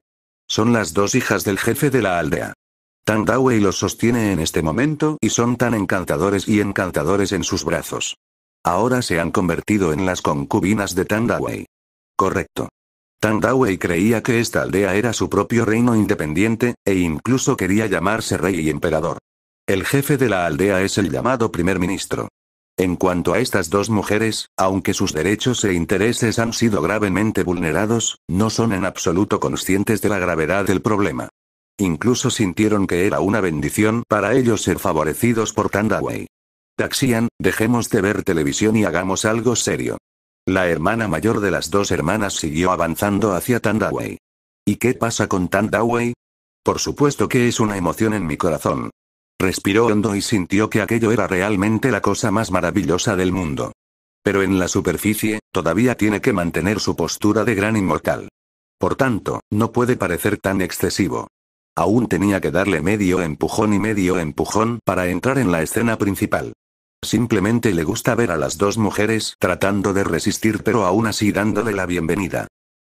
Son las dos hijas del jefe de la aldea. Tan los sostiene en este momento y son tan encantadores y encantadores en sus brazos. Ahora se han convertido en las concubinas de Tan Correcto. Tan creía que esta aldea era su propio reino independiente, e incluso quería llamarse rey y emperador. El jefe de la aldea es el llamado primer ministro. En cuanto a estas dos mujeres, aunque sus derechos e intereses han sido gravemente vulnerados, no son en absoluto conscientes de la gravedad del problema. Incluso sintieron que era una bendición para ellos ser favorecidos por Tandaway. Taxian, dejemos de ver televisión y hagamos algo serio. La hermana mayor de las dos hermanas siguió avanzando hacia Tandaway. ¿Y qué pasa con Tandaway? Por supuesto que es una emoción en mi corazón. Respiró hondo y sintió que aquello era realmente la cosa más maravillosa del mundo. Pero en la superficie, todavía tiene que mantener su postura de gran inmortal. Por tanto, no puede parecer tan excesivo. Aún tenía que darle medio empujón y medio empujón para entrar en la escena principal. Simplemente le gusta ver a las dos mujeres tratando de resistir pero aún así dándole la bienvenida.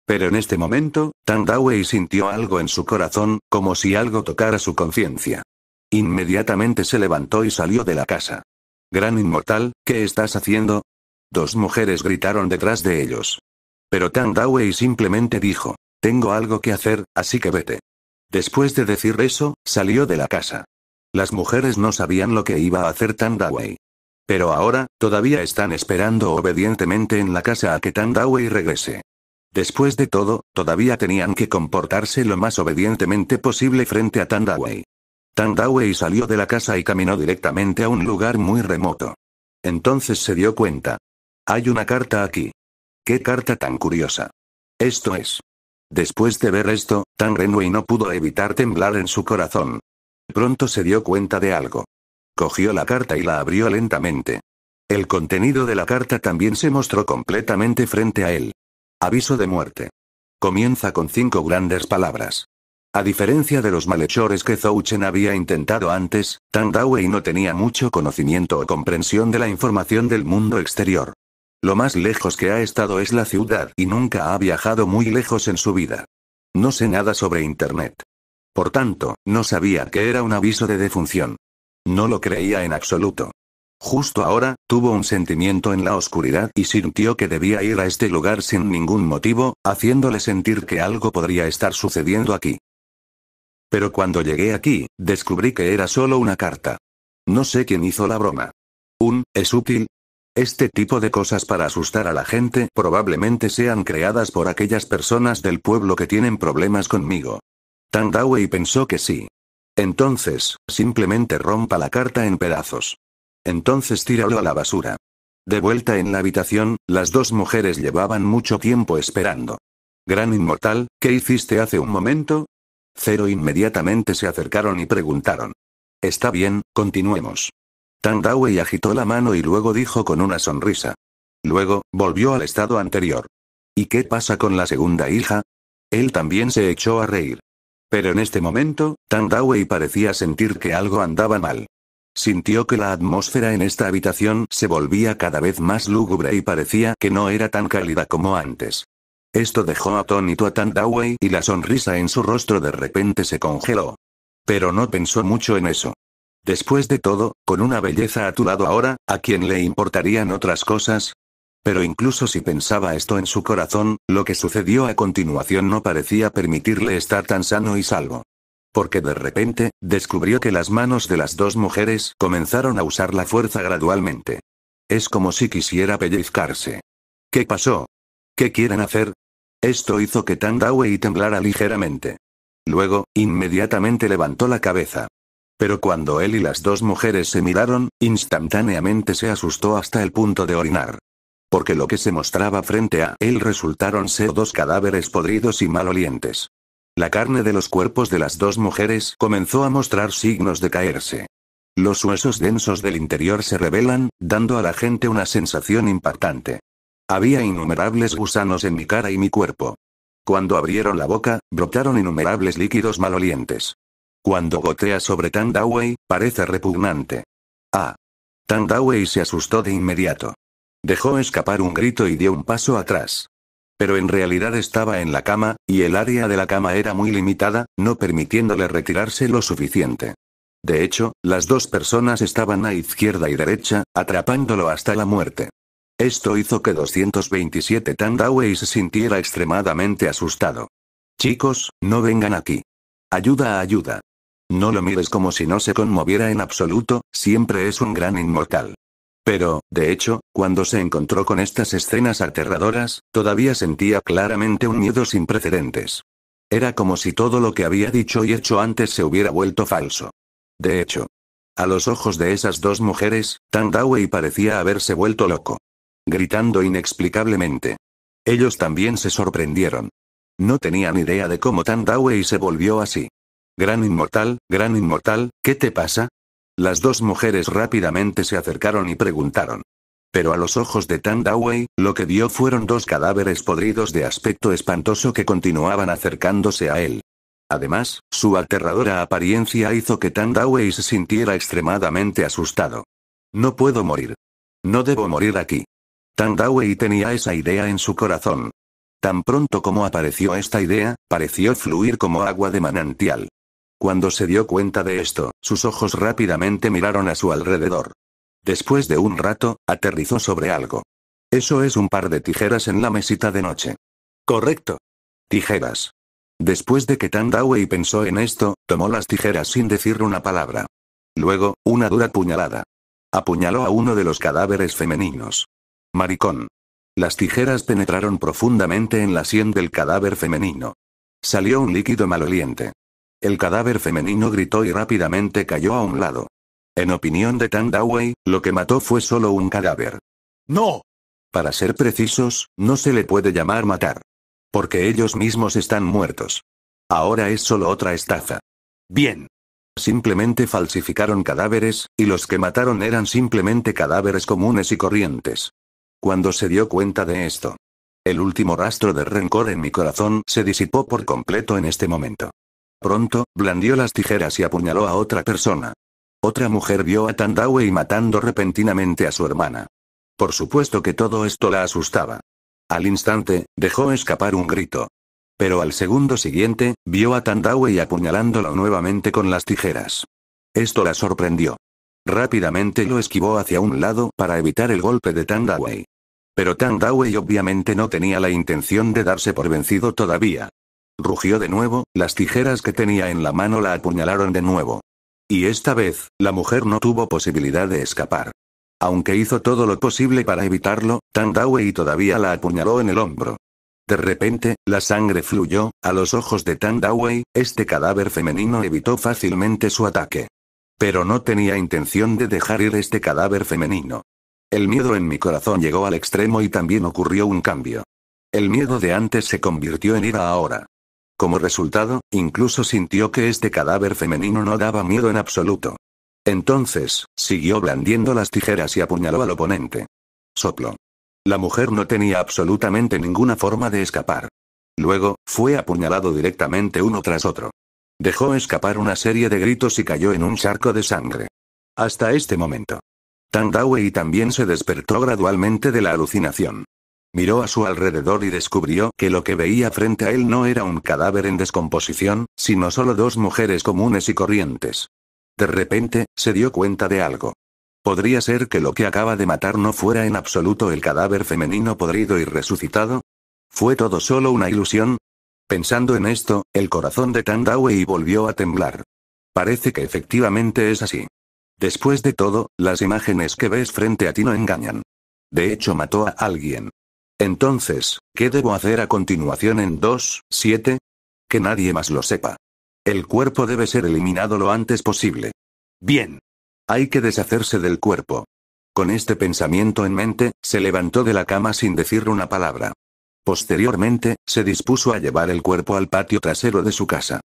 Pero en este momento, Tan Dawei sintió algo en su corazón, como si algo tocara su conciencia. Inmediatamente se levantó y salió de la casa. Gran inmortal, ¿qué estás haciendo? Dos mujeres gritaron detrás de ellos. Pero Tang simplemente dijo, tengo algo que hacer, así que vete. Después de decir eso, salió de la casa. Las mujeres no sabían lo que iba a hacer Tang Pero ahora, todavía están esperando obedientemente en la casa a que Tang regrese. Después de todo, todavía tenían que comportarse lo más obedientemente posible frente a Tang Tan Dawei salió de la casa y caminó directamente a un lugar muy remoto. Entonces se dio cuenta. Hay una carta aquí. ¡Qué carta tan curiosa! Esto es. Después de ver esto, Tan Renwei no pudo evitar temblar en su corazón. Pronto se dio cuenta de algo. Cogió la carta y la abrió lentamente. El contenido de la carta también se mostró completamente frente a él. Aviso de muerte. Comienza con cinco grandes palabras. A diferencia de los malhechores que Zouchen había intentado antes, Tang Dawei no tenía mucho conocimiento o comprensión de la información del mundo exterior. Lo más lejos que ha estado es la ciudad y nunca ha viajado muy lejos en su vida. No sé nada sobre Internet. Por tanto, no sabía que era un aviso de defunción. No lo creía en absoluto. Justo ahora, tuvo un sentimiento en la oscuridad y sintió que debía ir a este lugar sin ningún motivo, haciéndole sentir que algo podría estar sucediendo aquí. Pero cuando llegué aquí, descubrí que era solo una carta. No sé quién hizo la broma. Un, es útil. Este tipo de cosas para asustar a la gente probablemente sean creadas por aquellas personas del pueblo que tienen problemas conmigo. Tan pensó que sí. Entonces, simplemente rompa la carta en pedazos. Entonces tíralo a la basura. De vuelta en la habitación, las dos mujeres llevaban mucho tiempo esperando. Gran inmortal, ¿qué hiciste hace un momento? Cero inmediatamente se acercaron y preguntaron. Está bien, continuemos. Tang agitó la mano y luego dijo con una sonrisa. Luego, volvió al estado anterior. ¿Y qué pasa con la segunda hija? Él también se echó a reír. Pero en este momento, Tang parecía sentir que algo andaba mal. Sintió que la atmósfera en esta habitación se volvía cada vez más lúgubre y parecía que no era tan cálida como antes. Esto dejó atónito a Tandaway y la sonrisa en su rostro de repente se congeló. Pero no pensó mucho en eso. Después de todo, con una belleza a tu lado ahora, ¿a quién le importarían otras cosas? Pero incluso si pensaba esto en su corazón, lo que sucedió a continuación no parecía permitirle estar tan sano y salvo. Porque de repente, descubrió que las manos de las dos mujeres comenzaron a usar la fuerza gradualmente. Es como si quisiera pellizcarse. ¿Qué pasó? ¿Qué quieren hacer? Esto hizo que Tan Dawei temblara ligeramente. Luego, inmediatamente levantó la cabeza. Pero cuando él y las dos mujeres se miraron, instantáneamente se asustó hasta el punto de orinar. Porque lo que se mostraba frente a él resultaron ser dos cadáveres podridos y malolientes. La carne de los cuerpos de las dos mujeres comenzó a mostrar signos de caerse. Los huesos densos del interior se revelan, dando a la gente una sensación impactante. Había innumerables gusanos en mi cara y mi cuerpo. Cuando abrieron la boca, brotaron innumerables líquidos malolientes. Cuando gotea sobre Tandaway, parece repugnante. Ah. Tandaway se asustó de inmediato. Dejó escapar un grito y dio un paso atrás. Pero en realidad estaba en la cama, y el área de la cama era muy limitada, no permitiéndole retirarse lo suficiente. De hecho, las dos personas estaban a izquierda y derecha, atrapándolo hasta la muerte. Esto hizo que 227 Tandaway se sintiera extremadamente asustado. Chicos, no vengan aquí. Ayuda, ayuda. No lo mires como si no se conmoviera en absoluto, siempre es un gran inmortal. Pero, de hecho, cuando se encontró con estas escenas aterradoras, todavía sentía claramente un miedo sin precedentes. Era como si todo lo que había dicho y hecho antes se hubiera vuelto falso. De hecho, a los ojos de esas dos mujeres, Tandaway parecía haberse vuelto loco gritando inexplicablemente. Ellos también se sorprendieron. No tenían idea de cómo Tan se volvió así. Gran inmortal, gran inmortal, ¿qué te pasa? Las dos mujeres rápidamente se acercaron y preguntaron. Pero a los ojos de Tan lo que vio fueron dos cadáveres podridos de aspecto espantoso que continuaban acercándose a él. Además, su aterradora apariencia hizo que Tan se sintiera extremadamente asustado. No puedo morir. No debo morir aquí. Tandawe tenía esa idea en su corazón. Tan pronto como apareció esta idea, pareció fluir como agua de manantial. Cuando se dio cuenta de esto, sus ojos rápidamente miraron a su alrededor. Después de un rato, aterrizó sobre algo. Eso es un par de tijeras en la mesita de noche. Correcto. Tijeras. Después de que Tandawei pensó en esto, tomó las tijeras sin decir una palabra. Luego, una dura puñalada. Apuñaló a uno de los cadáveres femeninos. Maricón. Las tijeras penetraron profundamente en la sien del cadáver femenino. Salió un líquido maloliente. El cadáver femenino gritó y rápidamente cayó a un lado. En opinión de Tang lo que mató fue solo un cadáver. ¡No! Para ser precisos, no se le puede llamar matar. Porque ellos mismos están muertos. Ahora es solo otra estafa. Bien. Simplemente falsificaron cadáveres, y los que mataron eran simplemente cadáveres comunes y corrientes cuando se dio cuenta de esto. El último rastro de rencor en mi corazón se disipó por completo en este momento. Pronto, blandió las tijeras y apuñaló a otra persona. Otra mujer vio a Tandawe matando repentinamente a su hermana. Por supuesto que todo esto la asustaba. Al instante, dejó escapar un grito. Pero al segundo siguiente, vio a Tandawe apuñalándolo nuevamente con las tijeras. Esto la sorprendió. Rápidamente lo esquivó hacia un lado para evitar el golpe de Tandaway. Pero Tandaway obviamente no tenía la intención de darse por vencido todavía. Rugió de nuevo, las tijeras que tenía en la mano la apuñalaron de nuevo. Y esta vez, la mujer no tuvo posibilidad de escapar. Aunque hizo todo lo posible para evitarlo, Tandaway todavía la apuñaló en el hombro. De repente, la sangre fluyó, a los ojos de Tandaway, este cadáver femenino evitó fácilmente su ataque. Pero no tenía intención de dejar ir este cadáver femenino. El miedo en mi corazón llegó al extremo y también ocurrió un cambio. El miedo de antes se convirtió en ira ahora. Como resultado, incluso sintió que este cadáver femenino no daba miedo en absoluto. Entonces, siguió blandiendo las tijeras y apuñaló al oponente. Soplo. La mujer no tenía absolutamente ninguna forma de escapar. Luego, fue apuñalado directamente uno tras otro. Dejó escapar una serie de gritos y cayó en un charco de sangre. Hasta este momento. Tang Dawei también se despertó gradualmente de la alucinación. Miró a su alrededor y descubrió que lo que veía frente a él no era un cadáver en descomposición, sino solo dos mujeres comunes y corrientes. De repente, se dio cuenta de algo. ¿Podría ser que lo que acaba de matar no fuera en absoluto el cadáver femenino podrido y resucitado? ¿Fue todo solo una ilusión? Pensando en esto, el corazón de Tan volvió a temblar. Parece que efectivamente es así. Después de todo, las imágenes que ves frente a ti no engañan. De hecho, mató a alguien. Entonces, ¿qué debo hacer a continuación en 2, 7? Que nadie más lo sepa. El cuerpo debe ser eliminado lo antes posible. Bien. Hay que deshacerse del cuerpo. Con este pensamiento en mente, se levantó de la cama sin decir una palabra. Posteriormente, se dispuso a llevar el cuerpo al patio trasero de su casa.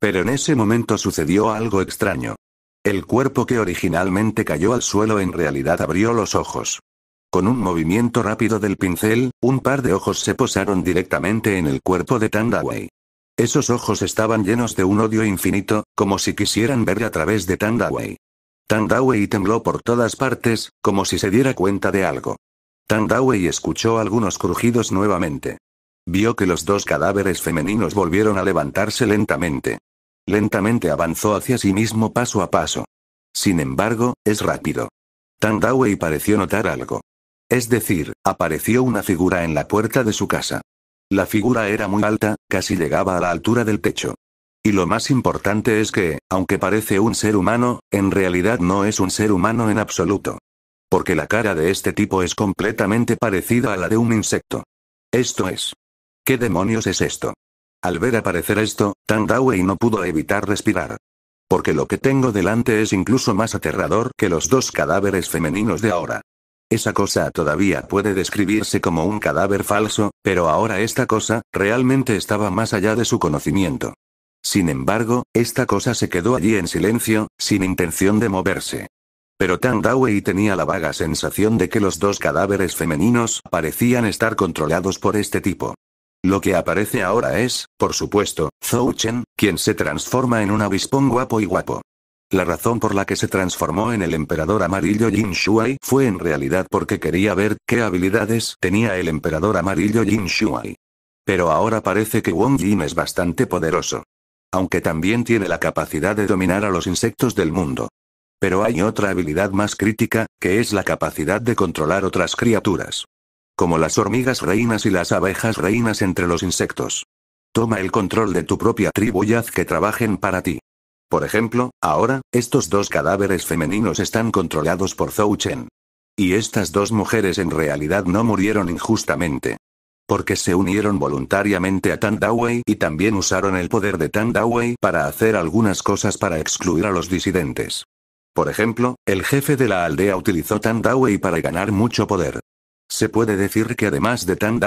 Pero en ese momento sucedió algo extraño. El cuerpo que originalmente cayó al suelo en realidad abrió los ojos. Con un movimiento rápido del pincel, un par de ojos se posaron directamente en el cuerpo de Tandaway. Esos ojos estaban llenos de un odio infinito, como si quisieran ver a través de Tandaway. Tandaway tembló por todas partes, como si se diera cuenta de algo. Tandawei escuchó algunos crujidos nuevamente. Vio que los dos cadáveres femeninos volvieron a levantarse lentamente. Lentamente avanzó hacia sí mismo paso a paso. Sin embargo, es rápido. Tandawei pareció notar algo. Es decir, apareció una figura en la puerta de su casa. La figura era muy alta, casi llegaba a la altura del techo. Y lo más importante es que, aunque parece un ser humano, en realidad no es un ser humano en absoluto. Porque la cara de este tipo es completamente parecida a la de un insecto. Esto es. ¿Qué demonios es esto? Al ver aparecer esto, Tang no pudo evitar respirar. Porque lo que tengo delante es incluso más aterrador que los dos cadáveres femeninos de ahora. Esa cosa todavía puede describirse como un cadáver falso, pero ahora esta cosa, realmente estaba más allá de su conocimiento. Sin embargo, esta cosa se quedó allí en silencio, sin intención de moverse. Pero Tang Dawei tenía la vaga sensación de que los dos cadáveres femeninos parecían estar controlados por este tipo. Lo que aparece ahora es, por supuesto, Zhou Chen, quien se transforma en un avispón guapo y guapo. La razón por la que se transformó en el emperador amarillo Jin Shuai fue en realidad porque quería ver qué habilidades tenía el emperador amarillo Jin Shuai. Pero ahora parece que Wong Jin es bastante poderoso. Aunque también tiene la capacidad de dominar a los insectos del mundo. Pero hay otra habilidad más crítica, que es la capacidad de controlar otras criaturas. Como las hormigas reinas y las abejas reinas entre los insectos. Toma el control de tu propia tribu y haz que trabajen para ti. Por ejemplo, ahora, estos dos cadáveres femeninos están controlados por Zhou Chen. Y estas dos mujeres en realidad no murieron injustamente. Porque se unieron voluntariamente a Tan Dawei y también usaron el poder de Tan Dawei para hacer algunas cosas para excluir a los disidentes. Por ejemplo, el jefe de la aldea utilizó Tan para ganar mucho poder. Se puede decir que además de Tan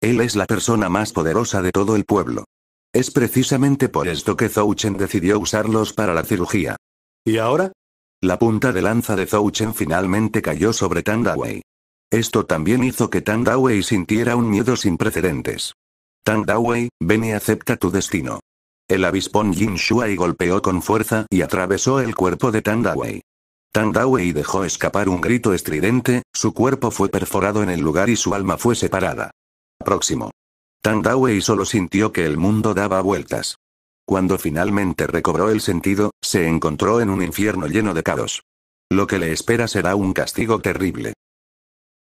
él es la persona más poderosa de todo el pueblo. Es precisamente por esto que Zhou Chen decidió usarlos para la cirugía. ¿Y ahora? La punta de lanza de Zhou Chen finalmente cayó sobre Tan Esto también hizo que Tan sintiera un miedo sin precedentes. Tan ven y acepta tu destino. El avispón Jin Shuai golpeó con fuerza y atravesó el cuerpo de Tang Dawei. Tang dejó escapar un grito estridente, su cuerpo fue perforado en el lugar y su alma fue separada. Próximo. Tang Dawei solo sintió que el mundo daba vueltas. Cuando finalmente recobró el sentido, se encontró en un infierno lleno de caos. Lo que le espera será un castigo terrible.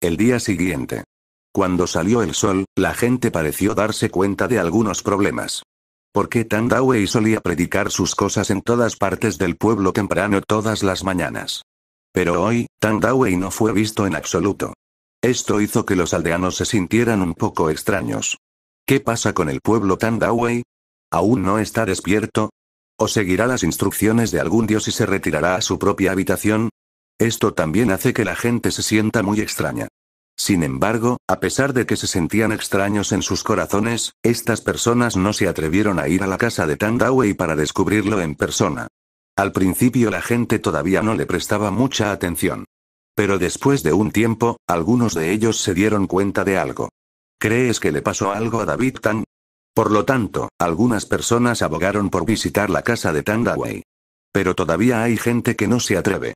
El día siguiente. Cuando salió el sol, la gente pareció darse cuenta de algunos problemas porque Tandaway solía predicar sus cosas en todas partes del pueblo temprano todas las mañanas. Pero hoy, Tandaway no fue visto en absoluto. Esto hizo que los aldeanos se sintieran un poco extraños. ¿Qué pasa con el pueblo Tandaway? ¿Aún no está despierto? ¿O seguirá las instrucciones de algún dios y se retirará a su propia habitación? Esto también hace que la gente se sienta muy extraña. Sin embargo, a pesar de que se sentían extraños en sus corazones, estas personas no se atrevieron a ir a la casa de Tang para descubrirlo en persona. Al principio la gente todavía no le prestaba mucha atención. Pero después de un tiempo, algunos de ellos se dieron cuenta de algo. ¿Crees que le pasó algo a David Tang? Por lo tanto, algunas personas abogaron por visitar la casa de Tang Pero todavía hay gente que no se atreve.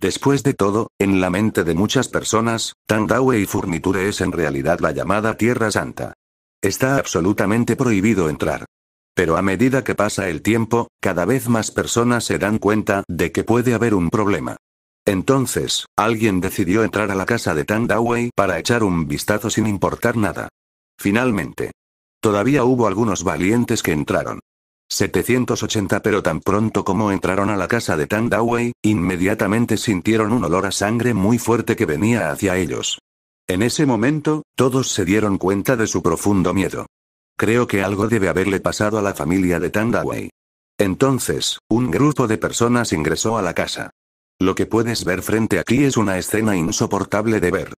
Después de todo, en la mente de muchas personas, Tandaue y Furniture es en realidad la llamada Tierra Santa. Está absolutamente prohibido entrar. Pero a medida que pasa el tiempo, cada vez más personas se dan cuenta de que puede haber un problema. Entonces, alguien decidió entrar a la casa de Tandaway para echar un vistazo sin importar nada. Finalmente. Todavía hubo algunos valientes que entraron. 780 pero tan pronto como entraron a la casa de Tandaway, inmediatamente sintieron un olor a sangre muy fuerte que venía hacia ellos. En ese momento, todos se dieron cuenta de su profundo miedo. Creo que algo debe haberle pasado a la familia de Tandaway. Entonces, un grupo de personas ingresó a la casa. Lo que puedes ver frente aquí es una escena insoportable de ver.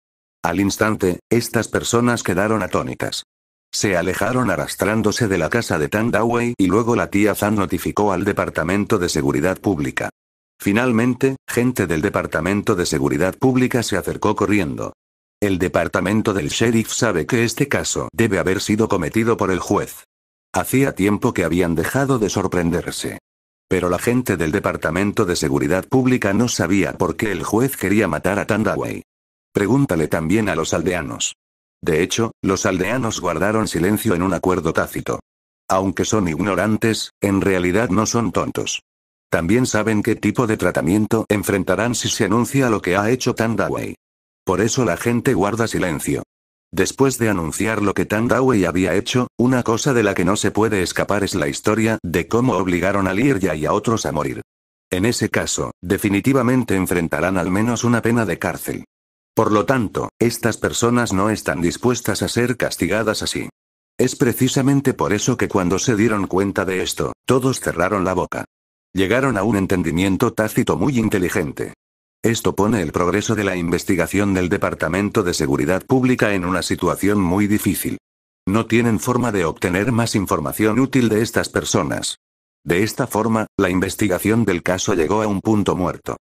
Al instante, estas personas quedaron atónitas. Se alejaron arrastrándose de la casa de Tandaway y luego la tía Zan notificó al Departamento de Seguridad Pública. Finalmente, gente del Departamento de Seguridad Pública se acercó corriendo. El departamento del sheriff sabe que este caso debe haber sido cometido por el juez. Hacía tiempo que habían dejado de sorprenderse. Pero la gente del Departamento de Seguridad Pública no sabía por qué el juez quería matar a Tandaway. Pregúntale también a los aldeanos. De hecho, los aldeanos guardaron silencio en un acuerdo tácito. Aunque son ignorantes, en realidad no son tontos. También saben qué tipo de tratamiento enfrentarán si se anuncia lo que ha hecho Tandaway. Por eso la gente guarda silencio. Después de anunciar lo que Tandaway había hecho, una cosa de la que no se puede escapar es la historia de cómo obligaron a Lirya y a otros a morir. En ese caso, definitivamente enfrentarán al menos una pena de cárcel. Por lo tanto, estas personas no están dispuestas a ser castigadas así. Es precisamente por eso que cuando se dieron cuenta de esto, todos cerraron la boca. Llegaron a un entendimiento tácito muy inteligente. Esto pone el progreso de la investigación del Departamento de Seguridad Pública en una situación muy difícil. No tienen forma de obtener más información útil de estas personas. De esta forma, la investigación del caso llegó a un punto muerto.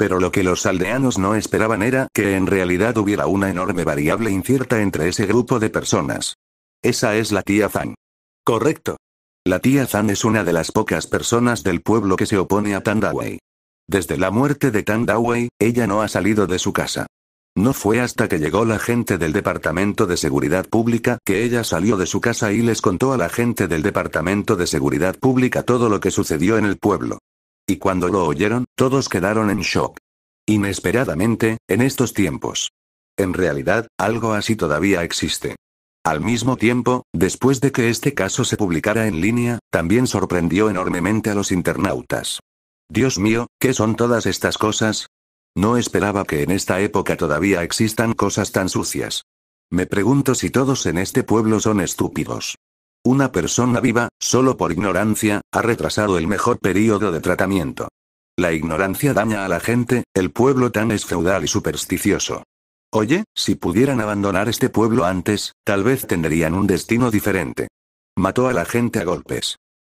Pero lo que los aldeanos no esperaban era que en realidad hubiera una enorme variable incierta entre ese grupo de personas. Esa es la tía Zan. Correcto. La tía Zan es una de las pocas personas del pueblo que se opone a Tandaway. Desde la muerte de Tandaway, ella no ha salido de su casa. No fue hasta que llegó la gente del Departamento de Seguridad Pública que ella salió de su casa y les contó a la gente del Departamento de Seguridad Pública todo lo que sucedió en el pueblo. Y cuando lo oyeron, todos quedaron en shock. Inesperadamente, en estos tiempos. En realidad, algo así todavía existe. Al mismo tiempo, después de que este caso se publicara en línea, también sorprendió enormemente a los internautas. Dios mío, ¿qué son todas estas cosas? No esperaba que en esta época todavía existan cosas tan sucias. Me pregunto si todos en este pueblo son estúpidos. Una persona viva, solo por ignorancia, ha retrasado el mejor periodo de tratamiento. La ignorancia daña a la gente, el pueblo tan es feudal y supersticioso. Oye, si pudieran abandonar este pueblo antes, tal vez tendrían un destino diferente. Mató a la gente a golpes.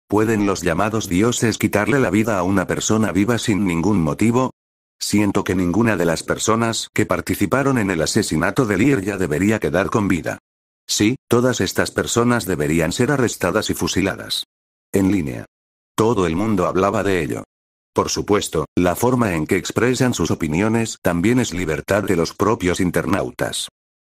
¿Pueden los llamados dioses quitarle la vida a una persona viva sin ningún motivo? Siento que ninguna de las personas que participaron en el asesinato de Lir ya debería quedar con vida. Sí, todas estas personas deberían ser arrestadas y fusiladas. En línea. Todo el mundo hablaba de ello. Por supuesto, la forma en que expresan sus opiniones también es libertad de los propios internautas.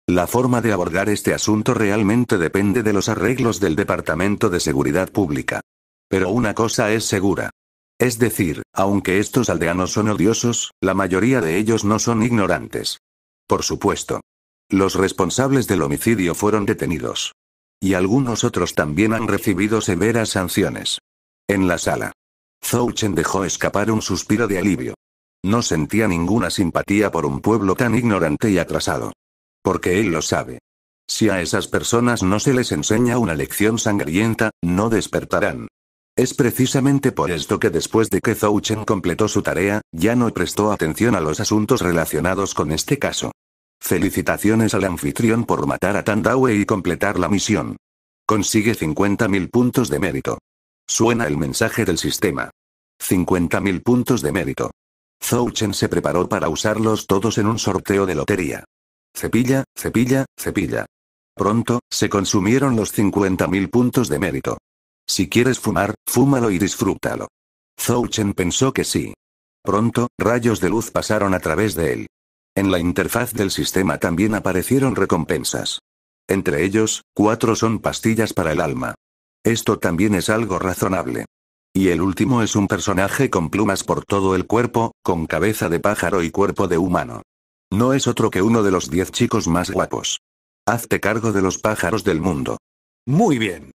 La forma de abordar este asunto realmente depende de los arreglos del Departamento de Seguridad Pública. Pero una cosa es segura. Es decir, aunque estos aldeanos son odiosos, la mayoría de ellos no son ignorantes. Por supuesto, los responsables del homicidio fueron detenidos. Y algunos otros también han recibido severas sanciones. En la sala. Zhou Chen dejó escapar un suspiro de alivio. No sentía ninguna simpatía por un pueblo tan ignorante y atrasado. Porque él lo sabe. Si a esas personas no se les enseña una lección sangrienta, no despertarán. Es precisamente por esto que después de que Zhou Chen completó su tarea, ya no prestó atención a los asuntos relacionados con este caso. Felicitaciones al anfitrión por matar a Tandaue y completar la misión. Consigue 50.000 puntos de mérito. Suena el mensaje del sistema. 50.000 puntos de mérito. Zouchen se preparó para usarlos todos en un sorteo de lotería. Cepilla, cepilla, cepilla. Pronto, se consumieron los 50.000 puntos de mérito. Si quieres fumar, fúmalo y disfrútalo. Zouchen pensó que sí. Pronto, rayos de luz pasaron a través de él. En la interfaz del sistema también aparecieron recompensas. Entre ellos, cuatro son pastillas para el alma. Esto también es algo razonable. Y el último es un personaje con plumas por todo el cuerpo, con cabeza de pájaro y cuerpo de humano. No es otro que uno de los diez chicos más guapos. Hazte cargo de los pájaros del mundo. Muy bien.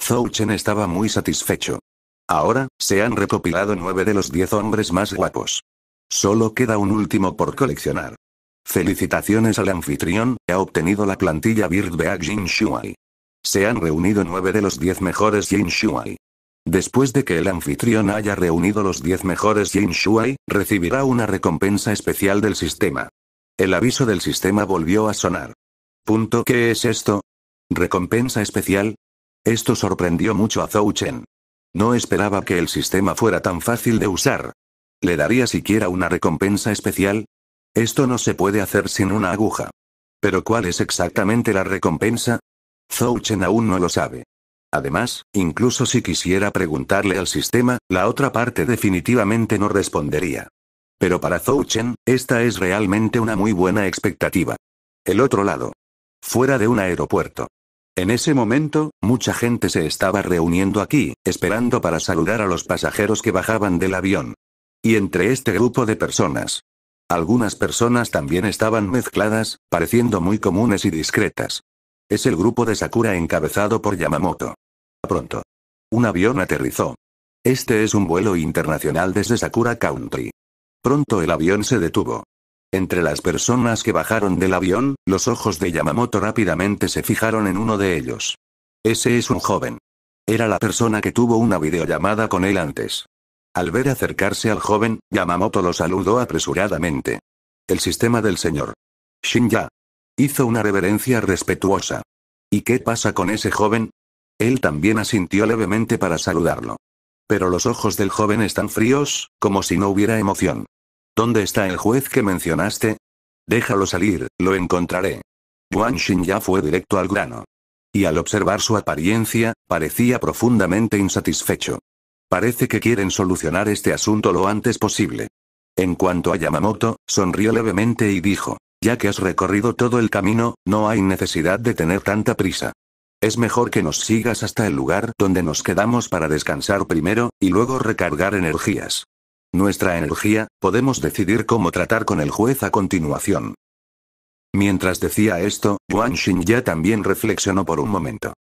Zhou Chen estaba muy satisfecho. Ahora, se han recopilado nueve de los diez hombres más guapos. Solo queda un último por coleccionar. Felicitaciones al anfitrión, que ha obtenido la plantilla Birdbeak Jin Shuai. Se han reunido nueve de los diez mejores Jin Shuai. Después de que el anfitrión haya reunido los 10 mejores Jin Shuai, recibirá una recompensa especial del sistema. El aviso del sistema volvió a sonar. Punto ¿Qué es esto? ¿Recompensa especial? Esto sorprendió mucho a Zhou Chen. No esperaba que el sistema fuera tan fácil de usar. ¿Le daría siquiera una recompensa especial? Esto no se puede hacer sin una aguja. Pero ¿cuál es exactamente la recompensa? Zhou Chen aún no lo sabe. Además, incluso si quisiera preguntarle al sistema, la otra parte definitivamente no respondería. Pero para Zhou Chen, esta es realmente una muy buena expectativa. El otro lado. Fuera de un aeropuerto. En ese momento, mucha gente se estaba reuniendo aquí, esperando para saludar a los pasajeros que bajaban del avión. Y entre este grupo de personas. Algunas personas también estaban mezcladas, pareciendo muy comunes y discretas. Es el grupo de Sakura encabezado por Yamamoto. Pronto. Un avión aterrizó. Este es un vuelo internacional desde Sakura Country. Pronto el avión se detuvo. Entre las personas que bajaron del avión, los ojos de Yamamoto rápidamente se fijaron en uno de ellos. Ese es un joven. Era la persona que tuvo una videollamada con él antes. Al ver acercarse al joven, Yamamoto lo saludó apresuradamente. El sistema del señor. Shinya. Hizo una reverencia respetuosa. ¿Y qué pasa con ese joven? Él también asintió levemente para saludarlo. Pero los ojos del joven están fríos, como si no hubiera emoción. ¿Dónde está el juez que mencionaste? Déjalo salir, lo encontraré. Yuan Shinya fue directo al grano. Y al observar su apariencia, parecía profundamente insatisfecho. Parece que quieren solucionar este asunto lo antes posible. En cuanto a Yamamoto, sonrió levemente y dijo, ya que has recorrido todo el camino, no hay necesidad de tener tanta prisa. Es mejor que nos sigas hasta el lugar donde nos quedamos para descansar primero, y luego recargar energías. Nuestra energía, podemos decidir cómo tratar con el juez a continuación. Mientras decía esto, Wang Xin ya también reflexionó por un momento.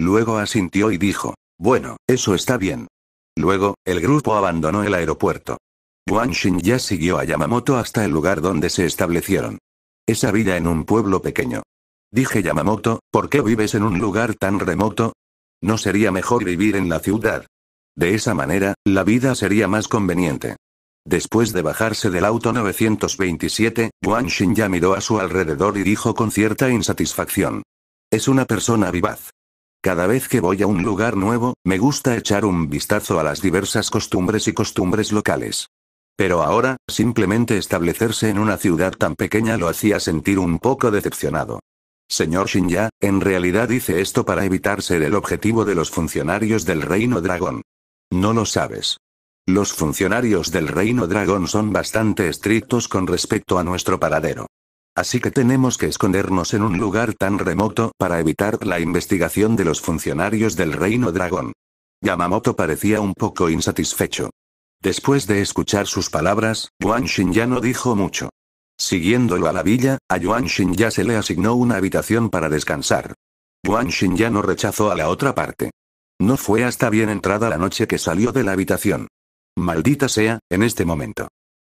Luego asintió y dijo, bueno, eso está bien. Luego, el grupo abandonó el aeropuerto. Xin ya siguió a Yamamoto hasta el lugar donde se establecieron. Esa vida en un pueblo pequeño. Dije Yamamoto, ¿por qué vives en un lugar tan remoto? ¿No sería mejor vivir en la ciudad? De esa manera, la vida sería más conveniente. Después de bajarse del auto 927, Wang Xin ya miró a su alrededor y dijo con cierta insatisfacción. Es una persona vivaz. Cada vez que voy a un lugar nuevo, me gusta echar un vistazo a las diversas costumbres y costumbres locales. Pero ahora, simplemente establecerse en una ciudad tan pequeña lo hacía sentir un poco decepcionado. Señor Shinja, en realidad hice esto para evitar ser el objetivo de los funcionarios del Reino Dragón. No lo sabes. Los funcionarios del Reino Dragón son bastante estrictos con respecto a nuestro paradero. Así que tenemos que escondernos en un lugar tan remoto para evitar la investigación de los funcionarios del reino dragón. Yamamoto parecía un poco insatisfecho. Después de escuchar sus palabras, Yuan Xin ya no dijo mucho. Siguiéndolo a la villa, a Yuan Xin ya se le asignó una habitación para descansar. Yuan Xin ya no rechazó a la otra parte. No fue hasta bien entrada la noche que salió de la habitación. Maldita sea, en este momento.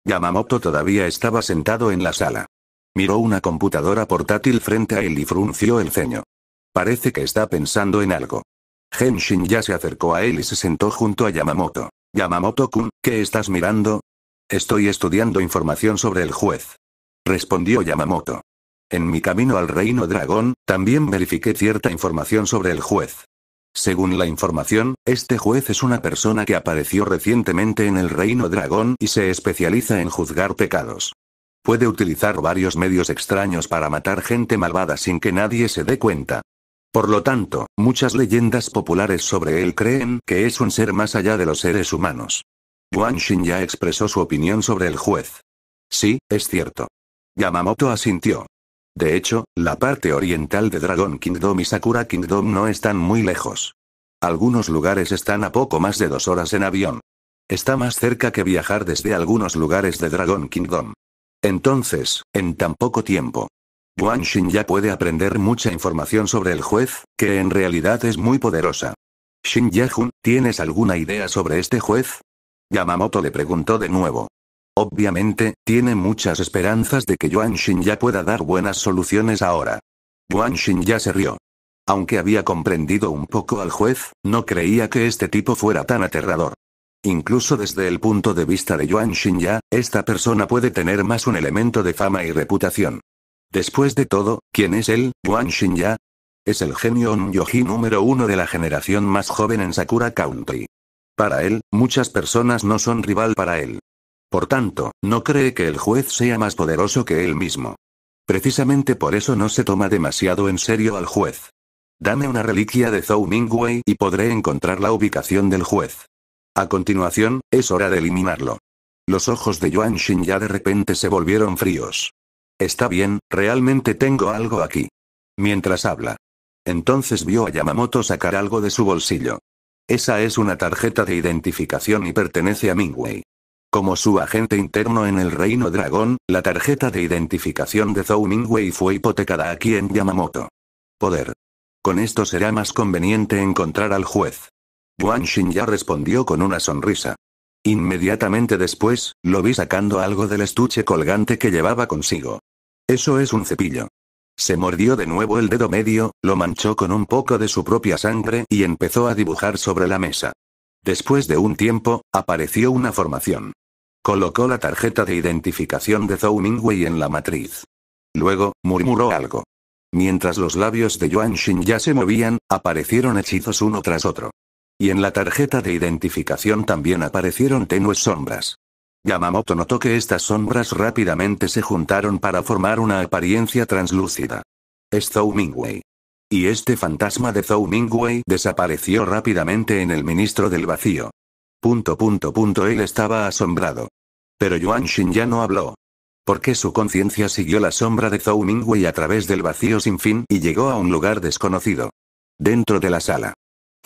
Yamamoto todavía estaba sentado en la sala. Miró una computadora portátil frente a él y frunció el ceño. Parece que está pensando en algo. Henshin ya se acercó a él y se sentó junto a Yamamoto. Yamamoto-kun, ¿qué estás mirando? Estoy estudiando información sobre el juez. Respondió Yamamoto. En mi camino al reino dragón, también verifiqué cierta información sobre el juez. Según la información, este juez es una persona que apareció recientemente en el reino dragón y se especializa en juzgar pecados. Puede utilizar varios medios extraños para matar gente malvada sin que nadie se dé cuenta. Por lo tanto, muchas leyendas populares sobre él creen que es un ser más allá de los seres humanos. Guan Xin ya expresó su opinión sobre el juez. Sí, es cierto. Yamamoto asintió. De hecho, la parte oriental de Dragon Kingdom y Sakura Kingdom no están muy lejos. Algunos lugares están a poco más de dos horas en avión. Está más cerca que viajar desde algunos lugares de Dragon Kingdom. Entonces, en tan poco tiempo. Xin ya puede aprender mucha información sobre el juez, que en realidad es muy poderosa. Shin Yajun, ¿tienes alguna idea sobre este juez? Yamamoto le preguntó de nuevo. Obviamente, tiene muchas esperanzas de que Yuan Shin ya pueda dar buenas soluciones ahora. Yuan Shin ya se rió. Aunque había comprendido un poco al juez, no creía que este tipo fuera tan aterrador. Incluso desde el punto de vista de Yuan Xinya, esta persona puede tener más un elemento de fama y reputación. Después de todo, ¿quién es él, Yuan Xinya? Es el genio Yoji número uno de la generación más joven en Sakura Country. Para él, muchas personas no son rival para él. Por tanto, no cree que el juez sea más poderoso que él mismo. Precisamente por eso no se toma demasiado en serio al juez. Dame una reliquia de Zhou Mingwei y podré encontrar la ubicación del juez. A continuación, es hora de eliminarlo. Los ojos de Yuan Xin ya de repente se volvieron fríos. Está bien, realmente tengo algo aquí. Mientras habla. Entonces vio a Yamamoto sacar algo de su bolsillo. Esa es una tarjeta de identificación y pertenece a Mingwei. Como su agente interno en el Reino Dragón, la tarjeta de identificación de Zhou Mingwei fue hipotecada aquí en Yamamoto. Poder. Con esto será más conveniente encontrar al juez. Yuan Xin ya respondió con una sonrisa. Inmediatamente después, lo vi sacando algo del estuche colgante que llevaba consigo. Eso es un cepillo. Se mordió de nuevo el dedo medio, lo manchó con un poco de su propia sangre y empezó a dibujar sobre la mesa. Después de un tiempo, apareció una formación. Colocó la tarjeta de identificación de Zhou Mingwei en la matriz. Luego, murmuró algo. Mientras los labios de Yuan Xin ya se movían, aparecieron hechizos uno tras otro. Y en la tarjeta de identificación también aparecieron tenues sombras. Yamamoto notó que estas sombras rápidamente se juntaron para formar una apariencia translúcida. Es Zhou Mingwei. Y este fantasma de Zhou Mingwei desapareció rápidamente en el ministro del vacío. Punto punto punto él estaba asombrado. Pero Yuan Xin ya no habló. Porque su conciencia siguió la sombra de Zhou Mingwei a través del vacío sin fin y llegó a un lugar desconocido. Dentro de la sala.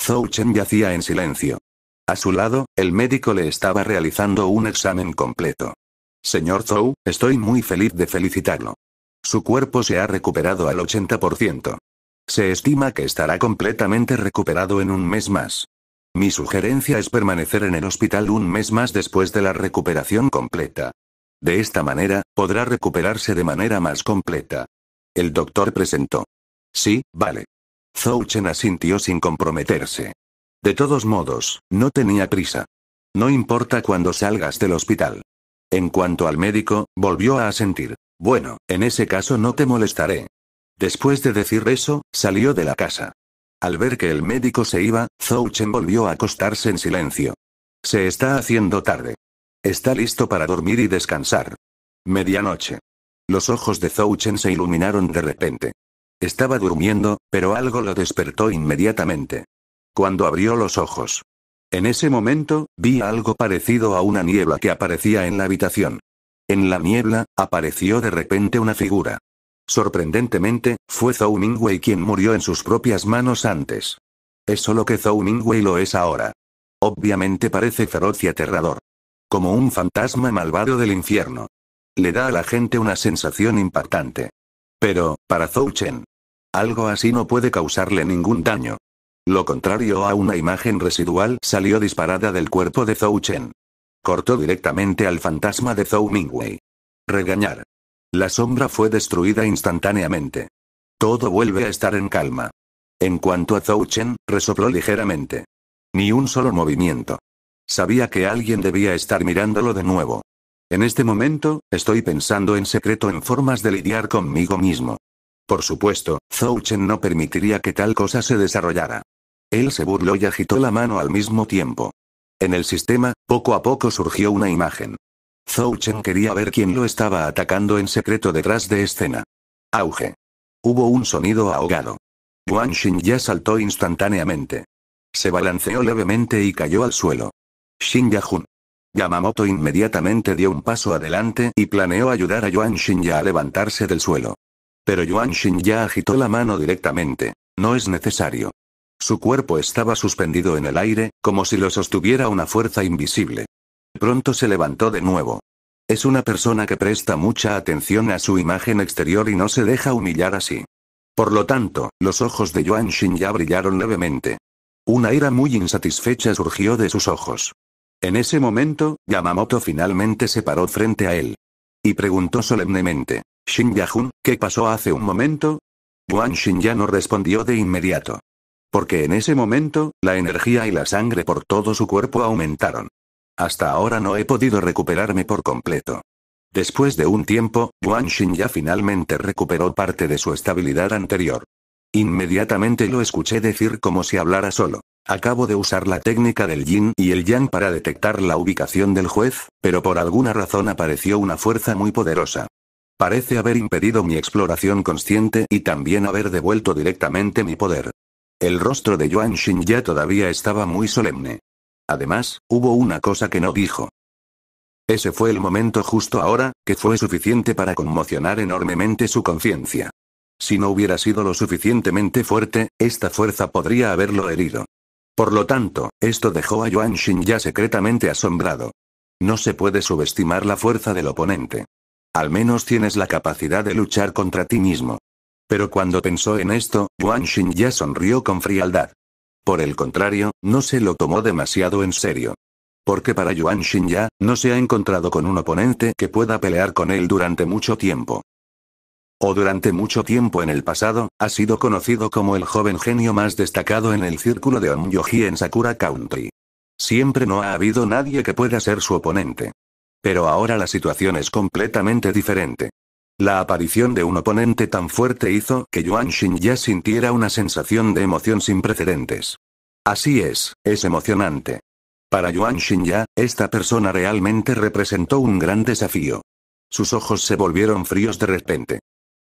Zhou Chen yacía en silencio. A su lado, el médico le estaba realizando un examen completo. Señor Zhou, estoy muy feliz de felicitarlo. Su cuerpo se ha recuperado al 80%. Se estima que estará completamente recuperado en un mes más. Mi sugerencia es permanecer en el hospital un mes más después de la recuperación completa. De esta manera, podrá recuperarse de manera más completa. El doctor presentó. Sí, vale. Zhou Chen asintió sin comprometerse. De todos modos, no tenía prisa. No importa cuando salgas del hospital. En cuanto al médico, volvió a asentir. Bueno, en ese caso no te molestaré. Después de decir eso, salió de la casa. Al ver que el médico se iba, Zhou Chen volvió a acostarse en silencio. Se está haciendo tarde. Está listo para dormir y descansar. Medianoche. Los ojos de Zouchen Chen se iluminaron de repente. Estaba durmiendo, pero algo lo despertó inmediatamente. Cuando abrió los ojos. En ese momento, vi algo parecido a una niebla que aparecía en la habitación. En la niebla, apareció de repente una figura. Sorprendentemente, fue Zhou Mingwei quien murió en sus propias manos antes. Es solo que Zhou Mingwei lo es ahora. Obviamente parece feroz y aterrador. Como un fantasma malvado del infierno. Le da a la gente una sensación impactante. Pero, para Zhou Chen. Algo así no puede causarle ningún daño. Lo contrario a una imagen residual salió disparada del cuerpo de Zhou Chen. Cortó directamente al fantasma de Zhou Mingwei. Regañar. La sombra fue destruida instantáneamente. Todo vuelve a estar en calma. En cuanto a Zhou Chen, resopló ligeramente. Ni un solo movimiento. Sabía que alguien debía estar mirándolo de nuevo. En este momento, estoy pensando en secreto en formas de lidiar conmigo mismo. Por supuesto, Zhou Chen no permitiría que tal cosa se desarrollara. Él se burló y agitó la mano al mismo tiempo. En el sistema, poco a poco surgió una imagen. Zhou Chen quería ver quién lo estaba atacando en secreto detrás de escena. Auge. Hubo un sonido ahogado. Guan Xin ya saltó instantáneamente. Se balanceó levemente y cayó al suelo. Xin Yajun. Yamamoto inmediatamente dio un paso adelante y planeó ayudar a Yuan Shinya a levantarse del suelo. Pero Yuan Shinya agitó la mano directamente. No es necesario. Su cuerpo estaba suspendido en el aire, como si lo sostuviera una fuerza invisible. Pronto se levantó de nuevo. Es una persona que presta mucha atención a su imagen exterior y no se deja humillar así. Por lo tanto, los ojos de Yuan Shin ya brillaron levemente. Una ira muy insatisfecha surgió de sus ojos. En ese momento, Yamamoto finalmente se paró frente a él. Y preguntó solemnemente, Shin Yahun, ¿qué pasó hace un momento? Guan Shin ya no respondió de inmediato. Porque en ese momento, la energía y la sangre por todo su cuerpo aumentaron. Hasta ahora no he podido recuperarme por completo. Después de un tiempo, Guan Xin ya finalmente recuperó parte de su estabilidad anterior. Inmediatamente lo escuché decir como si hablara solo. Acabo de usar la técnica del yin y el yang para detectar la ubicación del juez, pero por alguna razón apareció una fuerza muy poderosa. Parece haber impedido mi exploración consciente y también haber devuelto directamente mi poder. El rostro de Yuan Xin ya todavía estaba muy solemne. Además, hubo una cosa que no dijo. Ese fue el momento justo ahora, que fue suficiente para conmocionar enormemente su conciencia. Si no hubiera sido lo suficientemente fuerte, esta fuerza podría haberlo herido. Por lo tanto, esto dejó a Yuan Xin ya secretamente asombrado. No se puede subestimar la fuerza del oponente. Al menos tienes la capacidad de luchar contra ti mismo. Pero cuando pensó en esto, Yuan Xin ya sonrió con frialdad. Por el contrario, no se lo tomó demasiado en serio. Porque para Yuan Xin ya, no se ha encontrado con un oponente que pueda pelear con él durante mucho tiempo o durante mucho tiempo en el pasado, ha sido conocido como el joven genio más destacado en el círculo de Onyoji en Sakura Country. Siempre no ha habido nadie que pueda ser su oponente. Pero ahora la situación es completamente diferente. La aparición de un oponente tan fuerte hizo que Yuan Xin ya sintiera una sensación de emoción sin precedentes. Así es, es emocionante. Para Yuan Xin ya, esta persona realmente representó un gran desafío. Sus ojos se volvieron fríos de repente.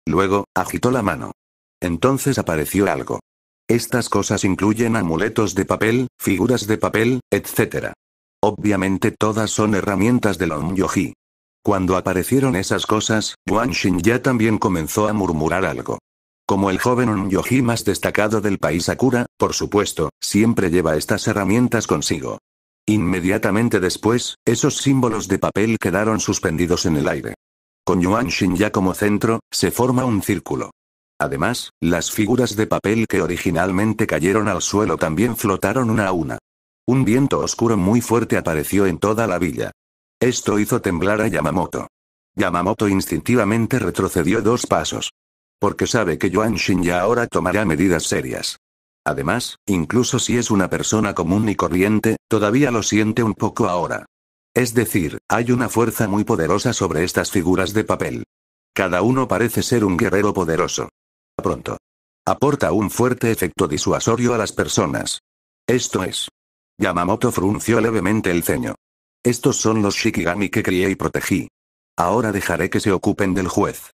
Luego, agitó la mano. Entonces apareció algo. Estas cosas incluyen amuletos de papel, figuras de papel, etc. Obviamente todas son herramientas de la Yoji. Cuando aparecieron esas cosas, Wang Xin ya también comenzó a murmurar algo. Como el joven Onmyoji más destacado del país Akura, por supuesto, siempre lleva estas herramientas consigo. Inmediatamente después, esos símbolos de papel quedaron suspendidos en el aire. Con Yuan ya como centro, se forma un círculo. Además, las figuras de papel que originalmente cayeron al suelo también flotaron una a una. Un viento oscuro muy fuerte apareció en toda la villa. Esto hizo temblar a Yamamoto. Yamamoto instintivamente retrocedió dos pasos. Porque sabe que Yuan ya ahora tomará medidas serias. Además, incluso si es una persona común y corriente, todavía lo siente un poco ahora. Es decir, hay una fuerza muy poderosa sobre estas figuras de papel. Cada uno parece ser un guerrero poderoso. Pronto. Aporta un fuerte efecto disuasorio a las personas. Esto es. Yamamoto frunció levemente el ceño. Estos son los Shikigami que crié y protegí. Ahora dejaré que se ocupen del juez.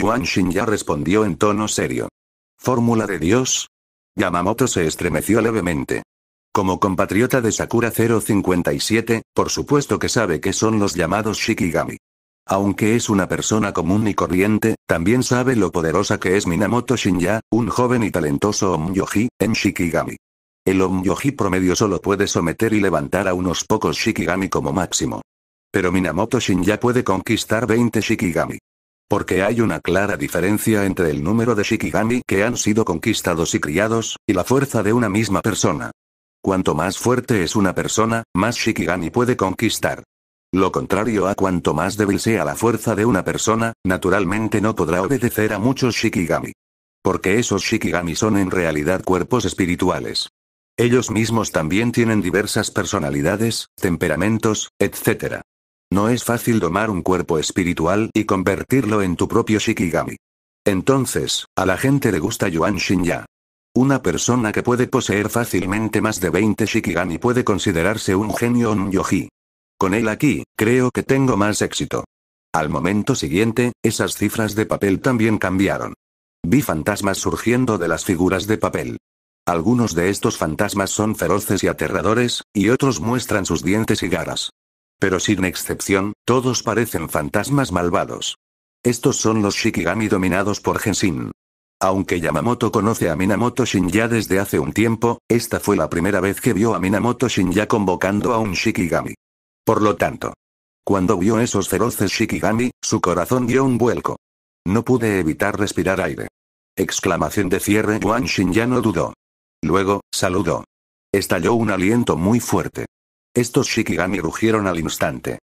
Yuan ya respondió en tono serio. ¿Fórmula de Dios? Yamamoto se estremeció levemente. Como compatriota de Sakura 057, por supuesto que sabe que son los llamados Shikigami. Aunque es una persona común y corriente, también sabe lo poderosa que es Minamoto Shinja, un joven y talentoso Omyoji, en Shikigami. El Omyoji promedio solo puede someter y levantar a unos pocos Shikigami como máximo. Pero Minamoto Shinja puede conquistar 20 Shikigami. Porque hay una clara diferencia entre el número de Shikigami que han sido conquistados y criados, y la fuerza de una misma persona. Cuanto más fuerte es una persona, más Shikigami puede conquistar. Lo contrario a cuanto más débil sea la fuerza de una persona, naturalmente no podrá obedecer a muchos Shikigami. Porque esos Shikigami son en realidad cuerpos espirituales. Ellos mismos también tienen diversas personalidades, temperamentos, etc. No es fácil domar un cuerpo espiritual y convertirlo en tu propio Shikigami. Entonces, a la gente le gusta Yuan Shinya. Una persona que puede poseer fácilmente más de 20 Shikigami puede considerarse un genio o un yoji. Con él aquí, creo que tengo más éxito. Al momento siguiente, esas cifras de papel también cambiaron. Vi fantasmas surgiendo de las figuras de papel. Algunos de estos fantasmas son feroces y aterradores, y otros muestran sus dientes y garas. Pero sin excepción, todos parecen fantasmas malvados. Estos son los Shikigami dominados por Genshin. Aunque Yamamoto conoce a Minamoto ya desde hace un tiempo, esta fue la primera vez que vio a Minamoto ya convocando a un Shikigami. Por lo tanto, cuando vio esos feroces Shikigami, su corazón dio un vuelco. No pude evitar respirar aire. Exclamación de cierre Shin ya no dudó. Luego, saludó. Estalló un aliento muy fuerte. Estos Shikigami rugieron al instante.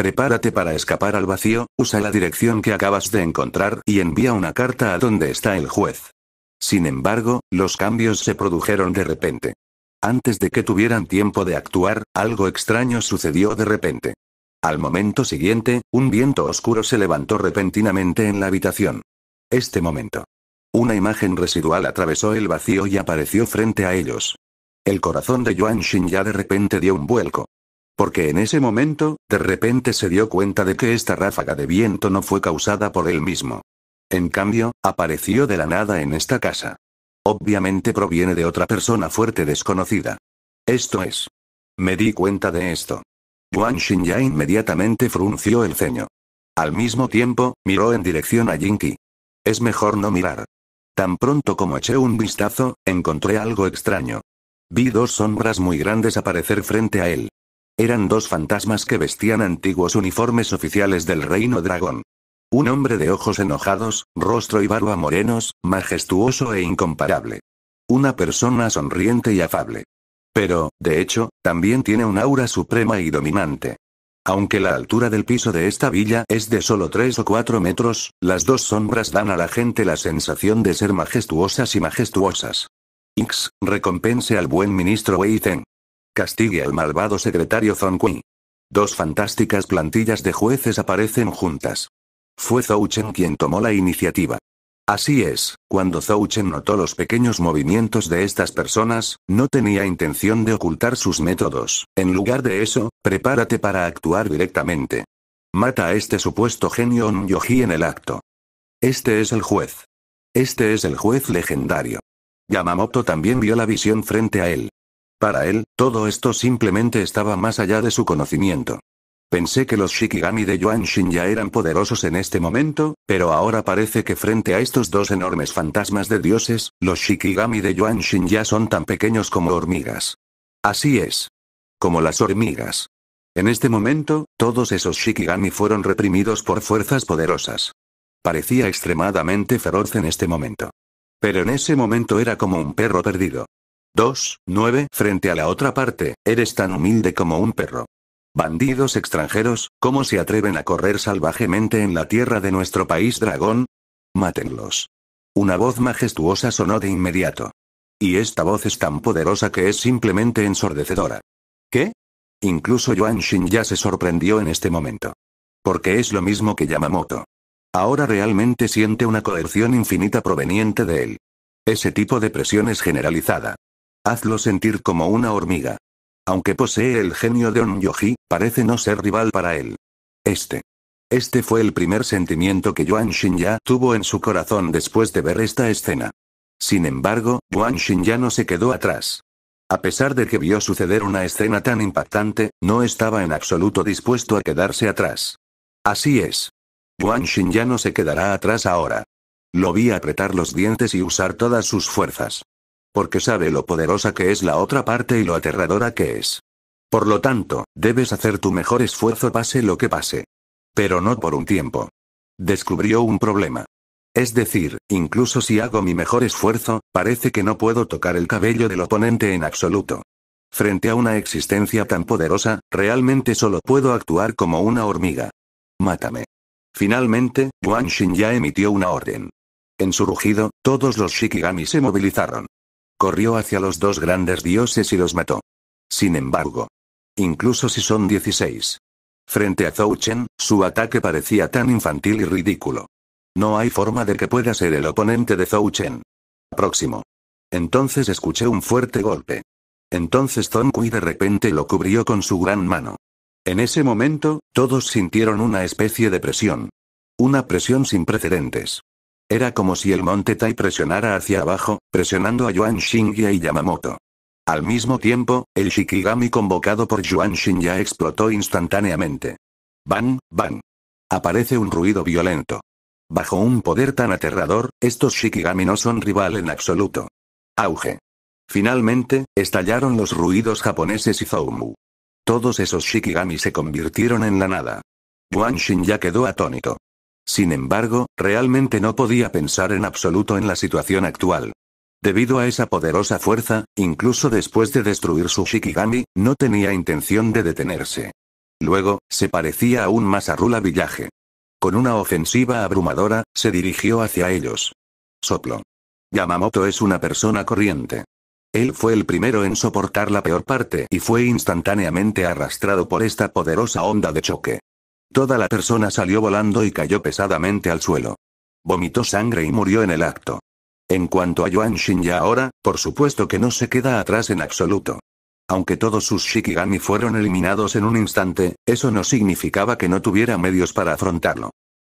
Prepárate para escapar al vacío, usa la dirección que acabas de encontrar y envía una carta a donde está el juez. Sin embargo, los cambios se produjeron de repente. Antes de que tuvieran tiempo de actuar, algo extraño sucedió de repente. Al momento siguiente, un viento oscuro se levantó repentinamente en la habitación. Este momento. Una imagen residual atravesó el vacío y apareció frente a ellos. El corazón de Yuan Xin ya de repente dio un vuelco porque en ese momento, de repente se dio cuenta de que esta ráfaga de viento no fue causada por él mismo. En cambio, apareció de la nada en esta casa. Obviamente proviene de otra persona fuerte desconocida. Esto es. Me di cuenta de esto. Wang Xin ya inmediatamente frunció el ceño. Al mismo tiempo, miró en dirección a Jinki. Es mejor no mirar. Tan pronto como eché un vistazo, encontré algo extraño. Vi dos sombras muy grandes aparecer frente a él. Eran dos fantasmas que vestían antiguos uniformes oficiales del reino dragón. Un hombre de ojos enojados, rostro y barba morenos, majestuoso e incomparable. Una persona sonriente y afable. Pero, de hecho, también tiene un aura suprema y dominante. Aunque la altura del piso de esta villa es de solo 3 o 4 metros, las dos sombras dan a la gente la sensación de ser majestuosas y majestuosas. X, recompense al buen ministro Wei Castigue al malvado secretario Zhong Dos fantásticas plantillas de jueces aparecen juntas. Fue Zhou Chen quien tomó la iniciativa. Así es, cuando Zhou Chen notó los pequeños movimientos de estas personas, no tenía intención de ocultar sus métodos. En lugar de eso, prepárate para actuar directamente. Mata a este supuesto genio Yoji en el acto. Este es el juez. Este es el juez legendario. Yamamoto también vio la visión frente a él. Para él, todo esto simplemente estaba más allá de su conocimiento. Pensé que los Shikigami de Yuanshin ya eran poderosos en este momento, pero ahora parece que frente a estos dos enormes fantasmas de dioses, los Shikigami de Yuanshin ya son tan pequeños como hormigas. Así es. Como las hormigas. En este momento, todos esos Shikigami fueron reprimidos por fuerzas poderosas. Parecía extremadamente feroz en este momento. Pero en ese momento era como un perro perdido. 2, 9, frente a la otra parte, eres tan humilde como un perro. Bandidos extranjeros, ¿cómo se atreven a correr salvajemente en la tierra de nuestro país dragón? Mátenlos. Una voz majestuosa sonó de inmediato. Y esta voz es tan poderosa que es simplemente ensordecedora. ¿Qué? Incluso Yuan Shin ya se sorprendió en este momento. Porque es lo mismo que Yamamoto. Ahora realmente siente una coerción infinita proveniente de él. Ese tipo de presión es generalizada. Hazlo sentir como una hormiga. Aunque posee el genio de Yoji, parece no ser rival para él. Este. Este fue el primer sentimiento que Yuan ya tuvo en su corazón después de ver esta escena. Sin embargo, Yuan ya no se quedó atrás. A pesar de que vio suceder una escena tan impactante, no estaba en absoluto dispuesto a quedarse atrás. Así es. Yuan ya no se quedará atrás ahora. Lo vi apretar los dientes y usar todas sus fuerzas porque sabe lo poderosa que es la otra parte y lo aterradora que es. Por lo tanto, debes hacer tu mejor esfuerzo pase lo que pase. Pero no por un tiempo. Descubrió un problema. Es decir, incluso si hago mi mejor esfuerzo, parece que no puedo tocar el cabello del oponente en absoluto. Frente a una existencia tan poderosa, realmente solo puedo actuar como una hormiga. Mátame. Finalmente, Guan ya emitió una orden. En su rugido, todos los Shikigami se movilizaron. Corrió hacia los dos grandes dioses y los mató. Sin embargo. Incluso si son 16. Frente a Zhou Chen, su ataque parecía tan infantil y ridículo. No hay forma de que pueda ser el oponente de Zhou Chen. Próximo. Entonces escuché un fuerte golpe. Entonces Zong Kui de repente lo cubrió con su gran mano. En ese momento, todos sintieron una especie de presión. Una presión sin precedentes. Era como si el monte Tai presionara hacia abajo, presionando a Yuan Xing y Yamamoto. Al mismo tiempo, el Shikigami convocado por Yuan ya explotó instantáneamente. ¡Bang! ¡Bang! Aparece un ruido violento. Bajo un poder tan aterrador, estos Shikigami no son rival en absoluto. Auge. Finalmente, estallaron los ruidos japoneses y Zoumu. Todos esos Shikigami se convirtieron en la nada. Yuan ya quedó atónito. Sin embargo, realmente no podía pensar en absoluto en la situación actual. Debido a esa poderosa fuerza, incluso después de destruir su Shikigami, no tenía intención de detenerse. Luego, se parecía aún más a Rula Villaje. Con una ofensiva abrumadora, se dirigió hacia ellos. Soplo. Yamamoto es una persona corriente. Él fue el primero en soportar la peor parte y fue instantáneamente arrastrado por esta poderosa onda de choque. Toda la persona salió volando y cayó pesadamente al suelo. Vomitó sangre y murió en el acto. En cuanto a Yuan Xinya ahora, por supuesto que no se queda atrás en absoluto. Aunque todos sus Shikigami fueron eliminados en un instante, eso no significaba que no tuviera medios para afrontarlo.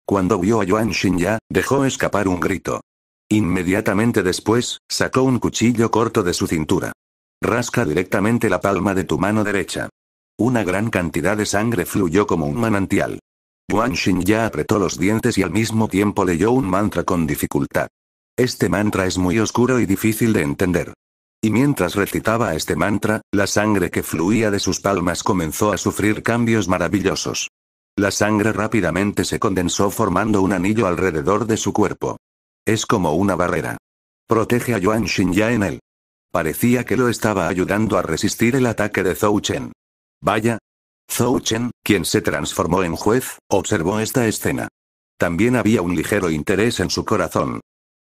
Cuando vio a Yuan Xinya, dejó escapar un grito. Inmediatamente después, sacó un cuchillo corto de su cintura. Rasca directamente la palma de tu mano derecha. Una gran cantidad de sangre fluyó como un manantial. Yuan Xin ya apretó los dientes y al mismo tiempo leyó un mantra con dificultad. Este mantra es muy oscuro y difícil de entender. Y mientras recitaba este mantra, la sangre que fluía de sus palmas comenzó a sufrir cambios maravillosos. La sangre rápidamente se condensó formando un anillo alrededor de su cuerpo. Es como una barrera. Protege a Yuan Xin ya en él. Parecía que lo estaba ayudando a resistir el ataque de Zhou Chen. Vaya. Zhou Chen, quien se transformó en juez, observó esta escena. También había un ligero interés en su corazón.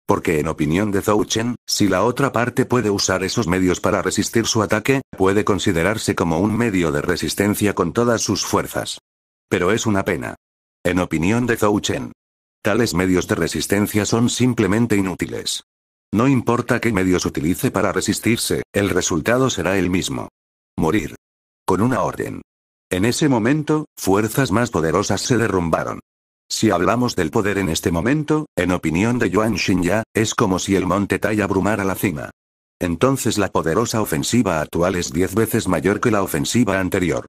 Porque en opinión de Zhou Chen, si la otra parte puede usar esos medios para resistir su ataque, puede considerarse como un medio de resistencia con todas sus fuerzas. Pero es una pena. En opinión de Zhou Chen. Tales medios de resistencia son simplemente inútiles. No importa qué medios utilice para resistirse, el resultado será el mismo. Morir con una orden. En ese momento, fuerzas más poderosas se derrumbaron. Si hablamos del poder en este momento, en opinión de Yuan Xinya, es como si el monte Tai abrumara la cima. Entonces la poderosa ofensiva actual es diez veces mayor que la ofensiva anterior.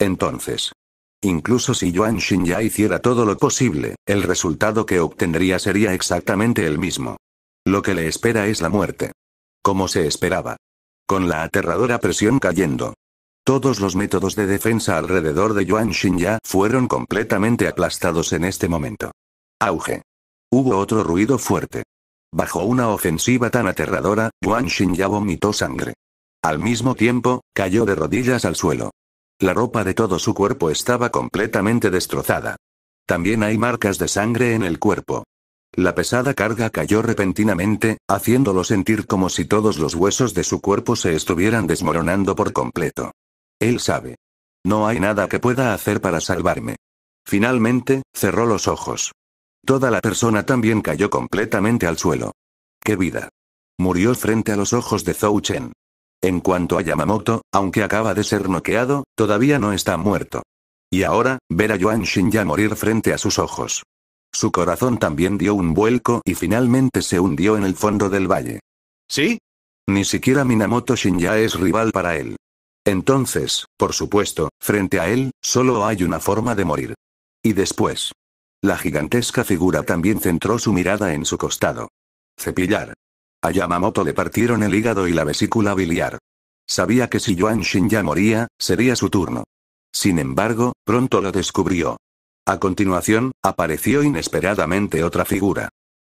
Entonces. Incluso si Yuan Xinya hiciera todo lo posible, el resultado que obtendría sería exactamente el mismo. Lo que le espera es la muerte. Como se esperaba. Con la aterradora presión cayendo, todos los métodos de defensa alrededor de Yuan Xinya fueron completamente aplastados en este momento. Auge. Hubo otro ruido fuerte. Bajo una ofensiva tan aterradora, Yuan Xinya vomitó sangre. Al mismo tiempo, cayó de rodillas al suelo. La ropa de todo su cuerpo estaba completamente destrozada. También hay marcas de sangre en el cuerpo. La pesada carga cayó repentinamente, haciéndolo sentir como si todos los huesos de su cuerpo se estuvieran desmoronando por completo. Él sabe. No hay nada que pueda hacer para salvarme. Finalmente, cerró los ojos. Toda la persona también cayó completamente al suelo. ¡Qué vida! Murió frente a los ojos de Zhou Chen. En cuanto a Yamamoto, aunque acaba de ser noqueado, todavía no está muerto. Y ahora, ver a Yuan ya morir frente a sus ojos. Su corazón también dio un vuelco y finalmente se hundió en el fondo del valle. ¿Sí? Ni siquiera Minamoto Shinya es rival para él. Entonces, por supuesto, frente a él, solo hay una forma de morir. Y después. La gigantesca figura también centró su mirada en su costado. Cepillar. A Yamamoto le partieron el hígado y la vesícula biliar. Sabía que si Yuan Shin ya moría, sería su turno. Sin embargo, pronto lo descubrió. A continuación, apareció inesperadamente otra figura.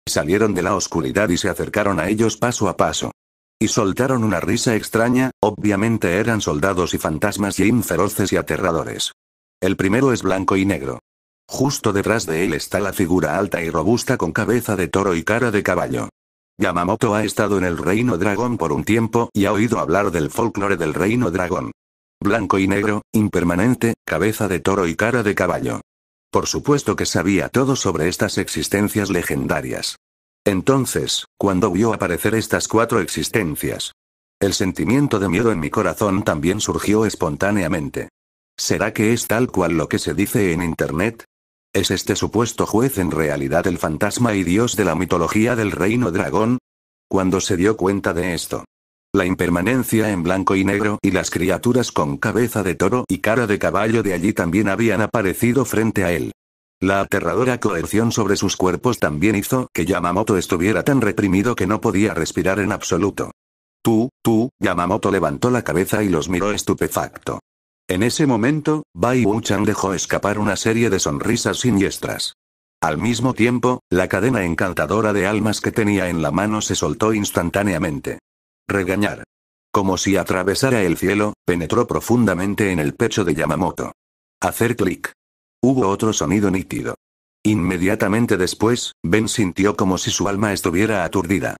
Salieron de la oscuridad y se acercaron a ellos paso a paso. Y soltaron una risa extraña, obviamente eran soldados y fantasmas y feroces y aterradores. El primero es blanco y negro. Justo detrás de él está la figura alta y robusta con cabeza de toro y cara de caballo. Yamamoto ha estado en el reino dragón por un tiempo y ha oído hablar del folclore del reino dragón. Blanco y negro, impermanente, cabeza de toro y cara de caballo. Por supuesto que sabía todo sobre estas existencias legendarias. Entonces, cuando vio aparecer estas cuatro existencias, el sentimiento de miedo en mi corazón también surgió espontáneamente. ¿Será que es tal cual lo que se dice en Internet? ¿Es este supuesto juez en realidad el fantasma y dios de la mitología del reino dragón? Cuando se dio cuenta de esto, la impermanencia en blanco y negro y las criaturas con cabeza de toro y cara de caballo de allí también habían aparecido frente a él. La aterradora coerción sobre sus cuerpos también hizo que Yamamoto estuviera tan reprimido que no podía respirar en absoluto. Tú, tú, Yamamoto levantó la cabeza y los miró estupefacto. En ese momento, Bai Wuchan dejó escapar una serie de sonrisas siniestras. Al mismo tiempo, la cadena encantadora de almas que tenía en la mano se soltó instantáneamente. Regañar. Como si atravesara el cielo, penetró profundamente en el pecho de Yamamoto. Hacer clic. Hubo otro sonido nítido. Inmediatamente después, Ben sintió como si su alma estuviera aturdida.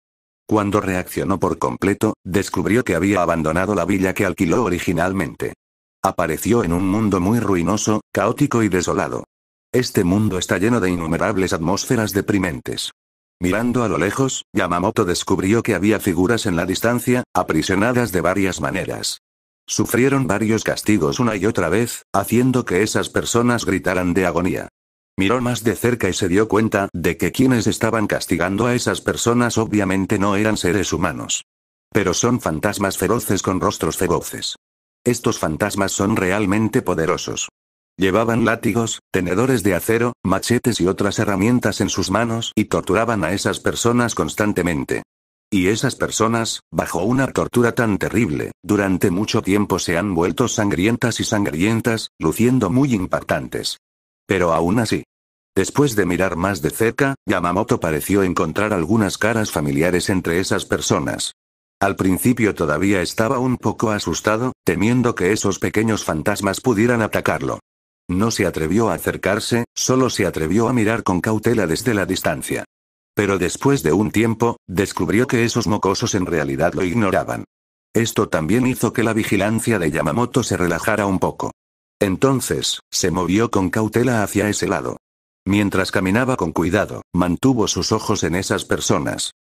Cuando reaccionó por completo, descubrió que había abandonado la villa que alquiló originalmente. Apareció en un mundo muy ruinoso, caótico y desolado. Este mundo está lleno de innumerables atmósferas deprimentes. Mirando a lo lejos, Yamamoto descubrió que había figuras en la distancia, aprisionadas de varias maneras. Sufrieron varios castigos una y otra vez, haciendo que esas personas gritaran de agonía. Miró más de cerca y se dio cuenta de que quienes estaban castigando a esas personas obviamente no eran seres humanos. Pero son fantasmas feroces con rostros feroces. Estos fantasmas son realmente poderosos. Llevaban látigos, tenedores de acero, machetes y otras herramientas en sus manos y torturaban a esas personas constantemente. Y esas personas, bajo una tortura tan terrible, durante mucho tiempo se han vuelto sangrientas y sangrientas, luciendo muy impactantes. Pero aún así. Después de mirar más de cerca, Yamamoto pareció encontrar algunas caras familiares entre esas personas. Al principio todavía estaba un poco asustado, temiendo que esos pequeños fantasmas pudieran atacarlo. No se atrevió a acercarse, solo se atrevió a mirar con cautela desde la distancia. Pero después de un tiempo, descubrió que esos mocosos en realidad lo ignoraban. Esto también hizo que la vigilancia de Yamamoto se relajara un poco. Entonces, se movió con cautela hacia ese lado. Mientras caminaba con cuidado, mantuvo sus ojos en esas personas.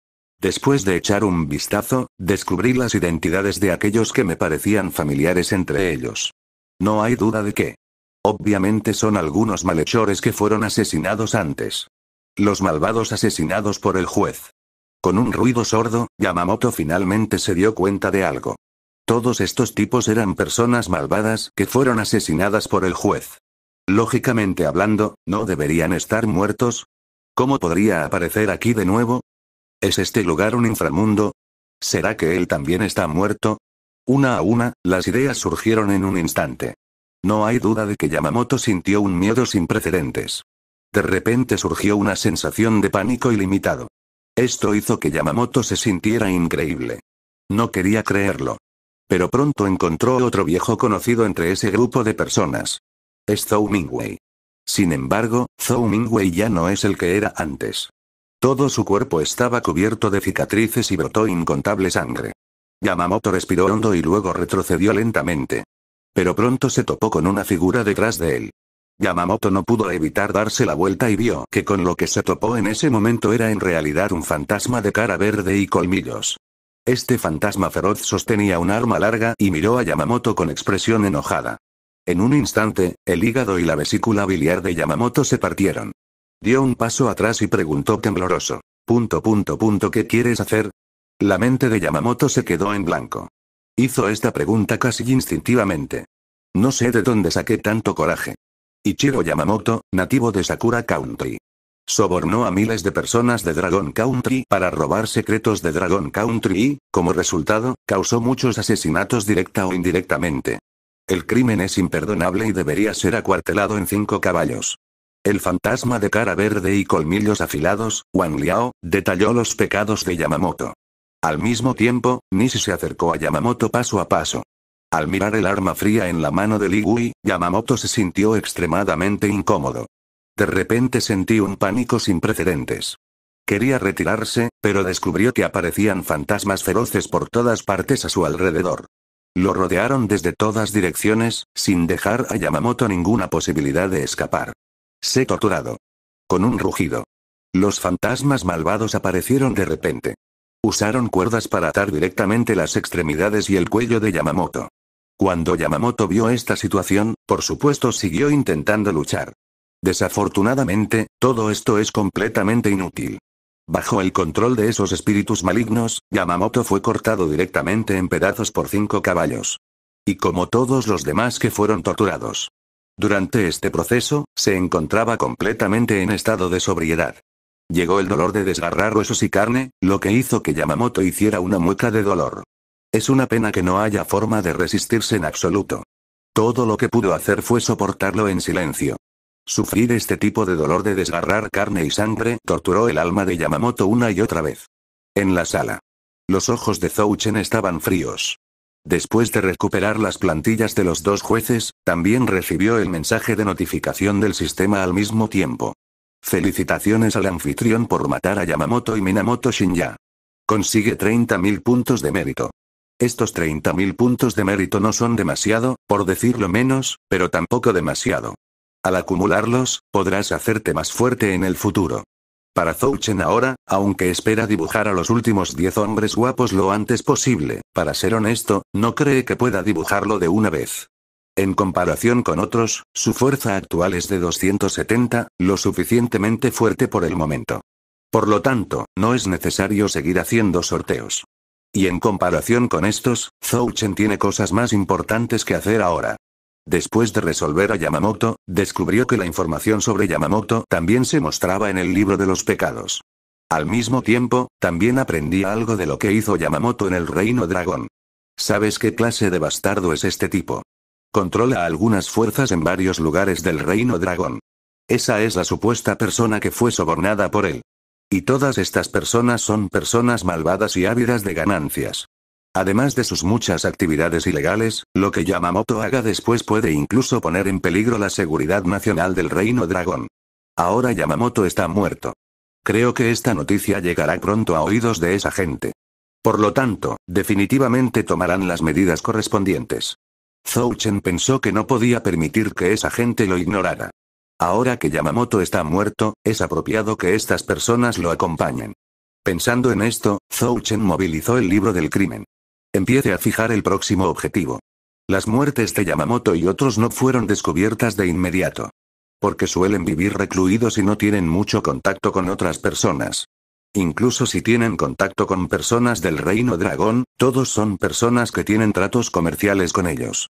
Después de echar un vistazo, descubrí las identidades de aquellos que me parecían familiares entre ellos. No hay duda de que. Obviamente son algunos malhechores que fueron asesinados antes los malvados asesinados por el juez. Con un ruido sordo, Yamamoto finalmente se dio cuenta de algo. Todos estos tipos eran personas malvadas que fueron asesinadas por el juez. Lógicamente hablando, ¿no deberían estar muertos? ¿Cómo podría aparecer aquí de nuevo? ¿Es este lugar un inframundo? ¿Será que él también está muerto? Una a una, las ideas surgieron en un instante. No hay duda de que Yamamoto sintió un miedo sin precedentes. De repente surgió una sensación de pánico ilimitado. Esto hizo que Yamamoto se sintiera increíble. No quería creerlo. Pero pronto encontró otro viejo conocido entre ese grupo de personas. Es Zhou Mingwei. Sin embargo, Zhou Mingwei ya no es el que era antes. Todo su cuerpo estaba cubierto de cicatrices y brotó incontable sangre. Yamamoto respiró hondo y luego retrocedió lentamente. Pero pronto se topó con una figura detrás de él. Yamamoto no pudo evitar darse la vuelta y vio que con lo que se topó en ese momento era en realidad un fantasma de cara verde y colmillos. Este fantasma feroz sostenía un arma larga y miró a Yamamoto con expresión enojada. En un instante, el hígado y la vesícula biliar de Yamamoto se partieron. Dio un paso atrás y preguntó tembloroso. Punto punto punto ¿qué quieres hacer? La mente de Yamamoto se quedó en blanco. Hizo esta pregunta casi instintivamente. No sé de dónde saqué tanto coraje. Ichiro Yamamoto, nativo de Sakura Country. Sobornó a miles de personas de Dragon Country para robar secretos de Dragon Country y, como resultado, causó muchos asesinatos directa o indirectamente. El crimen es imperdonable y debería ser acuartelado en cinco caballos. El fantasma de cara verde y colmillos afilados, Wang Liao, detalló los pecados de Yamamoto. Al mismo tiempo, Nishi se acercó a Yamamoto paso a paso. Al mirar el arma fría en la mano de Ligui, Yamamoto se sintió extremadamente incómodo. De repente sentí un pánico sin precedentes. Quería retirarse, pero descubrió que aparecían fantasmas feroces por todas partes a su alrededor. Lo rodearon desde todas direcciones, sin dejar a Yamamoto ninguna posibilidad de escapar. Se torturado. Con un rugido. Los fantasmas malvados aparecieron de repente. Usaron cuerdas para atar directamente las extremidades y el cuello de Yamamoto. Cuando Yamamoto vio esta situación, por supuesto siguió intentando luchar. Desafortunadamente, todo esto es completamente inútil. Bajo el control de esos espíritus malignos, Yamamoto fue cortado directamente en pedazos por cinco caballos. Y como todos los demás que fueron torturados. Durante este proceso, se encontraba completamente en estado de sobriedad. Llegó el dolor de desgarrar huesos y carne, lo que hizo que Yamamoto hiciera una mueca de dolor. Es una pena que no haya forma de resistirse en absoluto. Todo lo que pudo hacer fue soportarlo en silencio. Sufrir este tipo de dolor de desgarrar carne y sangre torturó el alma de Yamamoto una y otra vez. En la sala. Los ojos de Zouchen estaban fríos. Después de recuperar las plantillas de los dos jueces, también recibió el mensaje de notificación del sistema al mismo tiempo. Felicitaciones al anfitrión por matar a Yamamoto y Minamoto Shinja. Consigue 30.000 puntos de mérito. Estos 30.000 puntos de mérito no son demasiado, por decirlo menos, pero tampoco demasiado. Al acumularlos, podrás hacerte más fuerte en el futuro. Para Chen ahora, aunque espera dibujar a los últimos 10 hombres guapos lo antes posible, para ser honesto, no cree que pueda dibujarlo de una vez. En comparación con otros, su fuerza actual es de 270, lo suficientemente fuerte por el momento. Por lo tanto, no es necesario seguir haciendo sorteos. Y en comparación con estos, Zouchen tiene cosas más importantes que hacer ahora. Después de resolver a Yamamoto, descubrió que la información sobre Yamamoto también se mostraba en el libro de los pecados. Al mismo tiempo, también aprendí algo de lo que hizo Yamamoto en el reino dragón. ¿Sabes qué clase de bastardo es este tipo? Controla algunas fuerzas en varios lugares del reino dragón. Esa es la supuesta persona que fue sobornada por él. Y todas estas personas son personas malvadas y ávidas de ganancias. Además de sus muchas actividades ilegales, lo que Yamamoto haga después puede incluso poner en peligro la seguridad nacional del reino dragón. Ahora Yamamoto está muerto. Creo que esta noticia llegará pronto a oídos de esa gente. Por lo tanto, definitivamente tomarán las medidas correspondientes. Zouchen pensó que no podía permitir que esa gente lo ignorara. Ahora que Yamamoto está muerto, es apropiado que estas personas lo acompañen. Pensando en esto, Zhou Chen movilizó el libro del crimen. Empiece a fijar el próximo objetivo. Las muertes de Yamamoto y otros no fueron descubiertas de inmediato. Porque suelen vivir recluidos y no tienen mucho contacto con otras personas. Incluso si tienen contacto con personas del reino dragón, todos son personas que tienen tratos comerciales con ellos.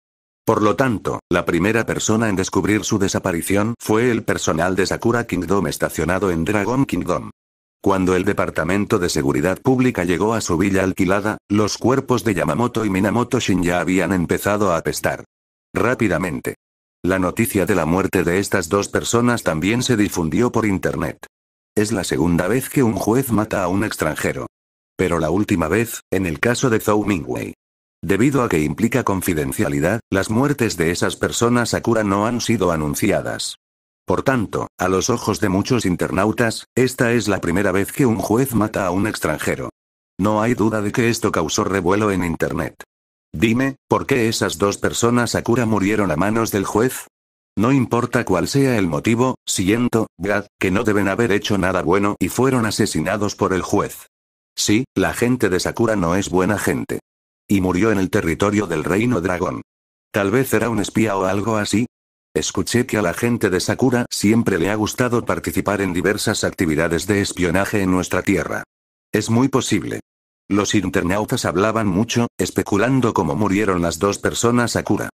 Por lo tanto, la primera persona en descubrir su desaparición fue el personal de Sakura Kingdom estacionado en Dragon Kingdom. Cuando el Departamento de Seguridad Pública llegó a su villa alquilada, los cuerpos de Yamamoto y Minamoto Shin ya habían empezado a apestar. Rápidamente. La noticia de la muerte de estas dos personas también se difundió por Internet. Es la segunda vez que un juez mata a un extranjero. Pero la última vez, en el caso de Zhou Mingwei. Debido a que implica confidencialidad, las muertes de esas personas Sakura no han sido anunciadas. Por tanto, a los ojos de muchos internautas, esta es la primera vez que un juez mata a un extranjero. No hay duda de que esto causó revuelo en Internet. Dime, ¿por qué esas dos personas Sakura murieron a manos del juez? No importa cuál sea el motivo, siento, Gad, que no deben haber hecho nada bueno y fueron asesinados por el juez. Sí, la gente de Sakura no es buena gente. Y murió en el territorio del reino dragón. Tal vez era un espía o algo así. Escuché que a la gente de Sakura siempre le ha gustado participar en diversas actividades de espionaje en nuestra tierra. Es muy posible. Los internautas hablaban mucho, especulando cómo murieron las dos personas Sakura.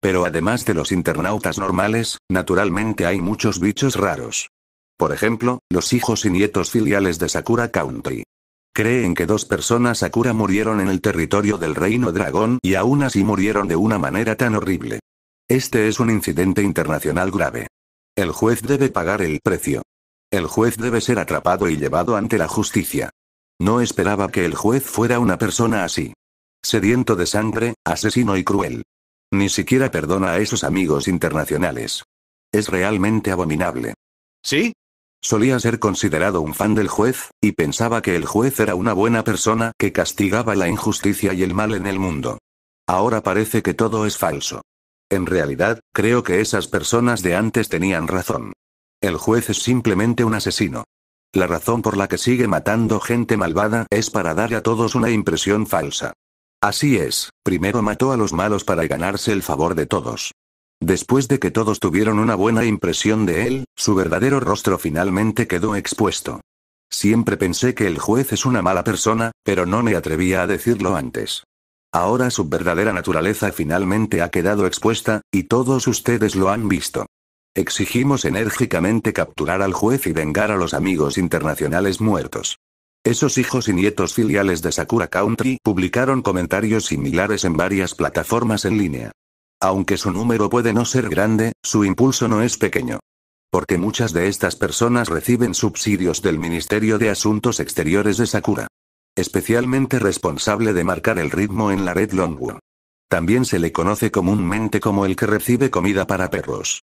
Pero además de los internautas normales, naturalmente hay muchos bichos raros. Por ejemplo, los hijos y nietos filiales de Sakura Country. Creen que dos personas Sakura murieron en el territorio del reino dragón y aún así murieron de una manera tan horrible. Este es un incidente internacional grave. El juez debe pagar el precio. El juez debe ser atrapado y llevado ante la justicia. No esperaba que el juez fuera una persona así. Sediento de sangre, asesino y cruel. Ni siquiera perdona a esos amigos internacionales. Es realmente abominable. ¿Sí? Solía ser considerado un fan del juez, y pensaba que el juez era una buena persona que castigaba la injusticia y el mal en el mundo. Ahora parece que todo es falso. En realidad, creo que esas personas de antes tenían razón. El juez es simplemente un asesino. La razón por la que sigue matando gente malvada es para dar a todos una impresión falsa. Así es, primero mató a los malos para ganarse el favor de todos. Después de que todos tuvieron una buena impresión de él, su verdadero rostro finalmente quedó expuesto. Siempre pensé que el juez es una mala persona, pero no me atrevía a decirlo antes. Ahora su verdadera naturaleza finalmente ha quedado expuesta, y todos ustedes lo han visto. Exigimos enérgicamente capturar al juez y vengar a los amigos internacionales muertos. Esos hijos y nietos filiales de Sakura Country publicaron comentarios similares en varias plataformas en línea. Aunque su número puede no ser grande, su impulso no es pequeño. Porque muchas de estas personas reciben subsidios del Ministerio de Asuntos Exteriores de Sakura. Especialmente responsable de marcar el ritmo en la red Longwood. También se le conoce comúnmente como el que recibe comida para perros.